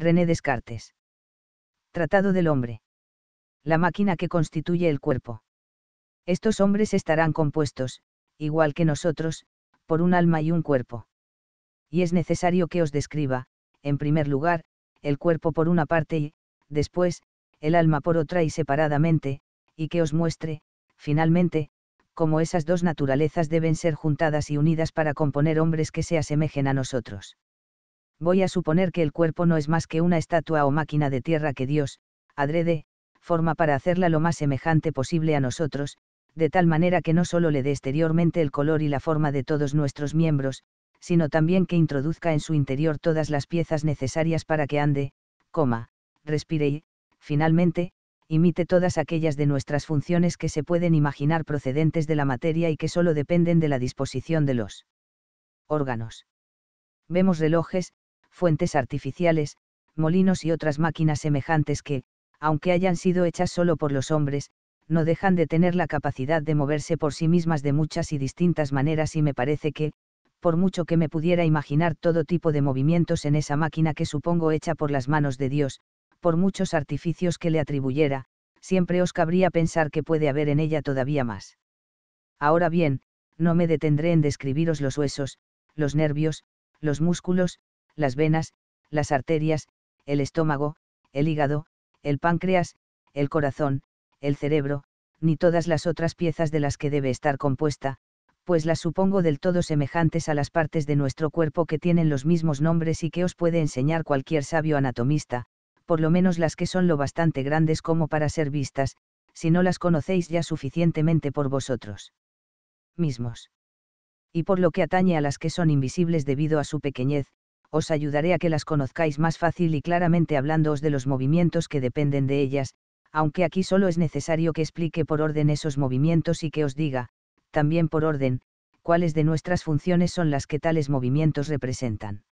René Descartes. Tratado del hombre. La máquina que constituye el cuerpo. Estos hombres estarán compuestos, igual que nosotros, por un alma y un cuerpo. Y es necesario que os describa, en primer lugar, el cuerpo por una parte y, después, el alma por otra y separadamente, y que os muestre, finalmente, cómo esas dos naturalezas deben ser juntadas y unidas para componer hombres que se asemejen a nosotros voy a suponer que el cuerpo no es más que una estatua o máquina de tierra que Dios, adrede, forma para hacerla lo más semejante posible a nosotros, de tal manera que no solo le dé exteriormente el color y la forma de todos nuestros miembros, sino también que introduzca en su interior todas las piezas necesarias para que ande, coma, respire y, finalmente, imite todas aquellas de nuestras funciones que se pueden imaginar procedentes de la materia y que solo dependen de la disposición de los órganos. Vemos relojes, fuentes artificiales, molinos y otras máquinas semejantes que, aunque hayan sido hechas solo por los hombres, no dejan de tener la capacidad de moverse por sí mismas de muchas y distintas maneras y me parece que, por mucho que me pudiera imaginar todo tipo de movimientos en esa máquina que supongo hecha por las manos de Dios, por muchos artificios que le atribuyera, siempre os cabría pensar que puede haber en ella todavía más. Ahora bien, no me detendré en describiros los huesos, los nervios, los músculos, las venas, las arterias, el estómago, el hígado, el páncreas, el corazón, el cerebro, ni todas las otras piezas de las que debe estar compuesta, pues las supongo del todo semejantes a las partes de nuestro cuerpo que tienen los mismos nombres y que os puede enseñar cualquier sabio anatomista, por lo menos las que son lo bastante grandes como para ser vistas, si no las conocéis ya suficientemente por vosotros mismos. Y por lo que atañe a las que son invisibles debido a su pequeñez, os ayudaré a que las conozcáis más fácil y claramente hablándoos de los movimientos que dependen de ellas, aunque aquí solo es necesario que explique por orden esos movimientos y que os diga, también por orden, cuáles de nuestras funciones son las que tales movimientos representan.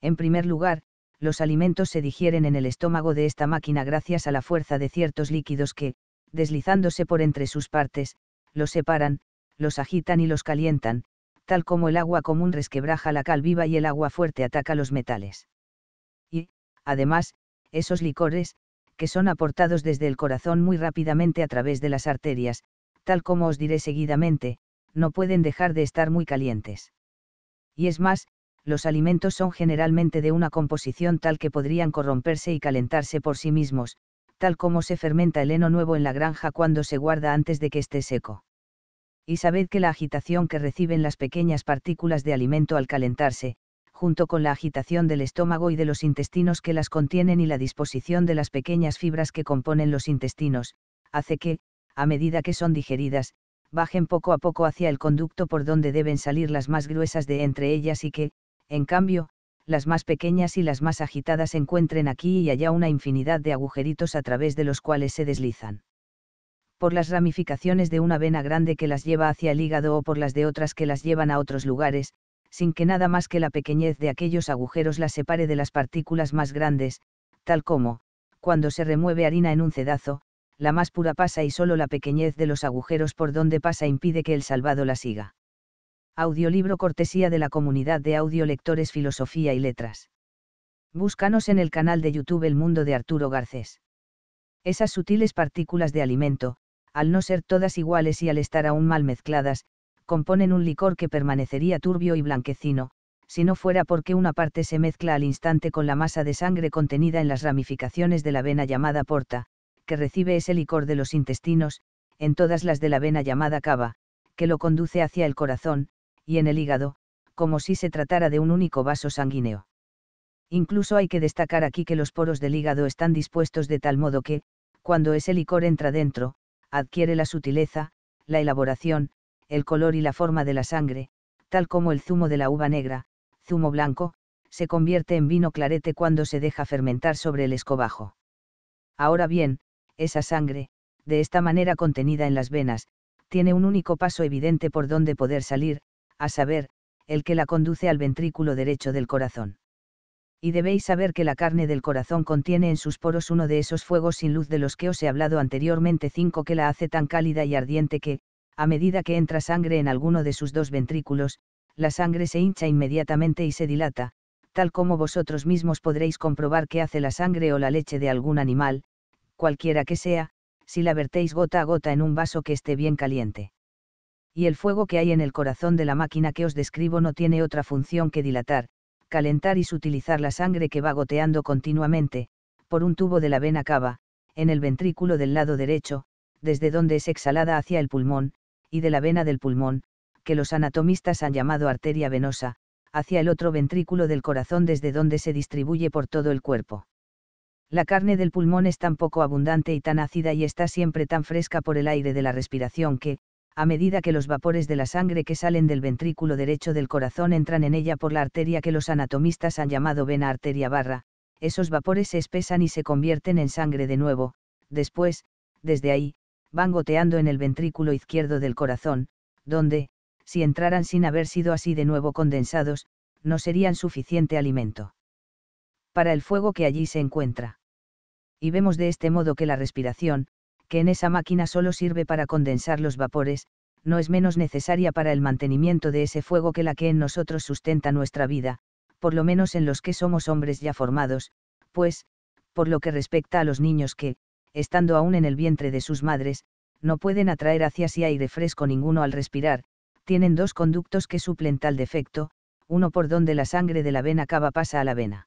En primer lugar, los alimentos se digieren en el estómago de esta máquina gracias a la fuerza de ciertos líquidos que, deslizándose por entre sus partes, los separan, los agitan y los calientan, tal como el agua común resquebraja la cal viva y el agua fuerte ataca los metales. Y, además, esos licores, que son aportados desde el corazón muy rápidamente a través de las arterias, tal como os diré seguidamente, no pueden dejar de estar muy calientes. Y es más, los alimentos son generalmente de una composición tal que podrían corromperse y calentarse por sí mismos, tal como se fermenta el heno nuevo en la granja cuando se guarda antes de que esté seco y sabed que la agitación que reciben las pequeñas partículas de alimento al calentarse, junto con la agitación del estómago y de los intestinos que las contienen y la disposición de las pequeñas fibras que componen los intestinos, hace que, a medida que son digeridas, bajen poco a poco hacia el conducto por donde deben salir las más gruesas de entre ellas y que, en cambio, las más pequeñas y las más agitadas encuentren aquí y allá una infinidad de agujeritos a través de los cuales se deslizan por las ramificaciones de una vena grande que las lleva hacia el hígado o por las de otras que las llevan a otros lugares, sin que nada más que la pequeñez de aquellos agujeros las separe de las partículas más grandes, tal como, cuando se remueve harina en un cedazo, la más pura pasa y solo la pequeñez de los agujeros por donde pasa impide que el salvado la siga. Audiolibro cortesía de la comunidad de audiolectores Filosofía y Letras. Búscanos en el canal de YouTube El Mundo de Arturo Garcés. Esas sutiles partículas de alimento, al no ser todas iguales y al estar aún mal mezcladas, componen un licor que permanecería turbio y blanquecino, si no fuera porque una parte se mezcla al instante con la masa de sangre contenida en las ramificaciones de la vena llamada porta, que recibe ese licor de los intestinos, en todas las de la vena llamada cava, que lo conduce hacia el corazón, y en el hígado, como si se tratara de un único vaso sanguíneo. Incluso hay que destacar aquí que los poros del hígado están dispuestos de tal modo que, cuando ese licor entra dentro, adquiere la sutileza, la elaboración, el color y la forma de la sangre, tal como el zumo de la uva negra, zumo blanco, se convierte en vino clarete cuando se deja fermentar sobre el escobajo. Ahora bien, esa sangre, de esta manera contenida en las venas, tiene un único paso evidente por donde poder salir, a saber, el que la conduce al ventrículo derecho del corazón y debéis saber que la carne del corazón contiene en sus poros uno de esos fuegos sin luz de los que os he hablado anteriormente cinco que la hace tan cálida y ardiente que, a medida que entra sangre en alguno de sus dos ventrículos, la sangre se hincha inmediatamente y se dilata, tal como vosotros mismos podréis comprobar que hace la sangre o la leche de algún animal, cualquiera que sea, si la vertéis gota a gota en un vaso que esté bien caliente. Y el fuego que hay en el corazón de la máquina que os describo no tiene otra función que dilatar, calentar y sutilizar la sangre que va goteando continuamente, por un tubo de la vena cava, en el ventrículo del lado derecho, desde donde es exhalada hacia el pulmón, y de la vena del pulmón, que los anatomistas han llamado arteria venosa, hacia el otro ventrículo del corazón desde donde se distribuye por todo el cuerpo. La carne del pulmón es tan poco abundante y tan ácida y está siempre tan fresca por el aire de la respiración que, a medida que los vapores de la sangre que salen del ventrículo derecho del corazón entran en ella por la arteria que los anatomistas han llamado vena arteria barra, esos vapores se espesan y se convierten en sangre de nuevo, después, desde ahí, van goteando en el ventrículo izquierdo del corazón, donde, si entraran sin haber sido así de nuevo condensados, no serían suficiente alimento para el fuego que allí se encuentra. Y vemos de este modo que la respiración, que en esa máquina solo sirve para condensar los vapores, no es menos necesaria para el mantenimiento de ese fuego que la que en nosotros sustenta nuestra vida, por lo menos en los que somos hombres ya formados, pues, por lo que respecta a los niños que, estando aún en el vientre de sus madres, no pueden atraer hacia sí aire fresco ninguno al respirar, tienen dos conductos que suplen tal defecto, uno por donde la sangre de la vena cava pasa a la vena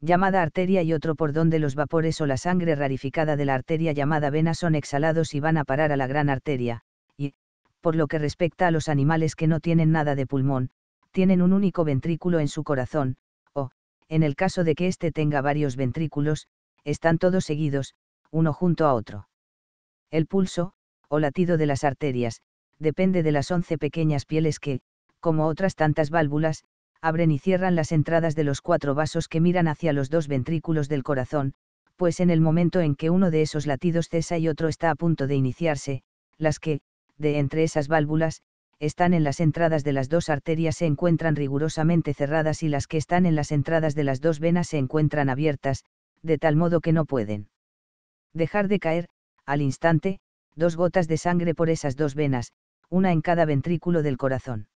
llamada arteria y otro por donde los vapores o la sangre rarificada de la arteria llamada vena son exhalados y van a parar a la gran arteria, y, por lo que respecta a los animales que no tienen nada de pulmón, tienen un único ventrículo en su corazón, o, en el caso de que éste tenga varios ventrículos, están todos seguidos, uno junto a otro. El pulso, o latido de las arterias, depende de las once pequeñas pieles que, como otras tantas válvulas, abren y cierran las entradas de los cuatro vasos que miran hacia los dos ventrículos del corazón, pues en el momento en que uno de esos latidos cesa y otro está a punto de iniciarse, las que, de entre esas válvulas, están en las entradas de las dos arterias se encuentran rigurosamente cerradas y las que están en las entradas de las dos venas se encuentran abiertas, de tal modo que no pueden dejar de caer, al instante, dos gotas de sangre por esas dos venas, una en cada ventrículo del corazón.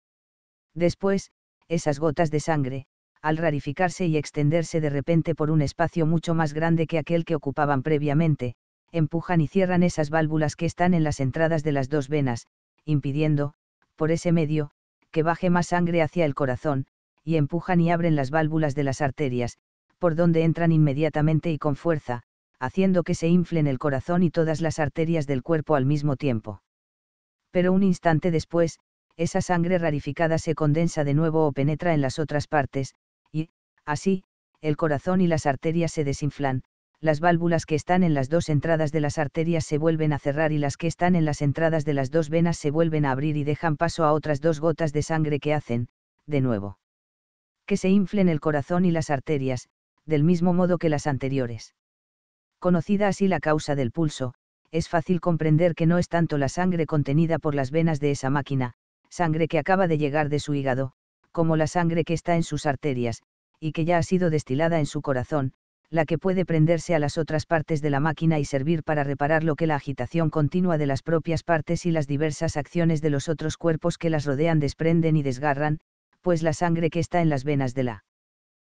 Después, esas gotas de sangre, al rarificarse y extenderse de repente por un espacio mucho más grande que aquel que ocupaban previamente, empujan y cierran esas válvulas que están en las entradas de las dos venas, impidiendo, por ese medio, que baje más sangre hacia el corazón, y empujan y abren las válvulas de las arterias, por donde entran inmediatamente y con fuerza, haciendo que se inflen el corazón y todas las arterias del cuerpo al mismo tiempo. Pero un instante después, esa sangre rarificada se condensa de nuevo o penetra en las otras partes, y, así, el corazón y las arterias se desinflan, las válvulas que están en las dos entradas de las arterias se vuelven a cerrar y las que están en las entradas de las dos venas se vuelven a abrir y dejan paso a otras dos gotas de sangre que hacen, de nuevo, que se inflen el corazón y las arterias, del mismo modo que las anteriores. Conocida así la causa del pulso, es fácil comprender que no es tanto la sangre contenida por las venas de esa máquina, sangre que acaba de llegar de su hígado, como la sangre que está en sus arterias, y que ya ha sido destilada en su corazón, la que puede prenderse a las otras partes de la máquina y servir para reparar lo que la agitación continua de las propias partes y las diversas acciones de los otros cuerpos que las rodean desprenden y desgarran, pues la sangre que está en las venas de la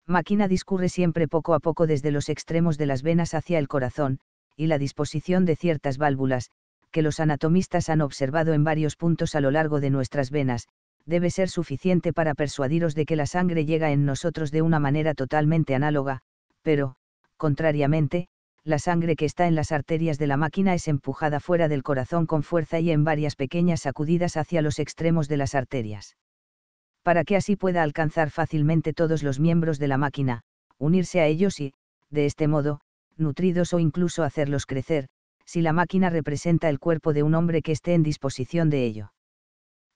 máquina discurre siempre poco a poco desde los extremos de las venas hacia el corazón, y la disposición de ciertas válvulas, que los anatomistas han observado en varios puntos a lo largo de nuestras venas, debe ser suficiente para persuadiros de que la sangre llega en nosotros de una manera totalmente análoga, pero, contrariamente, la sangre que está en las arterias de la máquina es empujada fuera del corazón con fuerza y en varias pequeñas sacudidas hacia los extremos de las arterias. Para que así pueda alcanzar fácilmente todos los miembros de la máquina, unirse a ellos y, de este modo, nutridos o incluso hacerlos crecer, si la máquina representa el cuerpo de un hombre que esté en disposición de ello.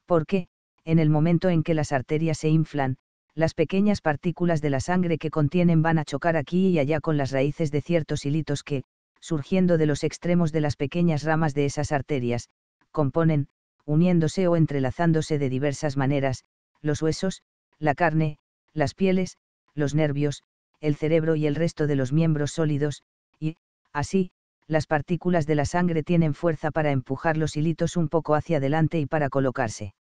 Porque, en el momento en que las arterias se inflan, las pequeñas partículas de la sangre que contienen van a chocar aquí y allá con las raíces de ciertos hilitos que, surgiendo de los extremos de las pequeñas ramas de esas arterias, componen, uniéndose o entrelazándose de diversas maneras, los huesos, la carne, las pieles, los nervios, el cerebro y el resto de los miembros sólidos, y, así, las partículas de la sangre tienen fuerza para empujar los hilitos un poco hacia adelante y para colocarse.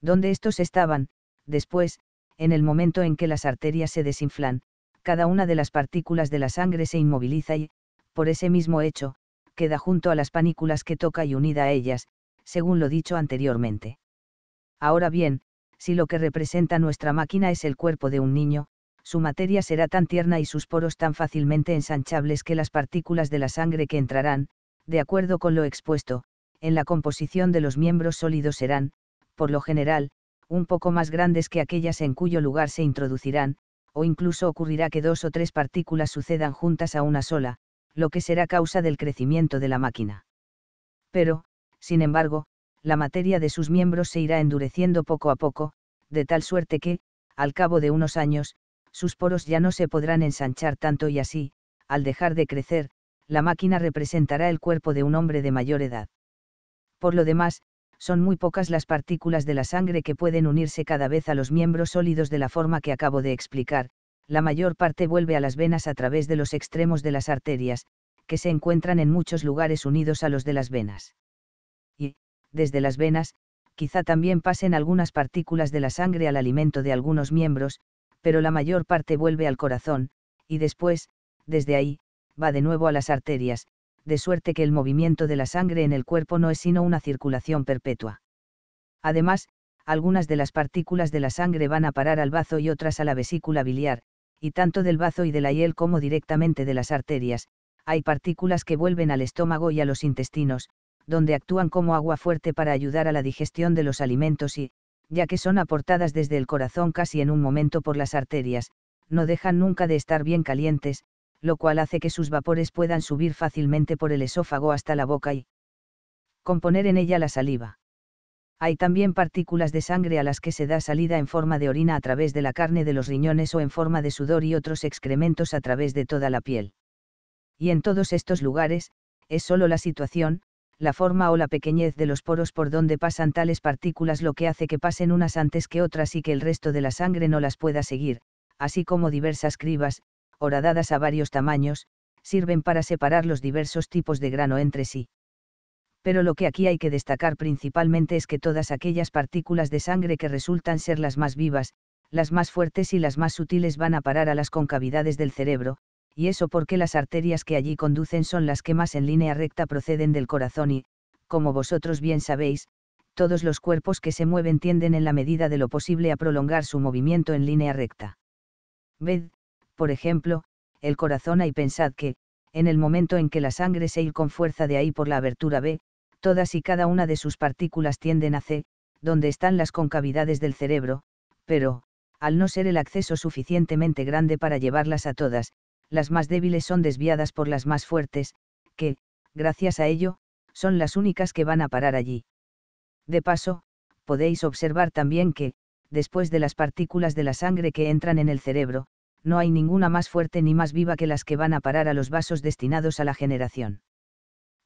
Donde estos estaban, después, en el momento en que las arterias se desinflan, cada una de las partículas de la sangre se inmoviliza y, por ese mismo hecho, queda junto a las panículas que toca y unida a ellas, según lo dicho anteriormente. Ahora bien, si lo que representa nuestra máquina es el cuerpo de un niño, su materia será tan tierna y sus poros tan fácilmente ensanchables que las partículas de la sangre que entrarán, de acuerdo con lo expuesto, en la composición de los miembros sólidos serán, por lo general, un poco más grandes que aquellas en cuyo lugar se introducirán, o incluso ocurrirá que dos o tres partículas sucedan juntas a una sola, lo que será causa del crecimiento de la máquina. Pero, sin embargo, la materia de sus miembros se irá endureciendo poco a poco, de tal suerte que, al cabo de unos años, sus poros ya no se podrán ensanchar tanto y así, al dejar de crecer, la máquina representará el cuerpo de un hombre de mayor edad. Por lo demás, son muy pocas las partículas de la sangre que pueden unirse cada vez a los miembros sólidos de la forma que acabo de explicar, la mayor parte vuelve a las venas a través de los extremos de las arterias, que se encuentran en muchos lugares unidos a los de las venas. Y, desde las venas, quizá también pasen algunas partículas de la sangre al alimento de algunos miembros, pero la mayor parte vuelve al corazón, y después, desde ahí, va de nuevo a las arterias, de suerte que el movimiento de la sangre en el cuerpo no es sino una circulación perpetua. Además, algunas de las partículas de la sangre van a parar al bazo y otras a la vesícula biliar, y tanto del bazo y de la hiel como directamente de las arterias, hay partículas que vuelven al estómago y a los intestinos, donde actúan como agua fuerte para ayudar a la digestión de los alimentos y, ya que son aportadas desde el corazón casi en un momento por las arterias, no dejan nunca de estar bien calientes, lo cual hace que sus vapores puedan subir fácilmente por el esófago hasta la boca y componer en ella la saliva. Hay también partículas de sangre a las que se da salida en forma de orina a través de la carne de los riñones o en forma de sudor y otros excrementos a través de toda la piel. Y en todos estos lugares, es solo la situación, la forma o la pequeñez de los poros por donde pasan tales partículas lo que hace que pasen unas antes que otras y que el resto de la sangre no las pueda seguir, así como diversas cribas, horadadas a varios tamaños, sirven para separar los diversos tipos de grano entre sí. Pero lo que aquí hay que destacar principalmente es que todas aquellas partículas de sangre que resultan ser las más vivas, las más fuertes y las más sutiles van a parar a las concavidades del cerebro, y eso porque las arterias que allí conducen son las que más en línea recta proceden del corazón y, como vosotros bien sabéis, todos los cuerpos que se mueven tienden en la medida de lo posible a prolongar su movimiento en línea recta. Ved, por ejemplo, el corazón y pensad que, en el momento en que la sangre se ir con fuerza de ahí por la abertura B, todas y cada una de sus partículas tienden a C, donde están las concavidades del cerebro, pero, al no ser el acceso suficientemente grande para llevarlas a todas, las más débiles son desviadas por las más fuertes, que, gracias a ello, son las únicas que van a parar allí. De paso, podéis observar también que, después de las partículas de la sangre que entran en el cerebro, no hay ninguna más fuerte ni más viva que las que van a parar a los vasos destinados a la generación.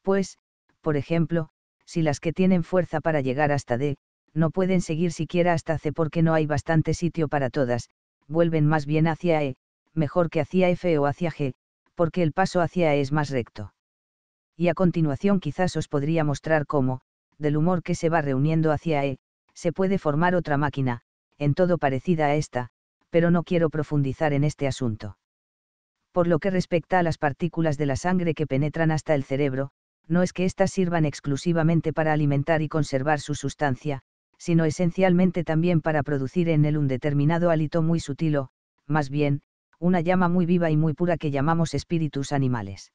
Pues, por ejemplo, si las que tienen fuerza para llegar hasta D, no pueden seguir siquiera hasta C porque no hay bastante sitio para todas, vuelven más bien hacia E, mejor que hacia F o hacia G, porque el paso hacia E es más recto. Y a continuación quizás os podría mostrar cómo, del humor que se va reuniendo hacia E, se puede formar otra máquina, en todo parecida a esta, pero no quiero profundizar en este asunto. Por lo que respecta a las partículas de la sangre que penetran hasta el cerebro, no es que éstas sirvan exclusivamente para alimentar y conservar su sustancia, sino esencialmente también para producir en él un determinado hálito muy sutil o, más bien, una llama muy viva y muy pura que llamamos espíritus animales.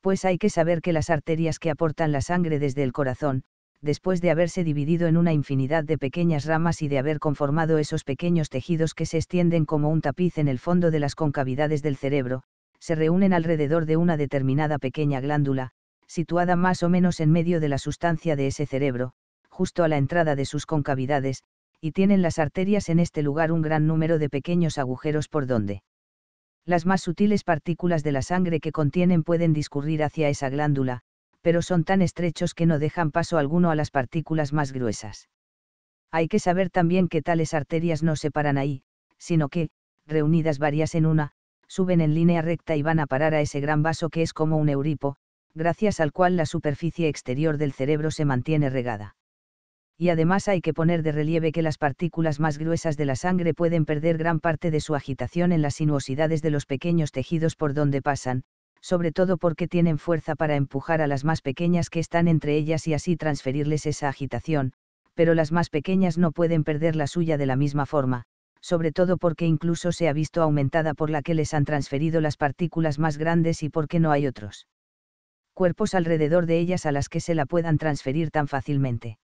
Pues hay que saber que las arterias que aportan la sangre desde el corazón, después de haberse dividido en una infinidad de pequeñas ramas y de haber conformado esos pequeños tejidos que se extienden como un tapiz en el fondo de las concavidades del cerebro, se reúnen alrededor de una determinada pequeña glándula, situada más o menos en medio de la sustancia de ese cerebro, justo a la entrada de sus concavidades, y tienen las arterias en este lugar un gran número de pequeños agujeros por donde las más sutiles partículas de la sangre que contienen pueden discurrir hacia esa glándula, pero son tan estrechos que no dejan paso alguno a las partículas más gruesas. Hay que saber también que tales arterias no se paran ahí, sino que, reunidas varias en una, suben en línea recta y van a parar a ese gran vaso que es como un euripo, gracias al cual la superficie exterior del cerebro se mantiene regada y además hay que poner de relieve que las partículas más gruesas de la sangre pueden perder gran parte de su agitación en las sinuosidades de los pequeños tejidos por donde pasan, sobre todo porque tienen fuerza para empujar a las más pequeñas que están entre ellas y así transferirles esa agitación, pero las más pequeñas no pueden perder la suya de la misma forma, sobre todo porque incluso se ha visto aumentada por la que les han transferido las partículas más grandes y porque no hay otros cuerpos alrededor de ellas a las que se la puedan transferir tan fácilmente.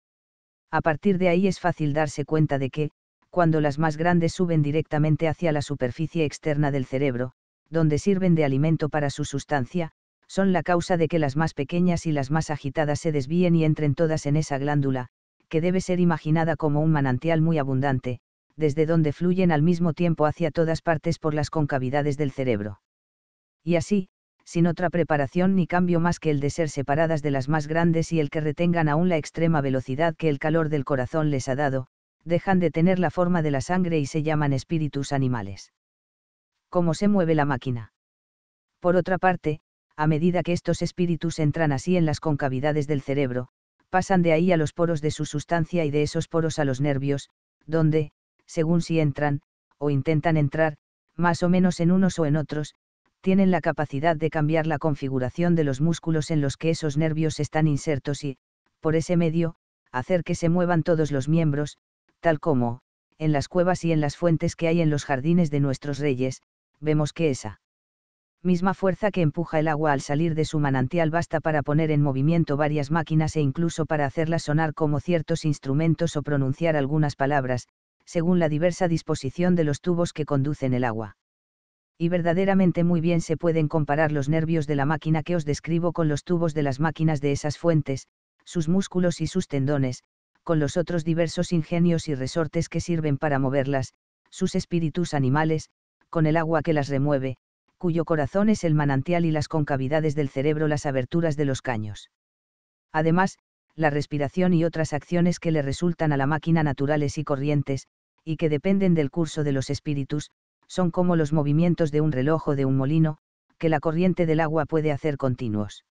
A partir de ahí es fácil darse cuenta de que, cuando las más grandes suben directamente hacia la superficie externa del cerebro, donde sirven de alimento para su sustancia, son la causa de que las más pequeñas y las más agitadas se desvíen y entren todas en esa glándula, que debe ser imaginada como un manantial muy abundante, desde donde fluyen al mismo tiempo hacia todas partes por las concavidades del cerebro. Y así, sin otra preparación ni cambio más que el de ser separadas de las más grandes y el que retengan aún la extrema velocidad que el calor del corazón les ha dado, dejan de tener la forma de la sangre y se llaman espíritus animales. ¿Cómo se mueve la máquina? Por otra parte, a medida que estos espíritus entran así en las concavidades del cerebro, pasan de ahí a los poros de su sustancia y de esos poros a los nervios, donde, según si entran, o intentan entrar, más o menos en unos o en otros, tienen la capacidad de cambiar la configuración de los músculos en los que esos nervios están insertos y, por ese medio, hacer que se muevan todos los miembros, tal como, en las cuevas y en las fuentes que hay en los jardines de nuestros reyes, vemos que esa misma fuerza que empuja el agua al salir de su manantial basta para poner en movimiento varias máquinas e incluso para hacerlas sonar como ciertos instrumentos o pronunciar algunas palabras, según la diversa disposición de los tubos que conducen el agua y verdaderamente muy bien se pueden comparar los nervios de la máquina que os describo con los tubos de las máquinas de esas fuentes, sus músculos y sus tendones, con los otros diversos ingenios y resortes que sirven para moverlas, sus espíritus animales, con el agua que las remueve, cuyo corazón es el manantial y las concavidades del cerebro las aberturas de los caños. Además, la respiración y otras acciones que le resultan a la máquina naturales y corrientes, y que dependen del curso de los espíritus, son como los movimientos de un reloj o de un molino, que la corriente del agua puede hacer continuos.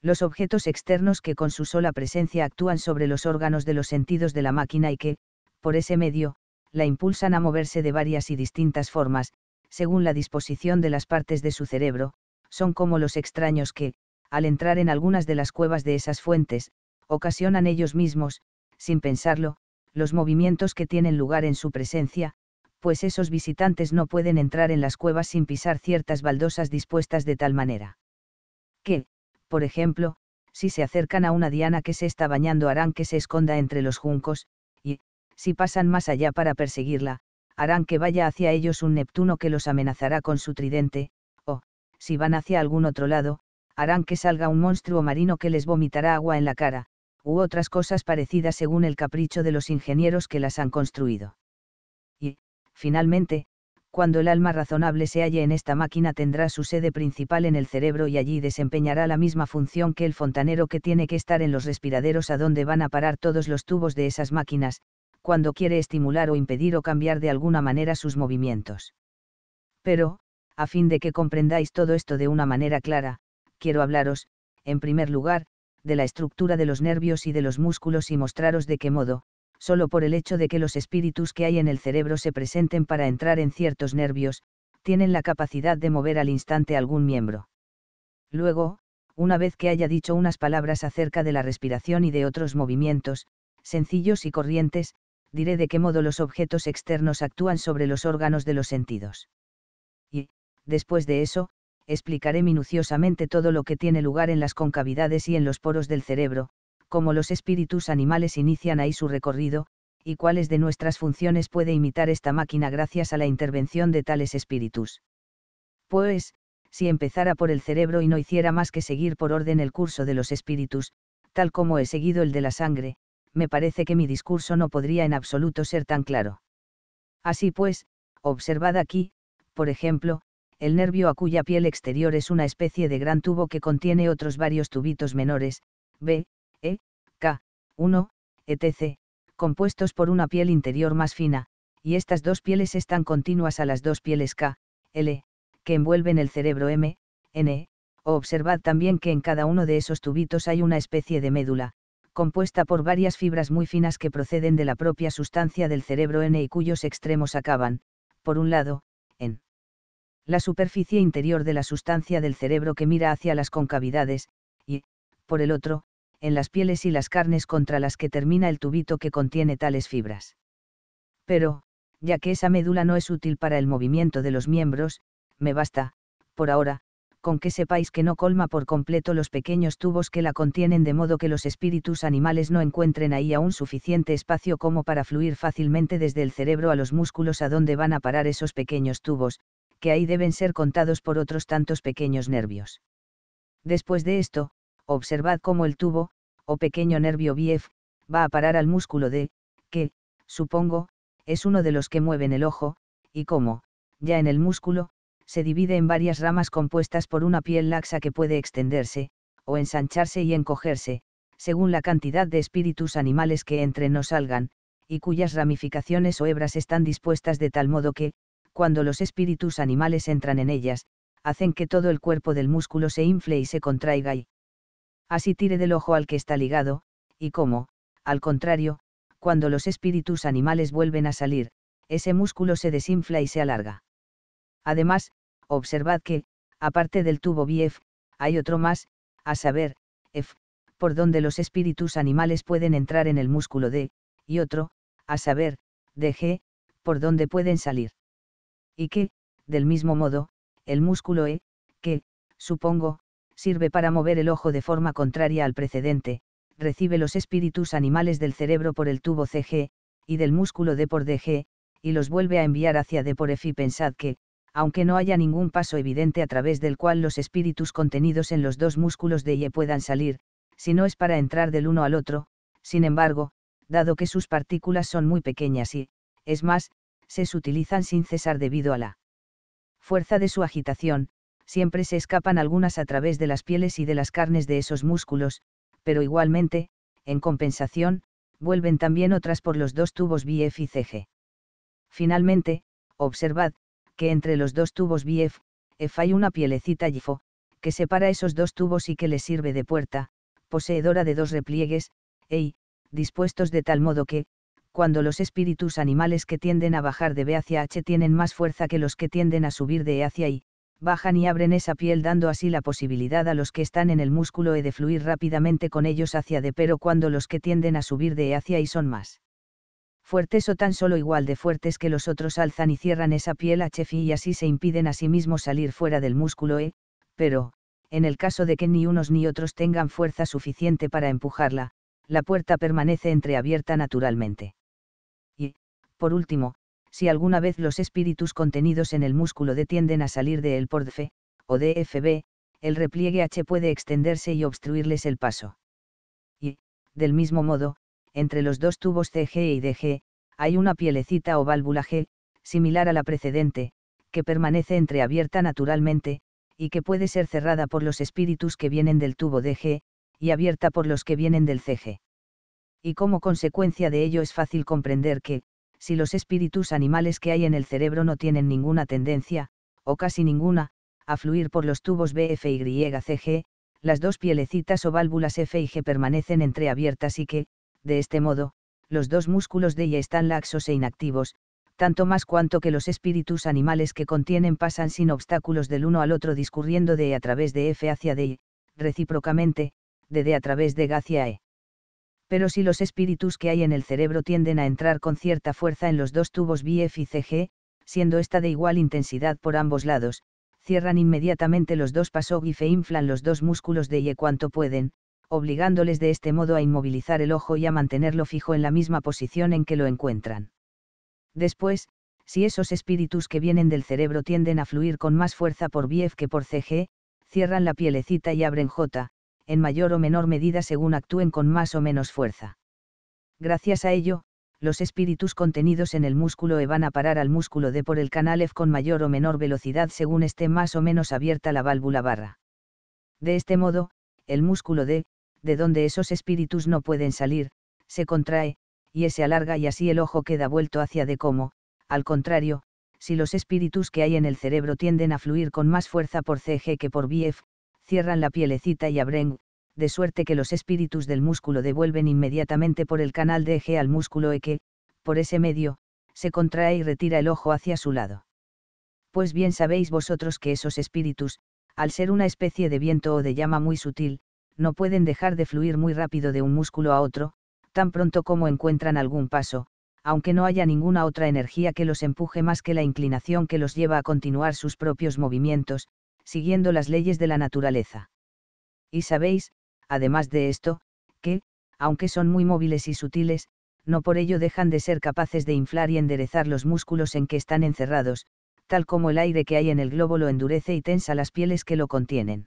Los objetos externos que con su sola presencia actúan sobre los órganos de los sentidos de la máquina y que, por ese medio, la impulsan a moverse de varias y distintas formas, según la disposición de las partes de su cerebro, son como los extraños que, al entrar en algunas de las cuevas de esas fuentes, ocasionan ellos mismos, sin pensarlo, los movimientos que tienen lugar en su presencia, pues esos visitantes no pueden entrar en las cuevas sin pisar ciertas baldosas dispuestas de tal manera. Que, por ejemplo, si se acercan a una diana que se está bañando harán que se esconda entre los juncos, y, si pasan más allá para perseguirla, harán que vaya hacia ellos un Neptuno que los amenazará con su tridente, o, si van hacia algún otro lado, harán que salga un monstruo marino que les vomitará agua en la cara, u otras cosas parecidas según el capricho de los ingenieros que las han construido. Finalmente, cuando el alma razonable se halle en esta máquina tendrá su sede principal en el cerebro y allí desempeñará la misma función que el fontanero que tiene que estar en los respiraderos a donde van a parar todos los tubos de esas máquinas, cuando quiere estimular o impedir o cambiar de alguna manera sus movimientos. Pero, a fin de que comprendáis todo esto de una manera clara, quiero hablaros, en primer lugar, de la estructura de los nervios y de los músculos y mostraros de qué modo, solo por el hecho de que los espíritus que hay en el cerebro se presenten para entrar en ciertos nervios, tienen la capacidad de mover al instante algún miembro. Luego, una vez que haya dicho unas palabras acerca de la respiración y de otros movimientos, sencillos y corrientes, diré de qué modo los objetos externos actúan sobre los órganos de los sentidos. Y, después de eso, explicaré minuciosamente todo lo que tiene lugar en las concavidades y en los poros del cerebro, cómo los espíritus animales inician ahí su recorrido, y cuáles de nuestras funciones puede imitar esta máquina gracias a la intervención de tales espíritus. Pues, si empezara por el cerebro y no hiciera más que seguir por orden el curso de los espíritus, tal como he seguido el de la sangre, me parece que mi discurso no podría en absoluto ser tan claro. Así pues, observad aquí, por ejemplo, el nervio a cuya piel exterior es una especie de gran tubo que contiene otros varios tubitos menores, b, e, K, 1, etc., compuestos por una piel interior más fina, y estas dos pieles están continuas a las dos pieles K, L, que envuelven el cerebro M, N, e, o observad también que en cada uno de esos tubitos hay una especie de médula, compuesta por varias fibras muy finas que proceden de la propia sustancia del cerebro N y cuyos extremos acaban, por un lado, en la superficie interior de la sustancia del cerebro que mira hacia las concavidades, y, por el otro, en las pieles y las carnes contra las que termina el tubito que contiene tales fibras. Pero, ya que esa médula no es útil para el movimiento de los miembros, me basta, por ahora, con que sepáis que no colma por completo los pequeños tubos que la contienen de modo que los espíritus animales no encuentren ahí aún suficiente espacio como para fluir fácilmente desde el cerebro a los músculos a donde van a parar esos pequeños tubos, que ahí deben ser contados por otros tantos pequeños nervios. Después de esto, observad cómo el tubo, o oh pequeño nervio BIEF, va a parar al músculo de, que, supongo, es uno de los que mueven el ojo, y cómo, ya en el músculo, se divide en varias ramas compuestas por una piel laxa que puede extenderse, o ensancharse y encogerse, según la cantidad de espíritus animales que entren o salgan, y cuyas ramificaciones o hebras están dispuestas de tal modo que, cuando los espíritus animales entran en ellas, hacen que todo el cuerpo del músculo se infle y se contraiga y, así tire del ojo al que está ligado, y como, al contrario, cuando los espíritus animales vuelven a salir, ese músculo se desinfla y se alarga. Además, observad que, aparte del tubo BF, hay otro más, a saber, F, por donde los espíritus animales pueden entrar en el músculo D, y otro, a saber, DG, por donde pueden salir. Y que, del mismo modo, el músculo E, que, supongo, sirve para mover el ojo de forma contraria al precedente, recibe los espíritus animales del cerebro por el tubo CG, y del músculo D por DG, y los vuelve a enviar hacia D por F y pensad que, aunque no haya ningún paso evidente a través del cual los espíritus contenidos en los dos músculos de Y puedan salir, si no es para entrar del uno al otro, sin embargo, dado que sus partículas son muy pequeñas y, es más, se sutilizan sin cesar debido a la fuerza de su agitación, siempre se escapan algunas a través de las pieles y de las carnes de esos músculos, pero igualmente, en compensación, vuelven también otras por los dos tubos BF y CG. Finalmente, observad, que entre los dos tubos BF, F hay una pielecita YFO, que separa esos dos tubos y que les sirve de puerta, poseedora de dos repliegues, EI, dispuestos de tal modo que, cuando los espíritus animales que tienden a bajar de B hacia H tienen más fuerza que los que tienden a subir de E hacia I, bajan y abren esa piel dando así la posibilidad a los que están en el músculo E de fluir rápidamente con ellos hacia D pero cuando los que tienden a subir de E hacia I son más fuertes o tan solo igual de fuertes que los otros alzan y cierran esa piel HFI y así se impiden a sí mismos salir fuera del músculo E, pero, en el caso de que ni unos ni otros tengan fuerza suficiente para empujarla, la puerta permanece entreabierta naturalmente. Y, por último, si alguna vez los espíritus contenidos en el músculo detienden a salir de el portfe, o DFB, el repliegue H puede extenderse y obstruirles el paso. Y, del mismo modo, entre los dos tubos CG y DG, hay una pielecita o válvula G, similar a la precedente, que permanece entreabierta naturalmente, y que puede ser cerrada por los espíritus que vienen del tubo DG, y abierta por los que vienen del CG. Y como consecuencia de ello es fácil comprender que, si los espíritus animales que hay en el cerebro no tienen ninguna tendencia, o casi ninguna, a fluir por los tubos BFYCG, las dos pielecitas o válvulas F y G permanecen entreabiertas y que, de este modo, los dos músculos de y están laxos e inactivos, tanto más cuanto que los espíritus animales que contienen pasan sin obstáculos del uno al otro discurriendo de E a través de F hacia D, recíprocamente, de D a través de G hacia E pero si los espíritus que hay en el cerebro tienden a entrar con cierta fuerza en los dos tubos BF y CG, siendo esta de igual intensidad por ambos lados, cierran inmediatamente los dos pasogif e inflan los dos músculos de Y cuanto pueden, obligándoles de este modo a inmovilizar el ojo y a mantenerlo fijo en la misma posición en que lo encuentran. Después, si esos espíritus que vienen del cerebro tienden a fluir con más fuerza por BF que por CG, cierran la pielecita y abren J, en mayor o menor medida según actúen con más o menos fuerza. Gracias a ello, los espíritus contenidos en el músculo E van a parar al músculo D por el canal F con mayor o menor velocidad según esté más o menos abierta la válvula barra. De este modo, el músculo D, de donde esos espíritus no pueden salir, se contrae, y e se alarga y así el ojo queda vuelto hacia D como, al contrario, si los espíritus que hay en el cerebro tienden a fluir con más fuerza por CG que por BF, cierran la pielecita y abren, de suerte que los espíritus del músculo devuelven inmediatamente por el canal de eje al músculo E que, por ese medio, se contrae y retira el ojo hacia su lado. Pues bien sabéis vosotros que esos espíritus, al ser una especie de viento o de llama muy sutil, no pueden dejar de fluir muy rápido de un músculo a otro, tan pronto como encuentran algún paso, aunque no haya ninguna otra energía que los empuje más que la inclinación que los lleva a continuar sus propios movimientos, siguiendo las leyes de la naturaleza. Y sabéis, además de esto, que, aunque son muy móviles y sutiles, no por ello dejan de ser capaces de inflar y enderezar los músculos en que están encerrados, tal como el aire que hay en el globo lo endurece y tensa las pieles que lo contienen.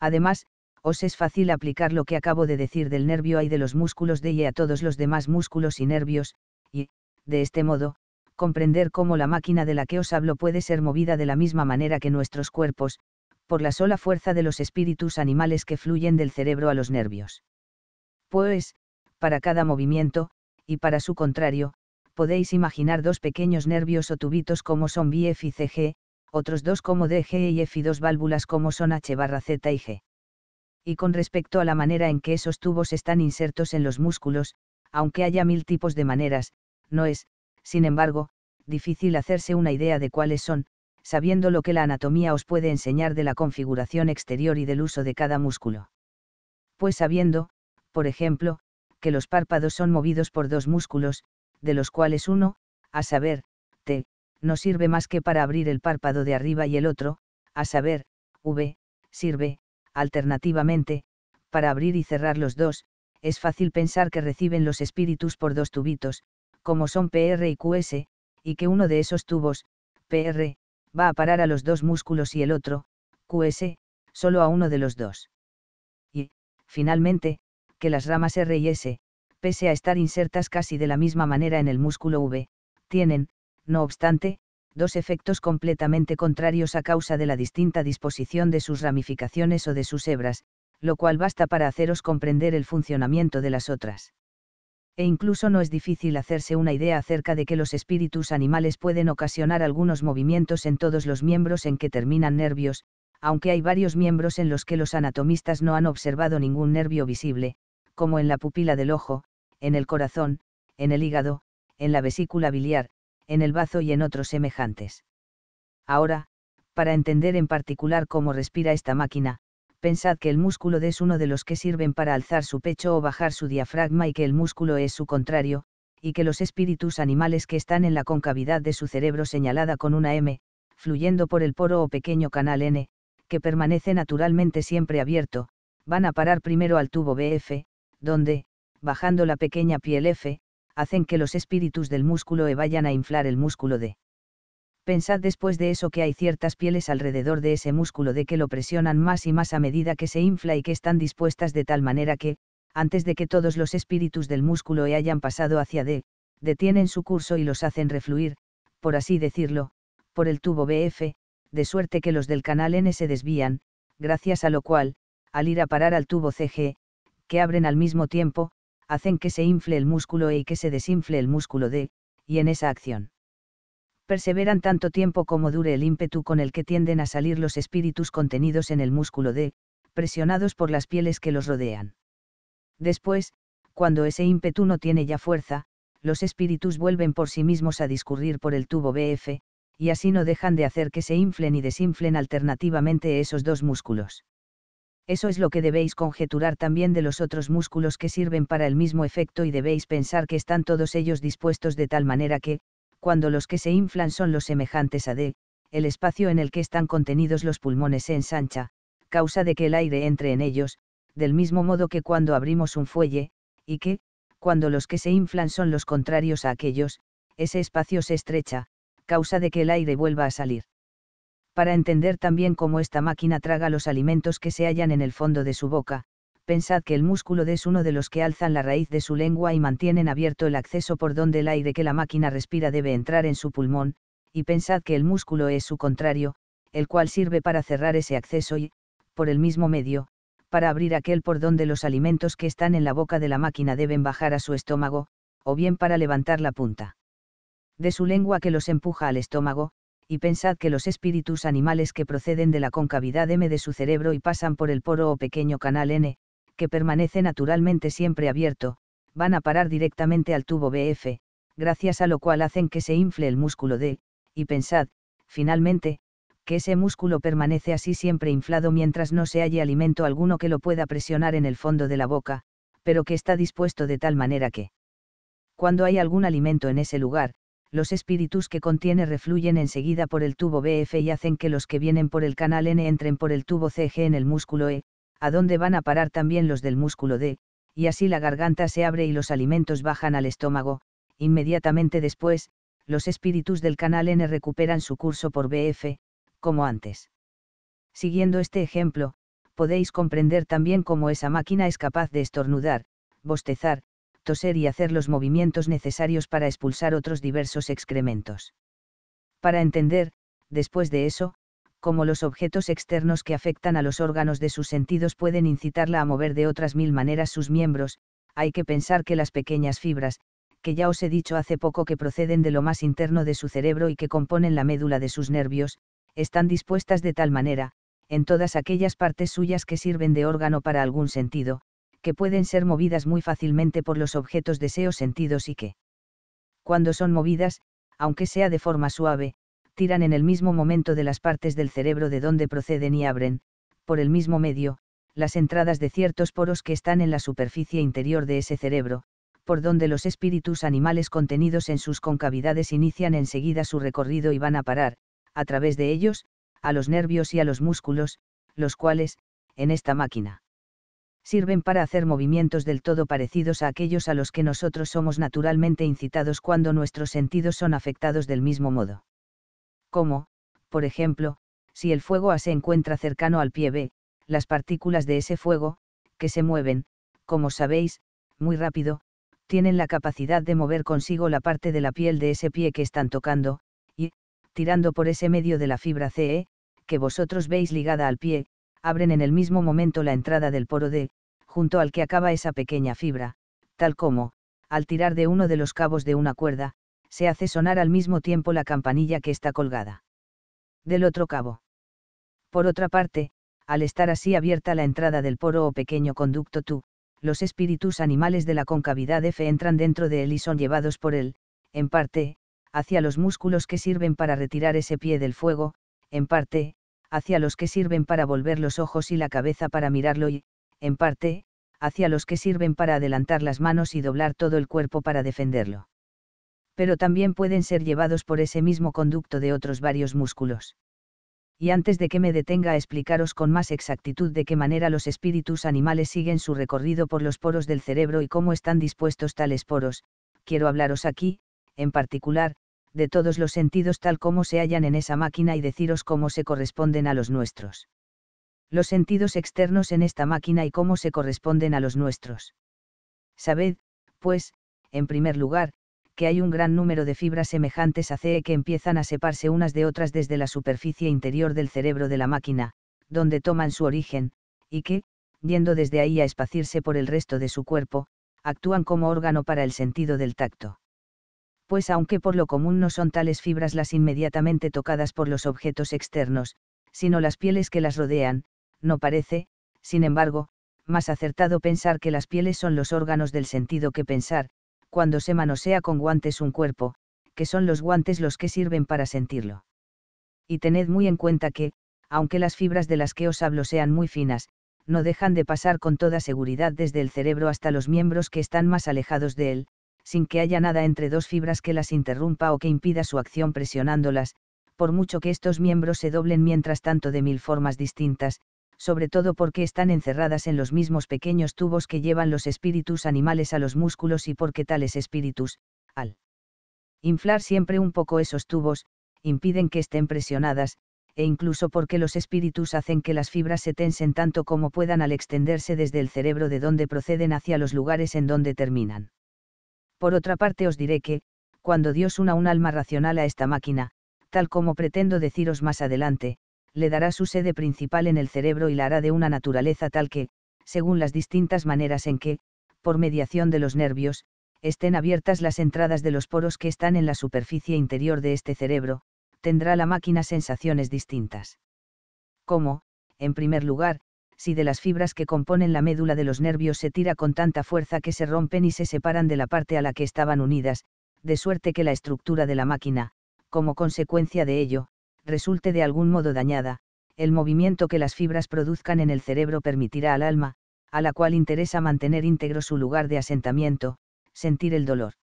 Además, os es fácil aplicar lo que acabo de decir del nervio y de los músculos de y a todos los demás músculos y nervios, y, de este modo, comprender cómo la máquina de la que os hablo puede ser movida de la misma manera que nuestros cuerpos, por la sola fuerza de los espíritus animales que fluyen del cerebro a los nervios. Pues, para cada movimiento, y para su contrario, podéis imaginar dos pequeños nervios o tubitos como son BF y CG, otros dos como DG e y F y dos válvulas como son H barra Z y G. Y con respecto a la manera en que esos tubos están insertos en los músculos, aunque haya mil tipos de maneras, no es, sin embargo, difícil hacerse una idea de cuáles son, sabiendo lo que la anatomía os puede enseñar de la configuración exterior y del uso de cada músculo. Pues sabiendo, por ejemplo, que los párpados son movidos por dos músculos, de los cuales uno, a saber, T, no sirve más que para abrir el párpado de arriba y el otro, a saber, V, sirve, alternativamente, para abrir y cerrar los dos, es fácil pensar que reciben los espíritus por dos tubitos, como son PR y QS, y que uno de esos tubos, PR, va a parar a los dos músculos y el otro, QS, solo a uno de los dos. Y, finalmente, que las ramas R y S, pese a estar insertas casi de la misma manera en el músculo V, tienen, no obstante, dos efectos completamente contrarios a causa de la distinta disposición de sus ramificaciones o de sus hebras, lo cual basta para haceros comprender el funcionamiento de las otras e incluso no es difícil hacerse una idea acerca de que los espíritus animales pueden ocasionar algunos movimientos en todos los miembros en que terminan nervios, aunque hay varios miembros en los que los anatomistas no han observado ningún nervio visible, como en la pupila del ojo, en el corazón, en el hígado, en la vesícula biliar, en el bazo y en otros semejantes. Ahora, para entender en particular cómo respira esta máquina, pensad que el músculo D es uno de los que sirven para alzar su pecho o bajar su diafragma y que el músculo es su contrario, y que los espíritus animales que están en la concavidad de su cerebro señalada con una M, fluyendo por el poro o pequeño canal N, que permanece naturalmente siempre abierto, van a parar primero al tubo BF, donde, bajando la pequeña piel F, hacen que los espíritus del músculo E vayan a inflar el músculo D. Pensad después de eso que hay ciertas pieles alrededor de ese músculo de que lo presionan más y más a medida que se infla y que están dispuestas de tal manera que, antes de que todos los espíritus del músculo e hayan pasado hacia D, detienen su curso y los hacen refluir, por así decirlo, por el tubo BF, de suerte que los del canal N se desvían, gracias a lo cual, al ir a parar al tubo CG, que abren al mismo tiempo, hacen que se infle el músculo E y que se desinfle el músculo D, y en esa acción perseveran tanto tiempo como dure el ímpetu con el que tienden a salir los espíritus contenidos en el músculo D, presionados por las pieles que los rodean. Después, cuando ese ímpetu no tiene ya fuerza, los espíritus vuelven por sí mismos a discurrir por el tubo BF, y así no dejan de hacer que se inflen y desinflen alternativamente esos dos músculos. Eso es lo que debéis conjeturar también de los otros músculos que sirven para el mismo efecto y debéis pensar que están todos ellos dispuestos de tal manera que, cuando los que se inflan son los semejantes a D, el espacio en el que están contenidos los pulmones se ensancha, causa de que el aire entre en ellos, del mismo modo que cuando abrimos un fuelle, y que, cuando los que se inflan son los contrarios a aquellos, ese espacio se estrecha, causa de que el aire vuelva a salir. Para entender también cómo esta máquina traga los alimentos que se hallan en el fondo de su boca, pensad que el músculo D es uno de los que alzan la raíz de su lengua y mantienen abierto el acceso por donde el aire que la máquina respira debe entrar en su pulmón, y pensad que el músculo es su contrario, el cual sirve para cerrar ese acceso y, por el mismo medio, para abrir aquel por donde los alimentos que están en la boca de la máquina deben bajar a su estómago, o bien para levantar la punta de su lengua que los empuja al estómago, y pensad que los espíritus animales que proceden de la concavidad M de su cerebro y pasan por el poro o pequeño canal N, que permanece naturalmente siempre abierto, van a parar directamente al tubo BF, gracias a lo cual hacen que se infle el músculo D, y pensad, finalmente, que ese músculo permanece así siempre inflado mientras no se halle alimento alguno que lo pueda presionar en el fondo de la boca, pero que está dispuesto de tal manera que, cuando hay algún alimento en ese lugar, los espíritus que contiene refluyen enseguida por el tubo BF y hacen que los que vienen por el canal N entren por el tubo CG en el músculo E, a dónde van a parar también los del músculo D, y así la garganta se abre y los alimentos bajan al estómago, inmediatamente después, los espíritus del canal N recuperan su curso por BF, como antes. Siguiendo este ejemplo, podéis comprender también cómo esa máquina es capaz de estornudar, bostezar, toser y hacer los movimientos necesarios para expulsar otros diversos excrementos. Para entender, después de eso, como los objetos externos que afectan a los órganos de sus sentidos pueden incitarla a mover de otras mil maneras sus miembros, hay que pensar que las pequeñas fibras, que ya os he dicho hace poco que proceden de lo más interno de su cerebro y que componen la médula de sus nervios, están dispuestas de tal manera, en todas aquellas partes suyas que sirven de órgano para algún sentido, que pueden ser movidas muy fácilmente por los objetos deseos sentidos y que, cuando son movidas, aunque sea de forma suave, tiran en el mismo momento de las partes del cerebro de donde proceden y abren, por el mismo medio, las entradas de ciertos poros que están en la superficie interior de ese cerebro, por donde los espíritus animales contenidos en sus concavidades inician enseguida su recorrido y van a parar, a través de ellos, a los nervios y a los músculos, los cuales, en esta máquina, sirven para hacer movimientos del todo parecidos a aquellos a los que nosotros somos naturalmente incitados cuando nuestros sentidos son afectados del mismo modo como, por ejemplo, si el fuego A se encuentra cercano al pie B, las partículas de ese fuego, que se mueven, como sabéis, muy rápido, tienen la capacidad de mover consigo la parte de la piel de ese pie que están tocando, y, tirando por ese medio de la fibra CE, que vosotros veis ligada al pie, abren en el mismo momento la entrada del poro D, junto al que acaba esa pequeña fibra, tal como, al tirar de uno de los cabos de una cuerda, se hace sonar al mismo tiempo la campanilla que está colgada. Del otro cabo. Por otra parte, al estar así abierta la entrada del poro o pequeño conducto tú, los espíritus animales de la concavidad F entran dentro de él y son llevados por él, en parte, hacia los músculos que sirven para retirar ese pie del fuego, en parte, hacia los que sirven para volver los ojos y la cabeza para mirarlo y, en parte, hacia los que sirven para adelantar las manos y doblar todo el cuerpo para defenderlo pero también pueden ser llevados por ese mismo conducto de otros varios músculos. Y antes de que me detenga a explicaros con más exactitud de qué manera los espíritus animales siguen su recorrido por los poros del cerebro y cómo están dispuestos tales poros, quiero hablaros aquí, en particular, de todos los sentidos tal como se hallan en esa máquina y deciros cómo se corresponden a los nuestros. Los sentidos externos en esta máquina y cómo se corresponden a los nuestros. Sabed, pues, en primer lugar, que hay un gran número de fibras semejantes a CE que empiezan a separarse unas de otras desde la superficie interior del cerebro de la máquina, donde toman su origen, y que, yendo desde ahí a espacirse por el resto de su cuerpo, actúan como órgano para el sentido del tacto. Pues aunque por lo común no son tales fibras las inmediatamente tocadas por los objetos externos, sino las pieles que las rodean, no parece, sin embargo, más acertado pensar que las pieles son los órganos del sentido que pensar, cuando se manosea con guantes un cuerpo, que son los guantes los que sirven para sentirlo. Y tened muy en cuenta que, aunque las fibras de las que os hablo sean muy finas, no dejan de pasar con toda seguridad desde el cerebro hasta los miembros que están más alejados de él, sin que haya nada entre dos fibras que las interrumpa o que impida su acción presionándolas, por mucho que estos miembros se doblen mientras tanto de mil formas distintas, sobre todo porque están encerradas en los mismos pequeños tubos que llevan los espíritus animales a los músculos y porque tales espíritus, al inflar siempre un poco esos tubos, impiden que estén presionadas, e incluso porque los espíritus hacen que las fibras se tensen tanto como puedan al extenderse desde el cerebro de donde proceden hacia los lugares en donde terminan. Por otra parte os diré que, cuando Dios una un alma racional a esta máquina, tal como pretendo deciros más adelante, le dará su sede principal en el cerebro y la hará de una naturaleza tal que, según las distintas maneras en que, por mediación de los nervios, estén abiertas las entradas de los poros que están en la superficie interior de este cerebro, tendrá la máquina sensaciones distintas. Como, en primer lugar, si de las fibras que componen la médula de los nervios se tira con tanta fuerza que se rompen y se separan de la parte a la que estaban unidas, de suerte que la estructura de la máquina, como consecuencia de ello, resulte de algún modo dañada, el movimiento que las fibras produzcan en el cerebro permitirá al alma, a la cual interesa mantener íntegro su lugar de asentamiento, sentir el dolor.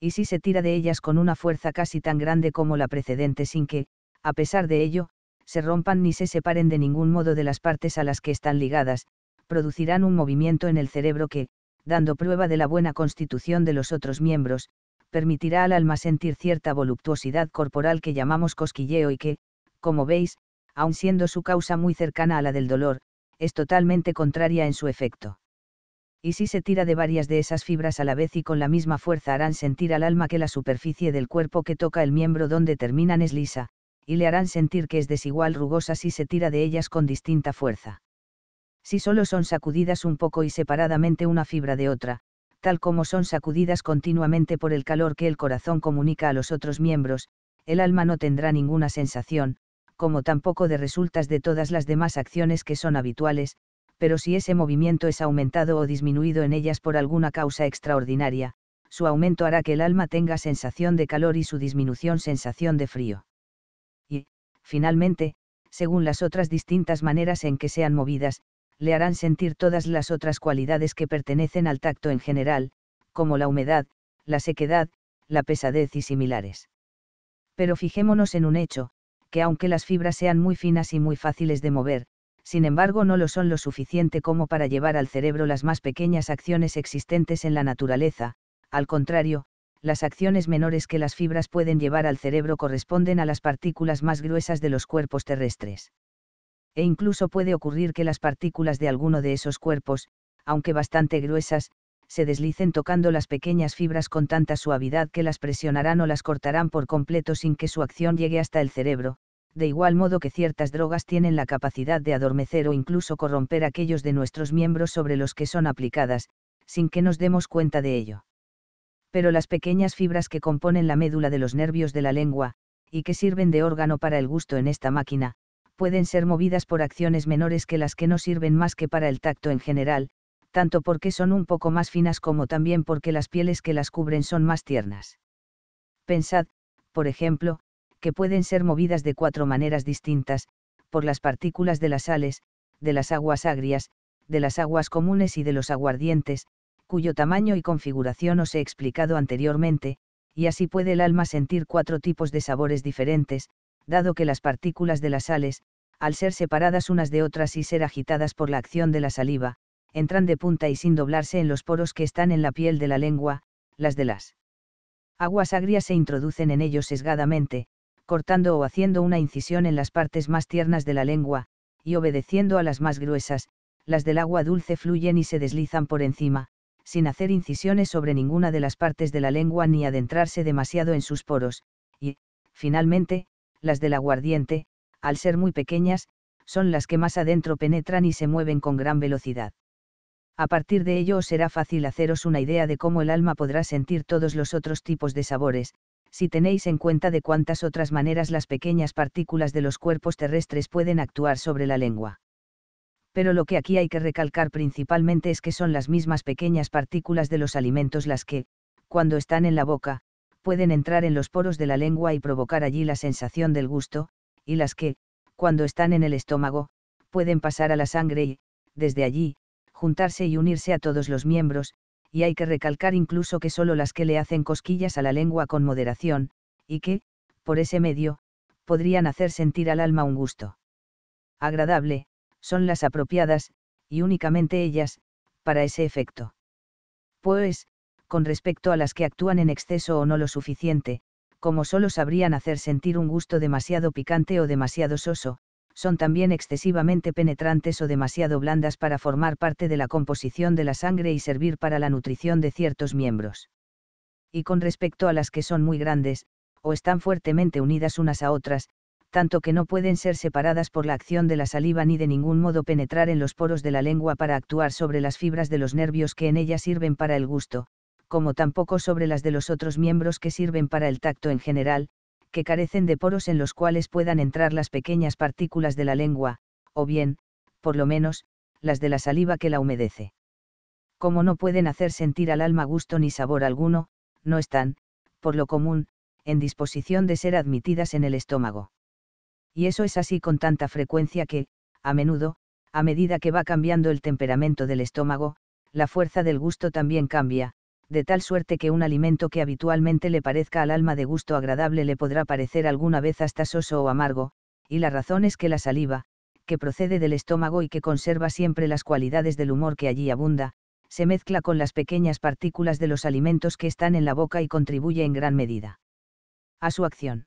Y si se tira de ellas con una fuerza casi tan grande como la precedente sin que, a pesar de ello, se rompan ni se separen de ningún modo de las partes a las que están ligadas, producirán un movimiento en el cerebro que, dando prueba de la buena constitución de los otros miembros, permitirá al alma sentir cierta voluptuosidad corporal que llamamos cosquilleo y que, como veis, aun siendo su causa muy cercana a la del dolor, es totalmente contraria en su efecto. Y si se tira de varias de esas fibras a la vez y con la misma fuerza harán sentir al alma que la superficie del cuerpo que toca el miembro donde terminan es lisa, y le harán sentir que es desigual rugosa si se tira de ellas con distinta fuerza. Si solo son sacudidas un poco y separadamente una fibra de otra, tal como son sacudidas continuamente por el calor que el corazón comunica a los otros miembros, el alma no tendrá ninguna sensación, como tampoco de resultas de todas las demás acciones que son habituales, pero si ese movimiento es aumentado o disminuido en ellas por alguna causa extraordinaria, su aumento hará que el alma tenga sensación de calor y su disminución sensación de frío. Y, finalmente, según las otras distintas maneras en que sean movidas, le harán sentir todas las otras cualidades que pertenecen al tacto en general, como la humedad, la sequedad, la pesadez y similares. Pero fijémonos en un hecho, que aunque las fibras sean muy finas y muy fáciles de mover, sin embargo no lo son lo suficiente como para llevar al cerebro las más pequeñas acciones existentes en la naturaleza, al contrario, las acciones menores que las fibras pueden llevar al cerebro corresponden a las partículas más gruesas de los cuerpos terrestres e incluso puede ocurrir que las partículas de alguno de esos cuerpos, aunque bastante gruesas, se deslicen tocando las pequeñas fibras con tanta suavidad que las presionarán o las cortarán por completo sin que su acción llegue hasta el cerebro, de igual modo que ciertas drogas tienen la capacidad de adormecer o incluso corromper aquellos de nuestros miembros sobre los que son aplicadas, sin que nos demos cuenta de ello. Pero las pequeñas fibras que componen la médula de los nervios de la lengua, y que sirven de órgano para el gusto en esta máquina, pueden ser movidas por acciones menores que las que no sirven más que para el tacto en general, tanto porque son un poco más finas como también porque las pieles que las cubren son más tiernas. Pensad, por ejemplo, que pueden ser movidas de cuatro maneras distintas, por las partículas de las sales, de las aguas agrias, de las aguas comunes y de los aguardientes, cuyo tamaño y configuración os he explicado anteriormente, y así puede el alma sentir cuatro tipos de sabores diferentes, dado que las partículas de las sales, al ser separadas unas de otras y ser agitadas por la acción de la saliva, entran de punta y sin doblarse en los poros que están en la piel de la lengua, las de las aguas agrias se introducen en ellos sesgadamente, cortando o haciendo una incisión en las partes más tiernas de la lengua, y obedeciendo a las más gruesas, las del agua dulce fluyen y se deslizan por encima, sin hacer incisiones sobre ninguna de las partes de la lengua ni adentrarse demasiado en sus poros, y, finalmente, las del aguardiente, al ser muy pequeñas, son las que más adentro penetran y se mueven con gran velocidad. A partir de ello os será fácil haceros una idea de cómo el alma podrá sentir todos los otros tipos de sabores, si tenéis en cuenta de cuántas otras maneras las pequeñas partículas de los cuerpos terrestres pueden actuar sobre la lengua. Pero lo que aquí hay que recalcar principalmente es que son las mismas pequeñas partículas de los alimentos las que, cuando están en la boca, pueden entrar en los poros de la lengua y provocar allí la sensación del gusto, y las que, cuando están en el estómago, pueden pasar a la sangre y, desde allí, juntarse y unirse a todos los miembros, y hay que recalcar incluso que solo las que le hacen cosquillas a la lengua con moderación, y que, por ese medio, podrían hacer sentir al alma un gusto agradable, son las apropiadas, y únicamente ellas, para ese efecto. Pues, con respecto a las que actúan en exceso o no lo suficiente, como solo sabrían hacer sentir un gusto demasiado picante o demasiado soso, son también excesivamente penetrantes o demasiado blandas para formar parte de la composición de la sangre y servir para la nutrición de ciertos miembros. Y con respecto a las que son muy grandes, o están fuertemente unidas unas a otras, tanto que no pueden ser separadas por la acción de la saliva ni de ningún modo penetrar en los poros de la lengua para actuar sobre las fibras de los nervios que en ella sirven para el gusto, como tampoco sobre las de los otros miembros que sirven para el tacto en general, que carecen de poros en los cuales puedan entrar las pequeñas partículas de la lengua, o bien, por lo menos, las de la saliva que la humedece. Como no pueden hacer sentir al alma gusto ni sabor alguno, no están, por lo común, en disposición de ser admitidas en el estómago. Y eso es así con tanta frecuencia que, a menudo, a medida que va cambiando el temperamento del estómago, la fuerza del gusto también cambia, de tal suerte que un alimento que habitualmente le parezca al alma de gusto agradable le podrá parecer alguna vez hasta soso o amargo, y la razón es que la saliva, que procede del estómago y que conserva siempre las cualidades del humor que allí abunda, se mezcla con las pequeñas partículas de los alimentos que están en la boca y contribuye en gran medida a su acción.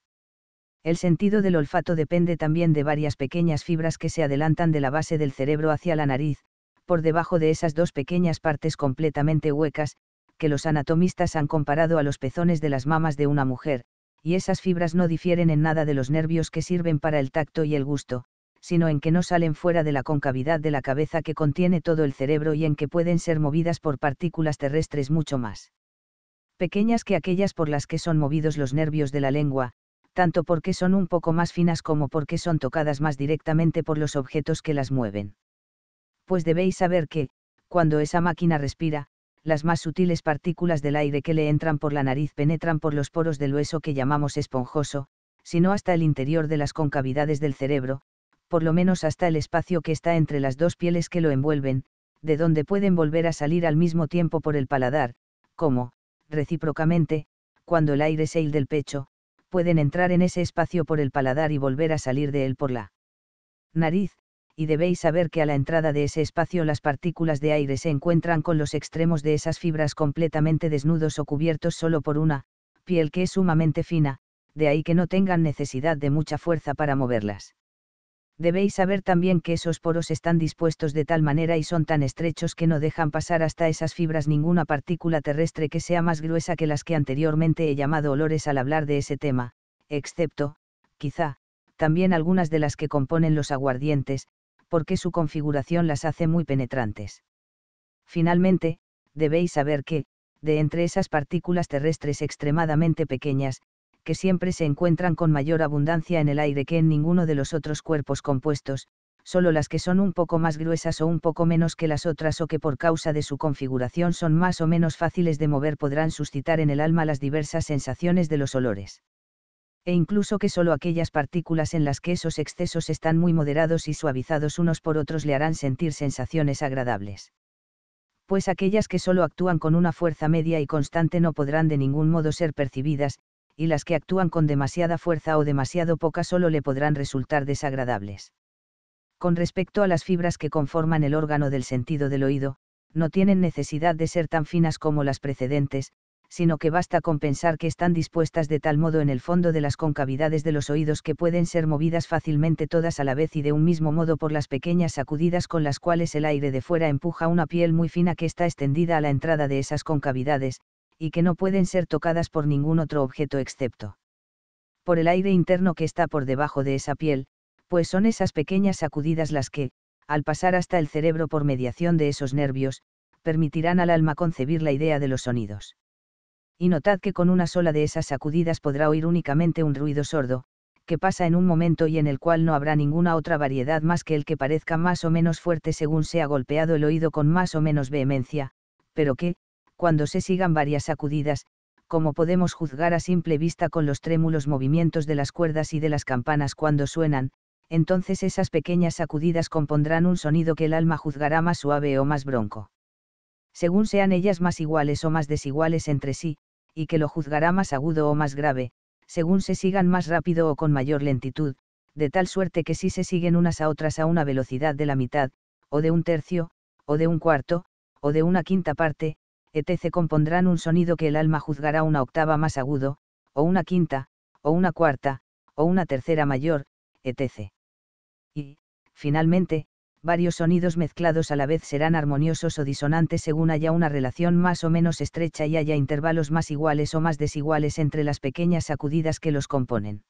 El sentido del olfato depende también de varias pequeñas fibras que se adelantan de la base del cerebro hacia la nariz, por debajo de esas dos pequeñas partes completamente huecas, que los anatomistas han comparado a los pezones de las mamas de una mujer, y esas fibras no difieren en nada de los nervios que sirven para el tacto y el gusto, sino en que no salen fuera de la concavidad de la cabeza que contiene todo el cerebro y en que pueden ser movidas por partículas terrestres mucho más pequeñas que aquellas por las que son movidos los nervios de la lengua, tanto porque son un poco más finas como porque son tocadas más directamente por los objetos que las mueven. Pues debéis saber que, cuando esa máquina respira, las más sutiles partículas del aire que le entran por la nariz penetran por los poros del hueso que llamamos esponjoso, sino hasta el interior de las concavidades del cerebro, por lo menos hasta el espacio que está entre las dos pieles que lo envuelven, de donde pueden volver a salir al mismo tiempo por el paladar, como, recíprocamente, cuando el aire se sale del pecho, pueden entrar en ese espacio por el paladar y volver a salir de él por la nariz, y debéis saber que a la entrada de ese espacio las partículas de aire se encuentran con los extremos de esas fibras completamente desnudos o cubiertos solo por una, piel que es sumamente fina, de ahí que no tengan necesidad de mucha fuerza para moverlas. Debéis saber también que esos poros están dispuestos de tal manera y son tan estrechos que no dejan pasar hasta esas fibras ninguna partícula terrestre que sea más gruesa que las que anteriormente he llamado olores al hablar de ese tema, excepto, quizá, también algunas de las que componen los aguardientes, porque su configuración las hace muy penetrantes. Finalmente, debéis saber que, de entre esas partículas terrestres extremadamente pequeñas, que siempre se encuentran con mayor abundancia en el aire que en ninguno de los otros cuerpos compuestos, solo las que son un poco más gruesas o un poco menos que las otras o que por causa de su configuración son más o menos fáciles de mover podrán suscitar en el alma las diversas sensaciones de los olores e incluso que solo aquellas partículas en las que esos excesos están muy moderados y suavizados unos por otros le harán sentir sensaciones agradables. Pues aquellas que solo actúan con una fuerza media y constante no podrán de ningún modo ser percibidas, y las que actúan con demasiada fuerza o demasiado poca solo le podrán resultar desagradables. Con respecto a las fibras que conforman el órgano del sentido del oído, no tienen necesidad de ser tan finas como las precedentes, sino que basta con pensar que están dispuestas de tal modo en el fondo de las concavidades de los oídos que pueden ser movidas fácilmente todas a la vez y de un mismo modo por las pequeñas sacudidas con las cuales el aire de fuera empuja una piel muy fina que está extendida a la entrada de esas concavidades, y que no pueden ser tocadas por ningún otro objeto excepto por el aire interno que está por debajo de esa piel, pues son esas pequeñas sacudidas las que, al pasar hasta el cerebro por mediación de esos nervios, permitirán al alma concebir la idea de los sonidos y notad que con una sola de esas sacudidas podrá oír únicamente un ruido sordo, que pasa en un momento y en el cual no habrá ninguna otra variedad más que el que parezca más o menos fuerte según se ha golpeado el oído con más o menos vehemencia, pero que, cuando se sigan varias sacudidas, como podemos juzgar a simple vista con los trémulos movimientos de las cuerdas y de las campanas cuando suenan, entonces esas pequeñas sacudidas compondrán un sonido que el alma juzgará más suave o más bronco según sean ellas más iguales o más desiguales entre sí, y que lo juzgará más agudo o más grave, según se sigan más rápido o con mayor lentitud, de tal suerte que si se siguen unas a otras a una velocidad de la mitad, o de un tercio, o de un cuarto, o de una quinta parte, etc. compondrán un sonido que el alma juzgará una octava más agudo, o una quinta, o una cuarta, o una tercera mayor, etc. Y, finalmente, varios sonidos mezclados a la vez serán armoniosos o disonantes según haya una relación más o menos estrecha y haya intervalos más iguales o más desiguales entre las pequeñas sacudidas que los componen.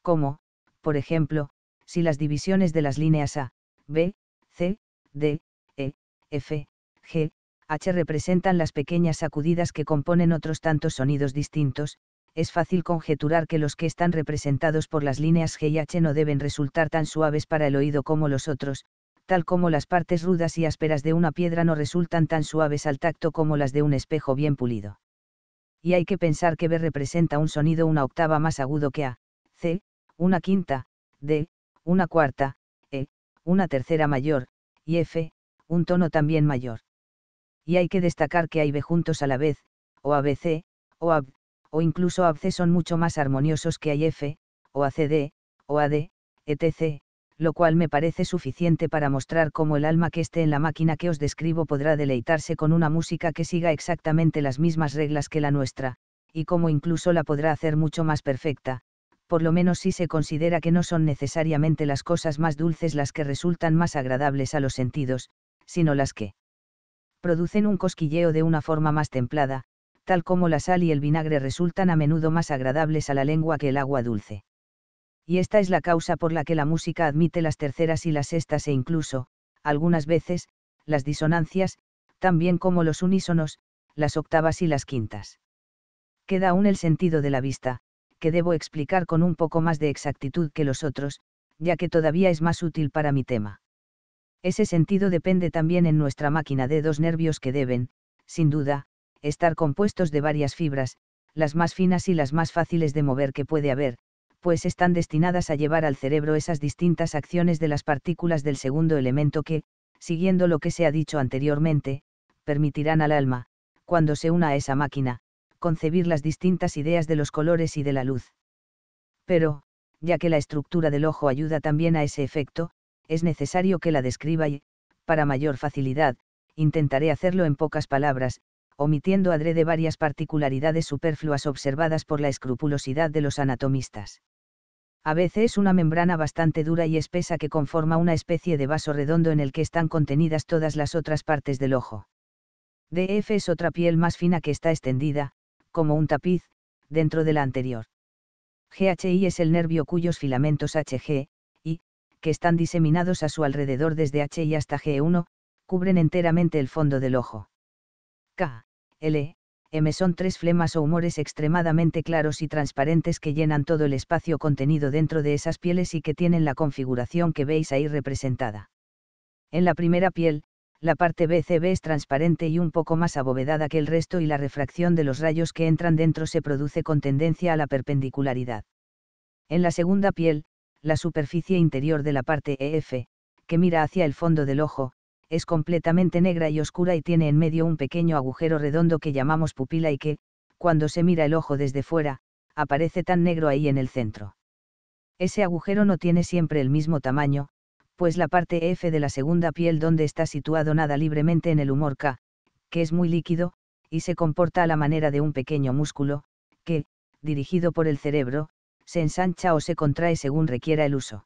Como, por ejemplo, si las divisiones de las líneas A, B, C, D, E, F, G, H representan las pequeñas sacudidas que componen otros tantos sonidos distintos, es fácil conjeturar que los que están representados por las líneas G y H no deben resultar tan suaves para el oído como los otros, tal como las partes rudas y ásperas de una piedra no resultan tan suaves al tacto como las de un espejo bien pulido. Y hay que pensar que B representa un sonido una octava más agudo que A, C, una quinta, D, una cuarta, E, una tercera mayor, y F, un tono también mayor. Y hay que destacar que hay B juntos a la vez, o ABC, o AB, o incluso ABC son mucho más armoniosos que hay F, o ACD, o AD, etc., lo cual me parece suficiente para mostrar cómo el alma que esté en la máquina que os describo podrá deleitarse con una música que siga exactamente las mismas reglas que la nuestra, y cómo incluso la podrá hacer mucho más perfecta, por lo menos si se considera que no son necesariamente las cosas más dulces las que resultan más agradables a los sentidos, sino las que producen un cosquilleo de una forma más templada, tal como la sal y el vinagre resultan a menudo más agradables a la lengua que el agua dulce y esta es la causa por la que la música admite las terceras y las sextas e incluso, algunas veces, las disonancias, también como los unísonos, las octavas y las quintas. Queda aún el sentido de la vista, que debo explicar con un poco más de exactitud que los otros, ya que todavía es más útil para mi tema. Ese sentido depende también en nuestra máquina de dos nervios que deben, sin duda, estar compuestos de varias fibras, las más finas y las más fáciles de mover que puede haber, pues están destinadas a llevar al cerebro esas distintas acciones de las partículas del segundo elemento que, siguiendo lo que se ha dicho anteriormente, permitirán al alma, cuando se una a esa máquina, concebir las distintas ideas de los colores y de la luz. Pero, ya que la estructura del ojo ayuda también a ese efecto, es necesario que la describa y, para mayor facilidad, intentaré hacerlo en pocas palabras, omitiendo adrede varias particularidades superfluas observadas por la escrupulosidad de los anatomistas a veces una membrana bastante dura y espesa que conforma una especie de vaso redondo en el que están contenidas todas las otras partes del ojo. DF es otra piel más fina que está extendida, como un tapiz, dentro de la anterior. GHI es el nervio cuyos filamentos HG, y, que están diseminados a su alrededor desde H hasta G1, cubren enteramente el fondo del ojo. K, L, M son tres flemas o humores extremadamente claros y transparentes que llenan todo el espacio contenido dentro de esas pieles y que tienen la configuración que veis ahí representada. En la primera piel, la parte BCB es transparente y un poco más abovedada que el resto y la refracción de los rayos que entran dentro se produce con tendencia a la perpendicularidad. En la segunda piel, la superficie interior de la parte EF, que mira hacia el fondo del ojo, es completamente negra y oscura y tiene en medio un pequeño agujero redondo que llamamos pupila y que, cuando se mira el ojo desde fuera, aparece tan negro ahí en el centro. Ese agujero no tiene siempre el mismo tamaño, pues la parte F de la segunda piel donde está situado nada libremente en el humor K, que es muy líquido, y se comporta a la manera de un pequeño músculo, que, dirigido por el cerebro, se ensancha o se contrae según requiera el uso.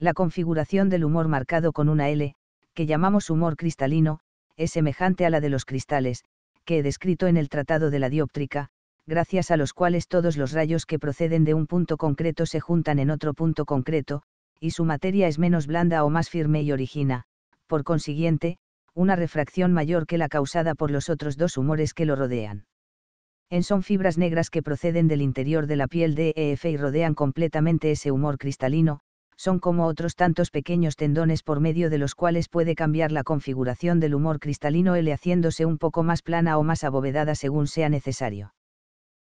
La configuración del humor marcado con una L, que llamamos humor cristalino, es semejante a la de los cristales, que he descrito en el Tratado de la Dióptrica, gracias a los cuales todos los rayos que proceden de un punto concreto se juntan en otro punto concreto, y su materia es menos blanda o más firme y origina, por consiguiente, una refracción mayor que la causada por los otros dos humores que lo rodean. En son fibras negras que proceden del interior de la piel de EF y rodean completamente ese humor cristalino, son como otros tantos pequeños tendones por medio de los cuales puede cambiar la configuración del humor cristalino L haciéndose un poco más plana o más abovedada según sea necesario.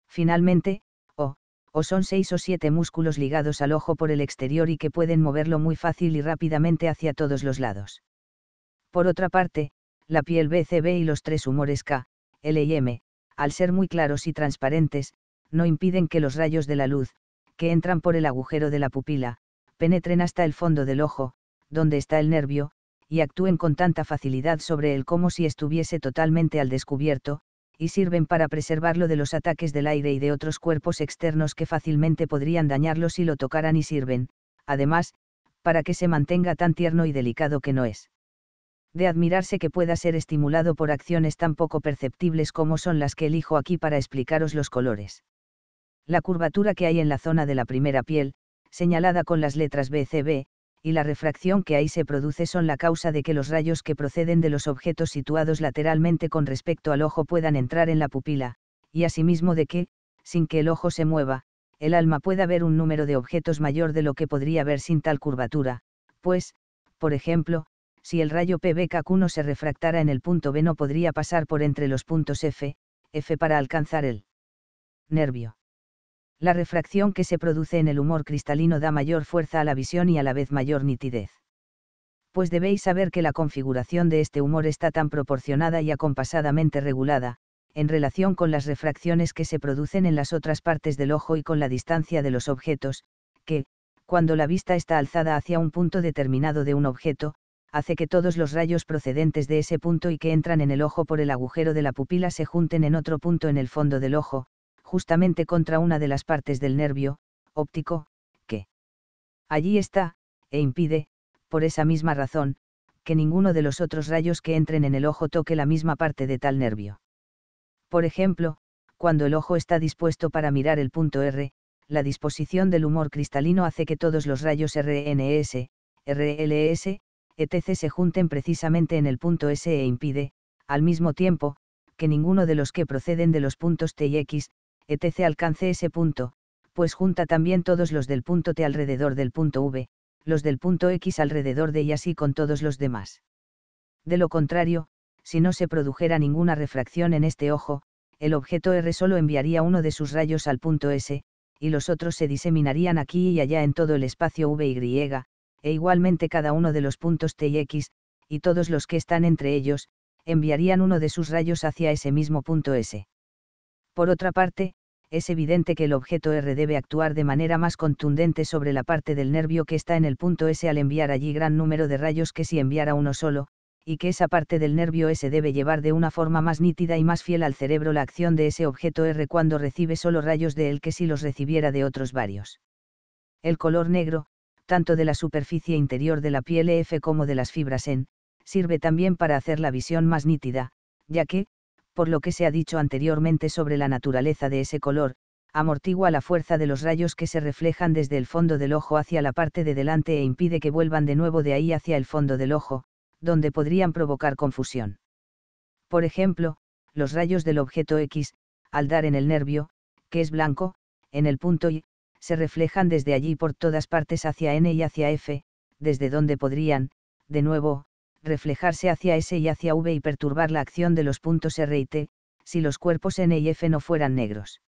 Finalmente, O, O son seis o siete músculos ligados al ojo por el exterior y que pueden moverlo muy fácil y rápidamente hacia todos los lados. Por otra parte, la piel BCB y los tres humores K, L y M, al ser muy claros y transparentes, no impiden que los rayos de la luz, que entran por el agujero de la pupila, penetren hasta el fondo del ojo, donde está el nervio, y actúen con tanta facilidad sobre él como si estuviese totalmente al descubierto, y sirven para preservarlo de los ataques del aire y de otros cuerpos externos que fácilmente podrían dañarlo si lo tocaran y sirven, además, para que se mantenga tan tierno y delicado que no es. De admirarse que pueda ser estimulado por acciones tan poco perceptibles como son las que elijo aquí para explicaros los colores. La curvatura que hay en la zona de la primera piel, señalada con las letras BCB, y la refracción que ahí se produce son la causa de que los rayos que proceden de los objetos situados lateralmente con respecto al ojo puedan entrar en la pupila, y asimismo de que, sin que el ojo se mueva, el alma pueda ver un número de objetos mayor de lo que podría ver sin tal curvatura, pues, por ejemplo, si el rayo PBK1 se refractara en el punto B no podría pasar por entre los puntos F, F para alcanzar el nervio la refracción que se produce en el humor cristalino da mayor fuerza a la visión y a la vez mayor nitidez. Pues debéis saber que la configuración de este humor está tan proporcionada y acompasadamente regulada, en relación con las refracciones que se producen en las otras partes del ojo y con la distancia de los objetos, que, cuando la vista está alzada hacia un punto determinado de un objeto, hace que todos los rayos procedentes de ese punto y que entran en el ojo por el agujero de la pupila se junten en otro punto en el fondo del ojo, justamente contra una de las partes del nervio, óptico, que allí está, e impide, por esa misma razón, que ninguno de los otros rayos que entren en el ojo toque la misma parte de tal nervio. Por ejemplo, cuando el ojo está dispuesto para mirar el punto R, la disposición del humor cristalino hace que todos los rayos RNS, RLS, etc. se junten precisamente en el punto S e impide, al mismo tiempo, que ninguno de los que proceden de los puntos T y X, etc. alcance ese punto, pues junta también todos los del punto T alrededor del punto V, los del punto X alrededor de y así con todos los demás. De lo contrario, si no se produjera ninguna refracción en este ojo, el objeto R solo enviaría uno de sus rayos al punto S, y los otros se diseminarían aquí y allá en todo el espacio V Y, e igualmente cada uno de los puntos T y X, y todos los que están entre ellos, enviarían uno de sus rayos hacia ese mismo punto S. Por otra parte, es evidente que el objeto R debe actuar de manera más contundente sobre la parte del nervio que está en el punto S al enviar allí gran número de rayos que si enviara uno solo, y que esa parte del nervio S debe llevar de una forma más nítida y más fiel al cerebro la acción de ese objeto R cuando recibe solo rayos de él que si los recibiera de otros varios. El color negro, tanto de la superficie interior de la piel F como de las fibras N, sirve también para hacer la visión más nítida, ya que, por lo que se ha dicho anteriormente sobre la naturaleza de ese color, amortigua la fuerza de los rayos que se reflejan desde el fondo del ojo hacia la parte de delante e impide que vuelvan de nuevo de ahí hacia el fondo del ojo, donde podrían provocar confusión. Por ejemplo, los rayos del objeto X, al dar en el nervio, que es blanco, en el punto Y, se reflejan desde allí por todas partes hacia N y hacia F, desde donde podrían, de nuevo, reflejarse hacia S y hacia V y perturbar la acción de los puntos R y T, si los cuerpos N y F no fueran negros.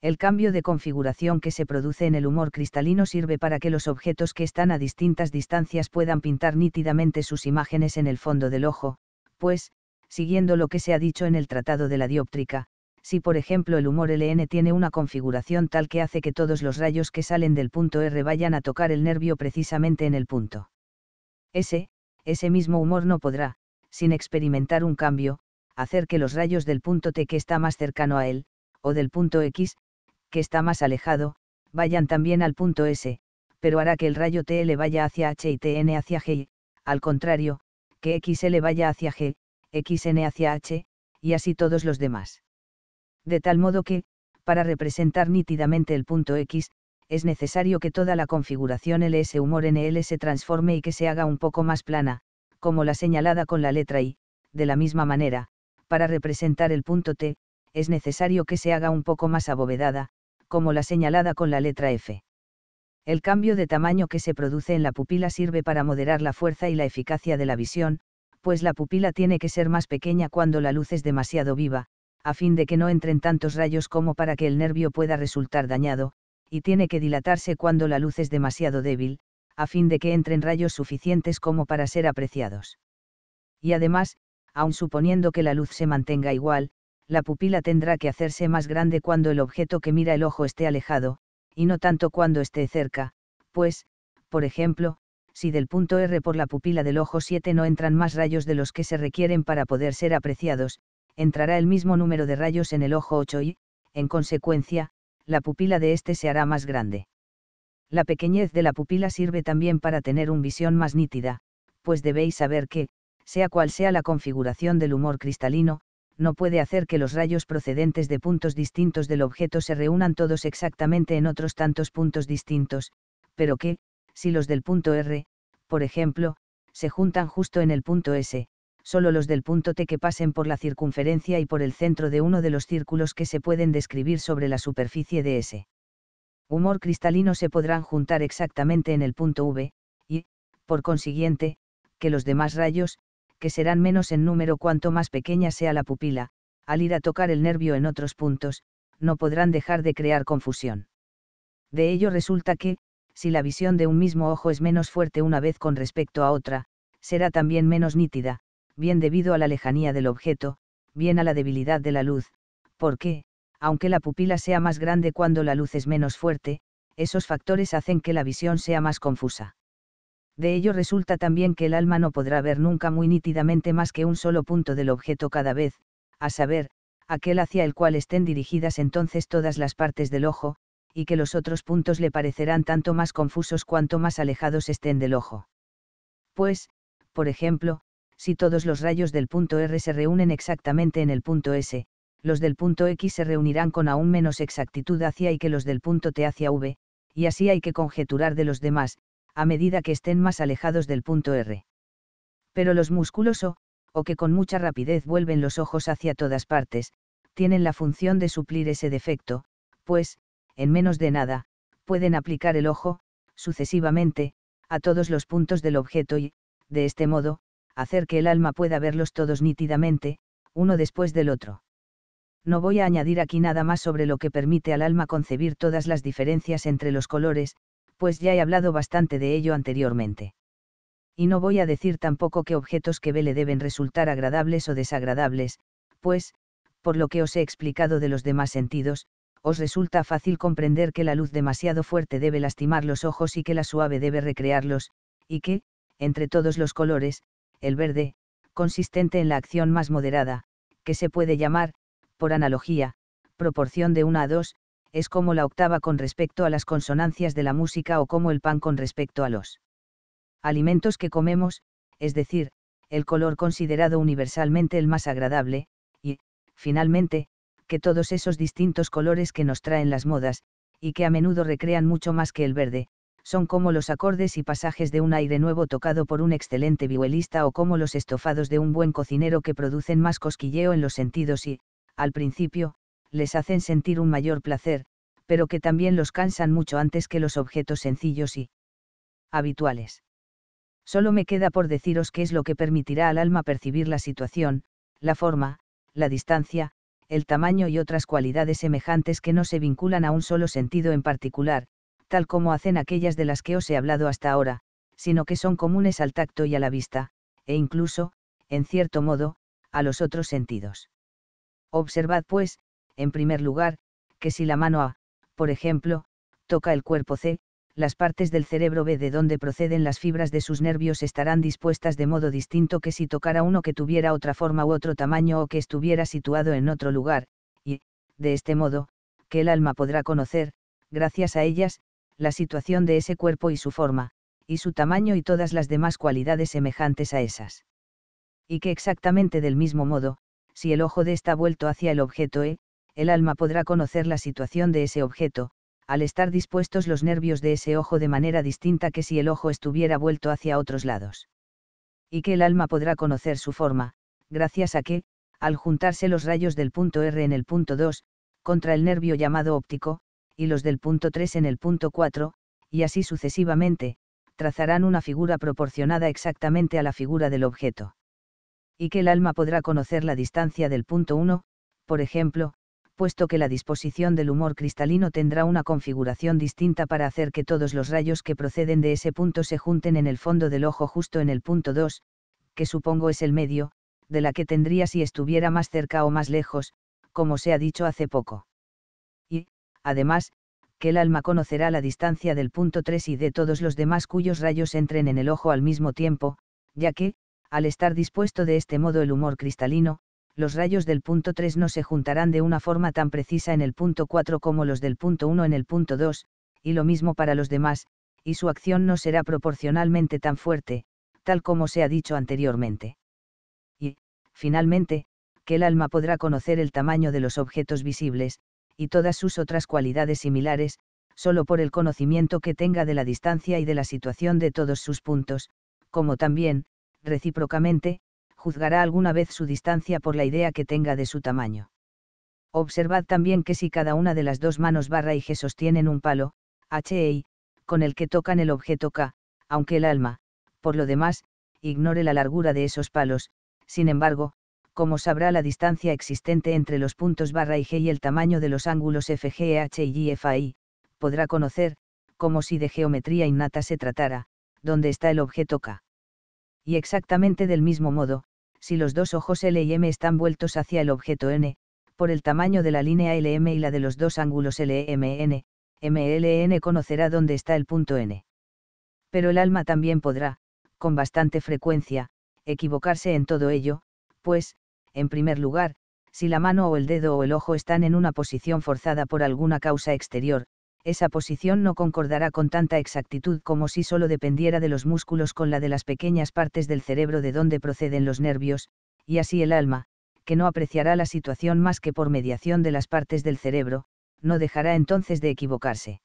El cambio de configuración que se produce en el humor cristalino sirve para que los objetos que están a distintas distancias puedan pintar nítidamente sus imágenes en el fondo del ojo, pues, siguiendo lo que se ha dicho en el tratado de la dióptrica, si por ejemplo el humor LN tiene una configuración tal que hace que todos los rayos que salen del punto R vayan a tocar el nervio precisamente en el punto S, ese mismo humor no podrá, sin experimentar un cambio, hacer que los rayos del punto T que está más cercano a él, o del punto X, que está más alejado, vayan también al punto S, pero hará que el rayo TL vaya hacia H y TN hacia G, al contrario, que XL vaya hacia G, XN hacia H, y así todos los demás. De tal modo que, para representar nítidamente el punto X, es necesario que toda la configuración ls humor nl se transforme y que se haga un poco más plana, como la señalada con la letra i, de la misma manera, para representar el punto t, es necesario que se haga un poco más abovedada, como la señalada con la letra f. El cambio de tamaño que se produce en la pupila sirve para moderar la fuerza y la eficacia de la visión, pues la pupila tiene que ser más pequeña cuando la luz es demasiado viva, a fin de que no entren tantos rayos como para que el nervio pueda resultar dañado, y tiene que dilatarse cuando la luz es demasiado débil, a fin de que entren rayos suficientes como para ser apreciados. Y además, aun suponiendo que la luz se mantenga igual, la pupila tendrá que hacerse más grande cuando el objeto que mira el ojo esté alejado, y no tanto cuando esté cerca, pues, por ejemplo, si del punto R por la pupila del ojo 7 no entran más rayos de los que se requieren para poder ser apreciados, entrará el mismo número de rayos en el ojo 8 y, en consecuencia, la pupila de éste se hará más grande. La pequeñez de la pupila sirve también para tener una visión más nítida, pues debéis saber que, sea cual sea la configuración del humor cristalino, no puede hacer que los rayos procedentes de puntos distintos del objeto se reúnan todos exactamente en otros tantos puntos distintos, pero que, si los del punto R, por ejemplo, se juntan justo en el punto S, solo los del punto T que pasen por la circunferencia y por el centro de uno de los círculos que se pueden describir sobre la superficie de ese humor cristalino se podrán juntar exactamente en el punto V, y, por consiguiente, que los demás rayos, que serán menos en número cuanto más pequeña sea la pupila, al ir a tocar el nervio en otros puntos, no podrán dejar de crear confusión. De ello resulta que, si la visión de un mismo ojo es menos fuerte una vez con respecto a otra, será también menos nítida, bien debido a la lejanía del objeto, bien a la debilidad de la luz, porque, aunque la pupila sea más grande cuando la luz es menos fuerte, esos factores hacen que la visión sea más confusa. De ello resulta también que el alma no podrá ver nunca muy nítidamente más que un solo punto del objeto cada vez, a saber, aquel hacia el cual estén dirigidas entonces todas las partes del ojo, y que los otros puntos le parecerán tanto más confusos cuanto más alejados estén del ojo. Pues, por ejemplo, si todos los rayos del punto R se reúnen exactamente en el punto S, los del punto X se reunirán con aún menos exactitud hacia Y que los del punto T hacia V, y así hay que conjeturar de los demás, a medida que estén más alejados del punto R. Pero los músculos o, o que con mucha rapidez vuelven los ojos hacia todas partes, tienen la función de suplir ese defecto, pues, en menos de nada, pueden aplicar el ojo, sucesivamente, a todos los puntos del objeto y, de este modo, hacer que el alma pueda verlos todos nítidamente, uno después del otro. No voy a añadir aquí nada más sobre lo que permite al alma concebir todas las diferencias entre los colores, pues ya he hablado bastante de ello anteriormente. Y no voy a decir tampoco qué objetos que ve le deben resultar agradables o desagradables, pues, por lo que os he explicado de los demás sentidos, os resulta fácil comprender que la luz demasiado fuerte debe lastimar los ojos y que la suave debe recrearlos, y que, entre todos los colores, el verde, consistente en la acción más moderada, que se puede llamar, por analogía, proporción de 1 a 2, es como la octava con respecto a las consonancias de la música o como el pan con respecto a los alimentos que comemos, es decir, el color considerado universalmente el más agradable, y, finalmente, que todos esos distintos colores que nos traen las modas, y que a menudo recrean mucho más que el verde, son como los acordes y pasajes de un aire nuevo tocado por un excelente vihuelista o como los estofados de un buen cocinero que producen más cosquilleo en los sentidos y, al principio, les hacen sentir un mayor placer, pero que también los cansan mucho antes que los objetos sencillos y habituales. Solo me queda por deciros qué es lo que permitirá al alma percibir la situación, la forma, la distancia, el tamaño y otras cualidades semejantes que no se vinculan a un solo sentido en particular, tal como hacen aquellas de las que os he hablado hasta ahora, sino que son comunes al tacto y a la vista, e incluso, en cierto modo, a los otros sentidos. Observad, pues, en primer lugar, que si la mano A, por ejemplo, toca el cuerpo C, las partes del cerebro B de donde proceden las fibras de sus nervios estarán dispuestas de modo distinto que si tocara uno que tuviera otra forma u otro tamaño o que estuviera situado en otro lugar, y, de este modo, que el alma podrá conocer, gracias a ellas, la situación de ese cuerpo y su forma, y su tamaño y todas las demás cualidades semejantes a esas. Y que exactamente del mismo modo, si el ojo de está vuelto hacia el objeto E, el alma podrá conocer la situación de ese objeto, al estar dispuestos los nervios de ese ojo de manera distinta que si el ojo estuviera vuelto hacia otros lados. Y que el alma podrá conocer su forma, gracias a que, al juntarse los rayos del punto R en el punto 2, contra el nervio llamado óptico, y los del punto 3 en el punto 4, y así sucesivamente, trazarán una figura proporcionada exactamente a la figura del objeto. Y que el alma podrá conocer la distancia del punto 1, por ejemplo, puesto que la disposición del humor cristalino tendrá una configuración distinta para hacer que todos los rayos que proceden de ese punto se junten en el fondo del ojo justo en el punto 2, que supongo es el medio, de la que tendría si estuviera más cerca o más lejos, como se ha dicho hace poco además, que el alma conocerá la distancia del punto 3 y de todos los demás cuyos rayos entren en el ojo al mismo tiempo, ya que, al estar dispuesto de este modo el humor cristalino, los rayos del punto 3 no se juntarán de una forma tan precisa en el punto 4 como los del punto 1 en el punto 2, y lo mismo para los demás, y su acción no será proporcionalmente tan fuerte, tal como se ha dicho anteriormente. Y, finalmente, que el alma podrá conocer el tamaño de los objetos visibles, y todas sus otras cualidades similares, solo por el conocimiento que tenga de la distancia y de la situación de todos sus puntos, como también, recíprocamente, juzgará alguna vez su distancia por la idea que tenga de su tamaño. Observad también que si cada una de las dos manos barra y G sostienen un palo, e I, con el que tocan el objeto K, aunque el alma, por lo demás, ignore la largura de esos palos, sin embargo, como sabrá la distancia existente entre los puntos barra y G y el tamaño de los ángulos FGH e, y GFI, podrá conocer, como si de geometría innata se tratara, dónde está el objeto K. Y exactamente del mismo modo, si los dos ojos L y M están vueltos hacia el objeto N, por el tamaño de la línea LM y la de los dos ángulos LMN, e, MLN e, conocerá dónde está el punto N. Pero el alma también podrá, con bastante frecuencia, equivocarse en todo ello, pues, en primer lugar, si la mano o el dedo o el ojo están en una posición forzada por alguna causa exterior, esa posición no concordará con tanta exactitud como si solo dependiera de los músculos con la de las pequeñas partes del cerebro de donde proceden los nervios, y así el alma, que no apreciará la situación más que por mediación de las partes del cerebro, no dejará entonces de equivocarse.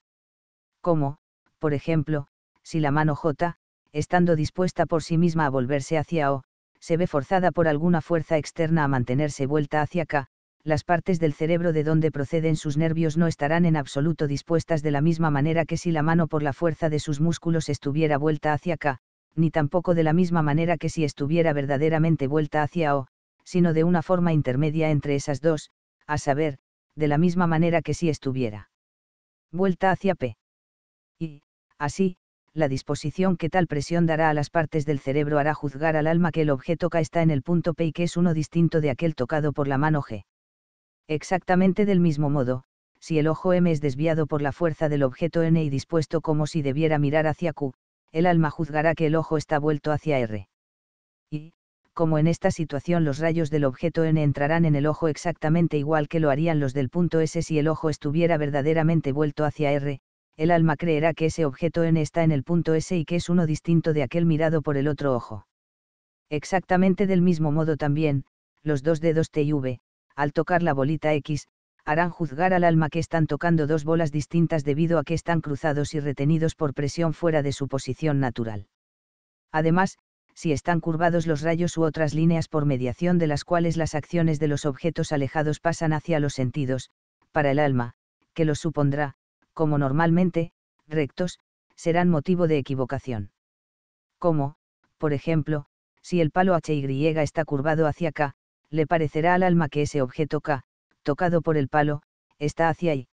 Como, por ejemplo, si la mano J, estando dispuesta por sí misma a volverse hacia O, se ve forzada por alguna fuerza externa a mantenerse vuelta hacia acá, las partes del cerebro de donde proceden sus nervios no estarán en absoluto dispuestas de la misma manera que si la mano por la fuerza de sus músculos estuviera vuelta hacia acá, ni tampoco de la misma manera que si estuviera verdaderamente vuelta hacia o, sino de una forma intermedia entre esas dos, a saber, de la misma manera que si estuviera vuelta hacia p. Y, así, la disposición que tal presión dará a las partes del cerebro hará juzgar al alma que el objeto K está en el punto P y que es uno distinto de aquel tocado por la mano G. Exactamente del mismo modo, si el ojo M es desviado por la fuerza del objeto N y dispuesto como si debiera mirar hacia Q, el alma juzgará que el ojo está vuelto hacia R. Y, como en esta situación los rayos del objeto N entrarán en el ojo exactamente igual que lo harían los del punto S si el ojo estuviera verdaderamente vuelto hacia R, el alma creerá que ese objeto N está en el punto S y que es uno distinto de aquel mirado por el otro ojo. Exactamente del mismo modo también, los dos dedos T y V, al tocar la bolita X, harán juzgar al alma que están tocando dos bolas distintas debido a que están cruzados y retenidos por presión fuera de su posición natural. Además, si están curvados los rayos u otras líneas por mediación de las cuales las acciones de los objetos alejados pasan hacia los sentidos, para el alma, que los supondrá, como normalmente, rectos, serán motivo de equivocación. Como, por ejemplo, si el palo HY está curvado hacia K, le parecerá al alma que ese objeto K, tocado por el palo, está hacia Y.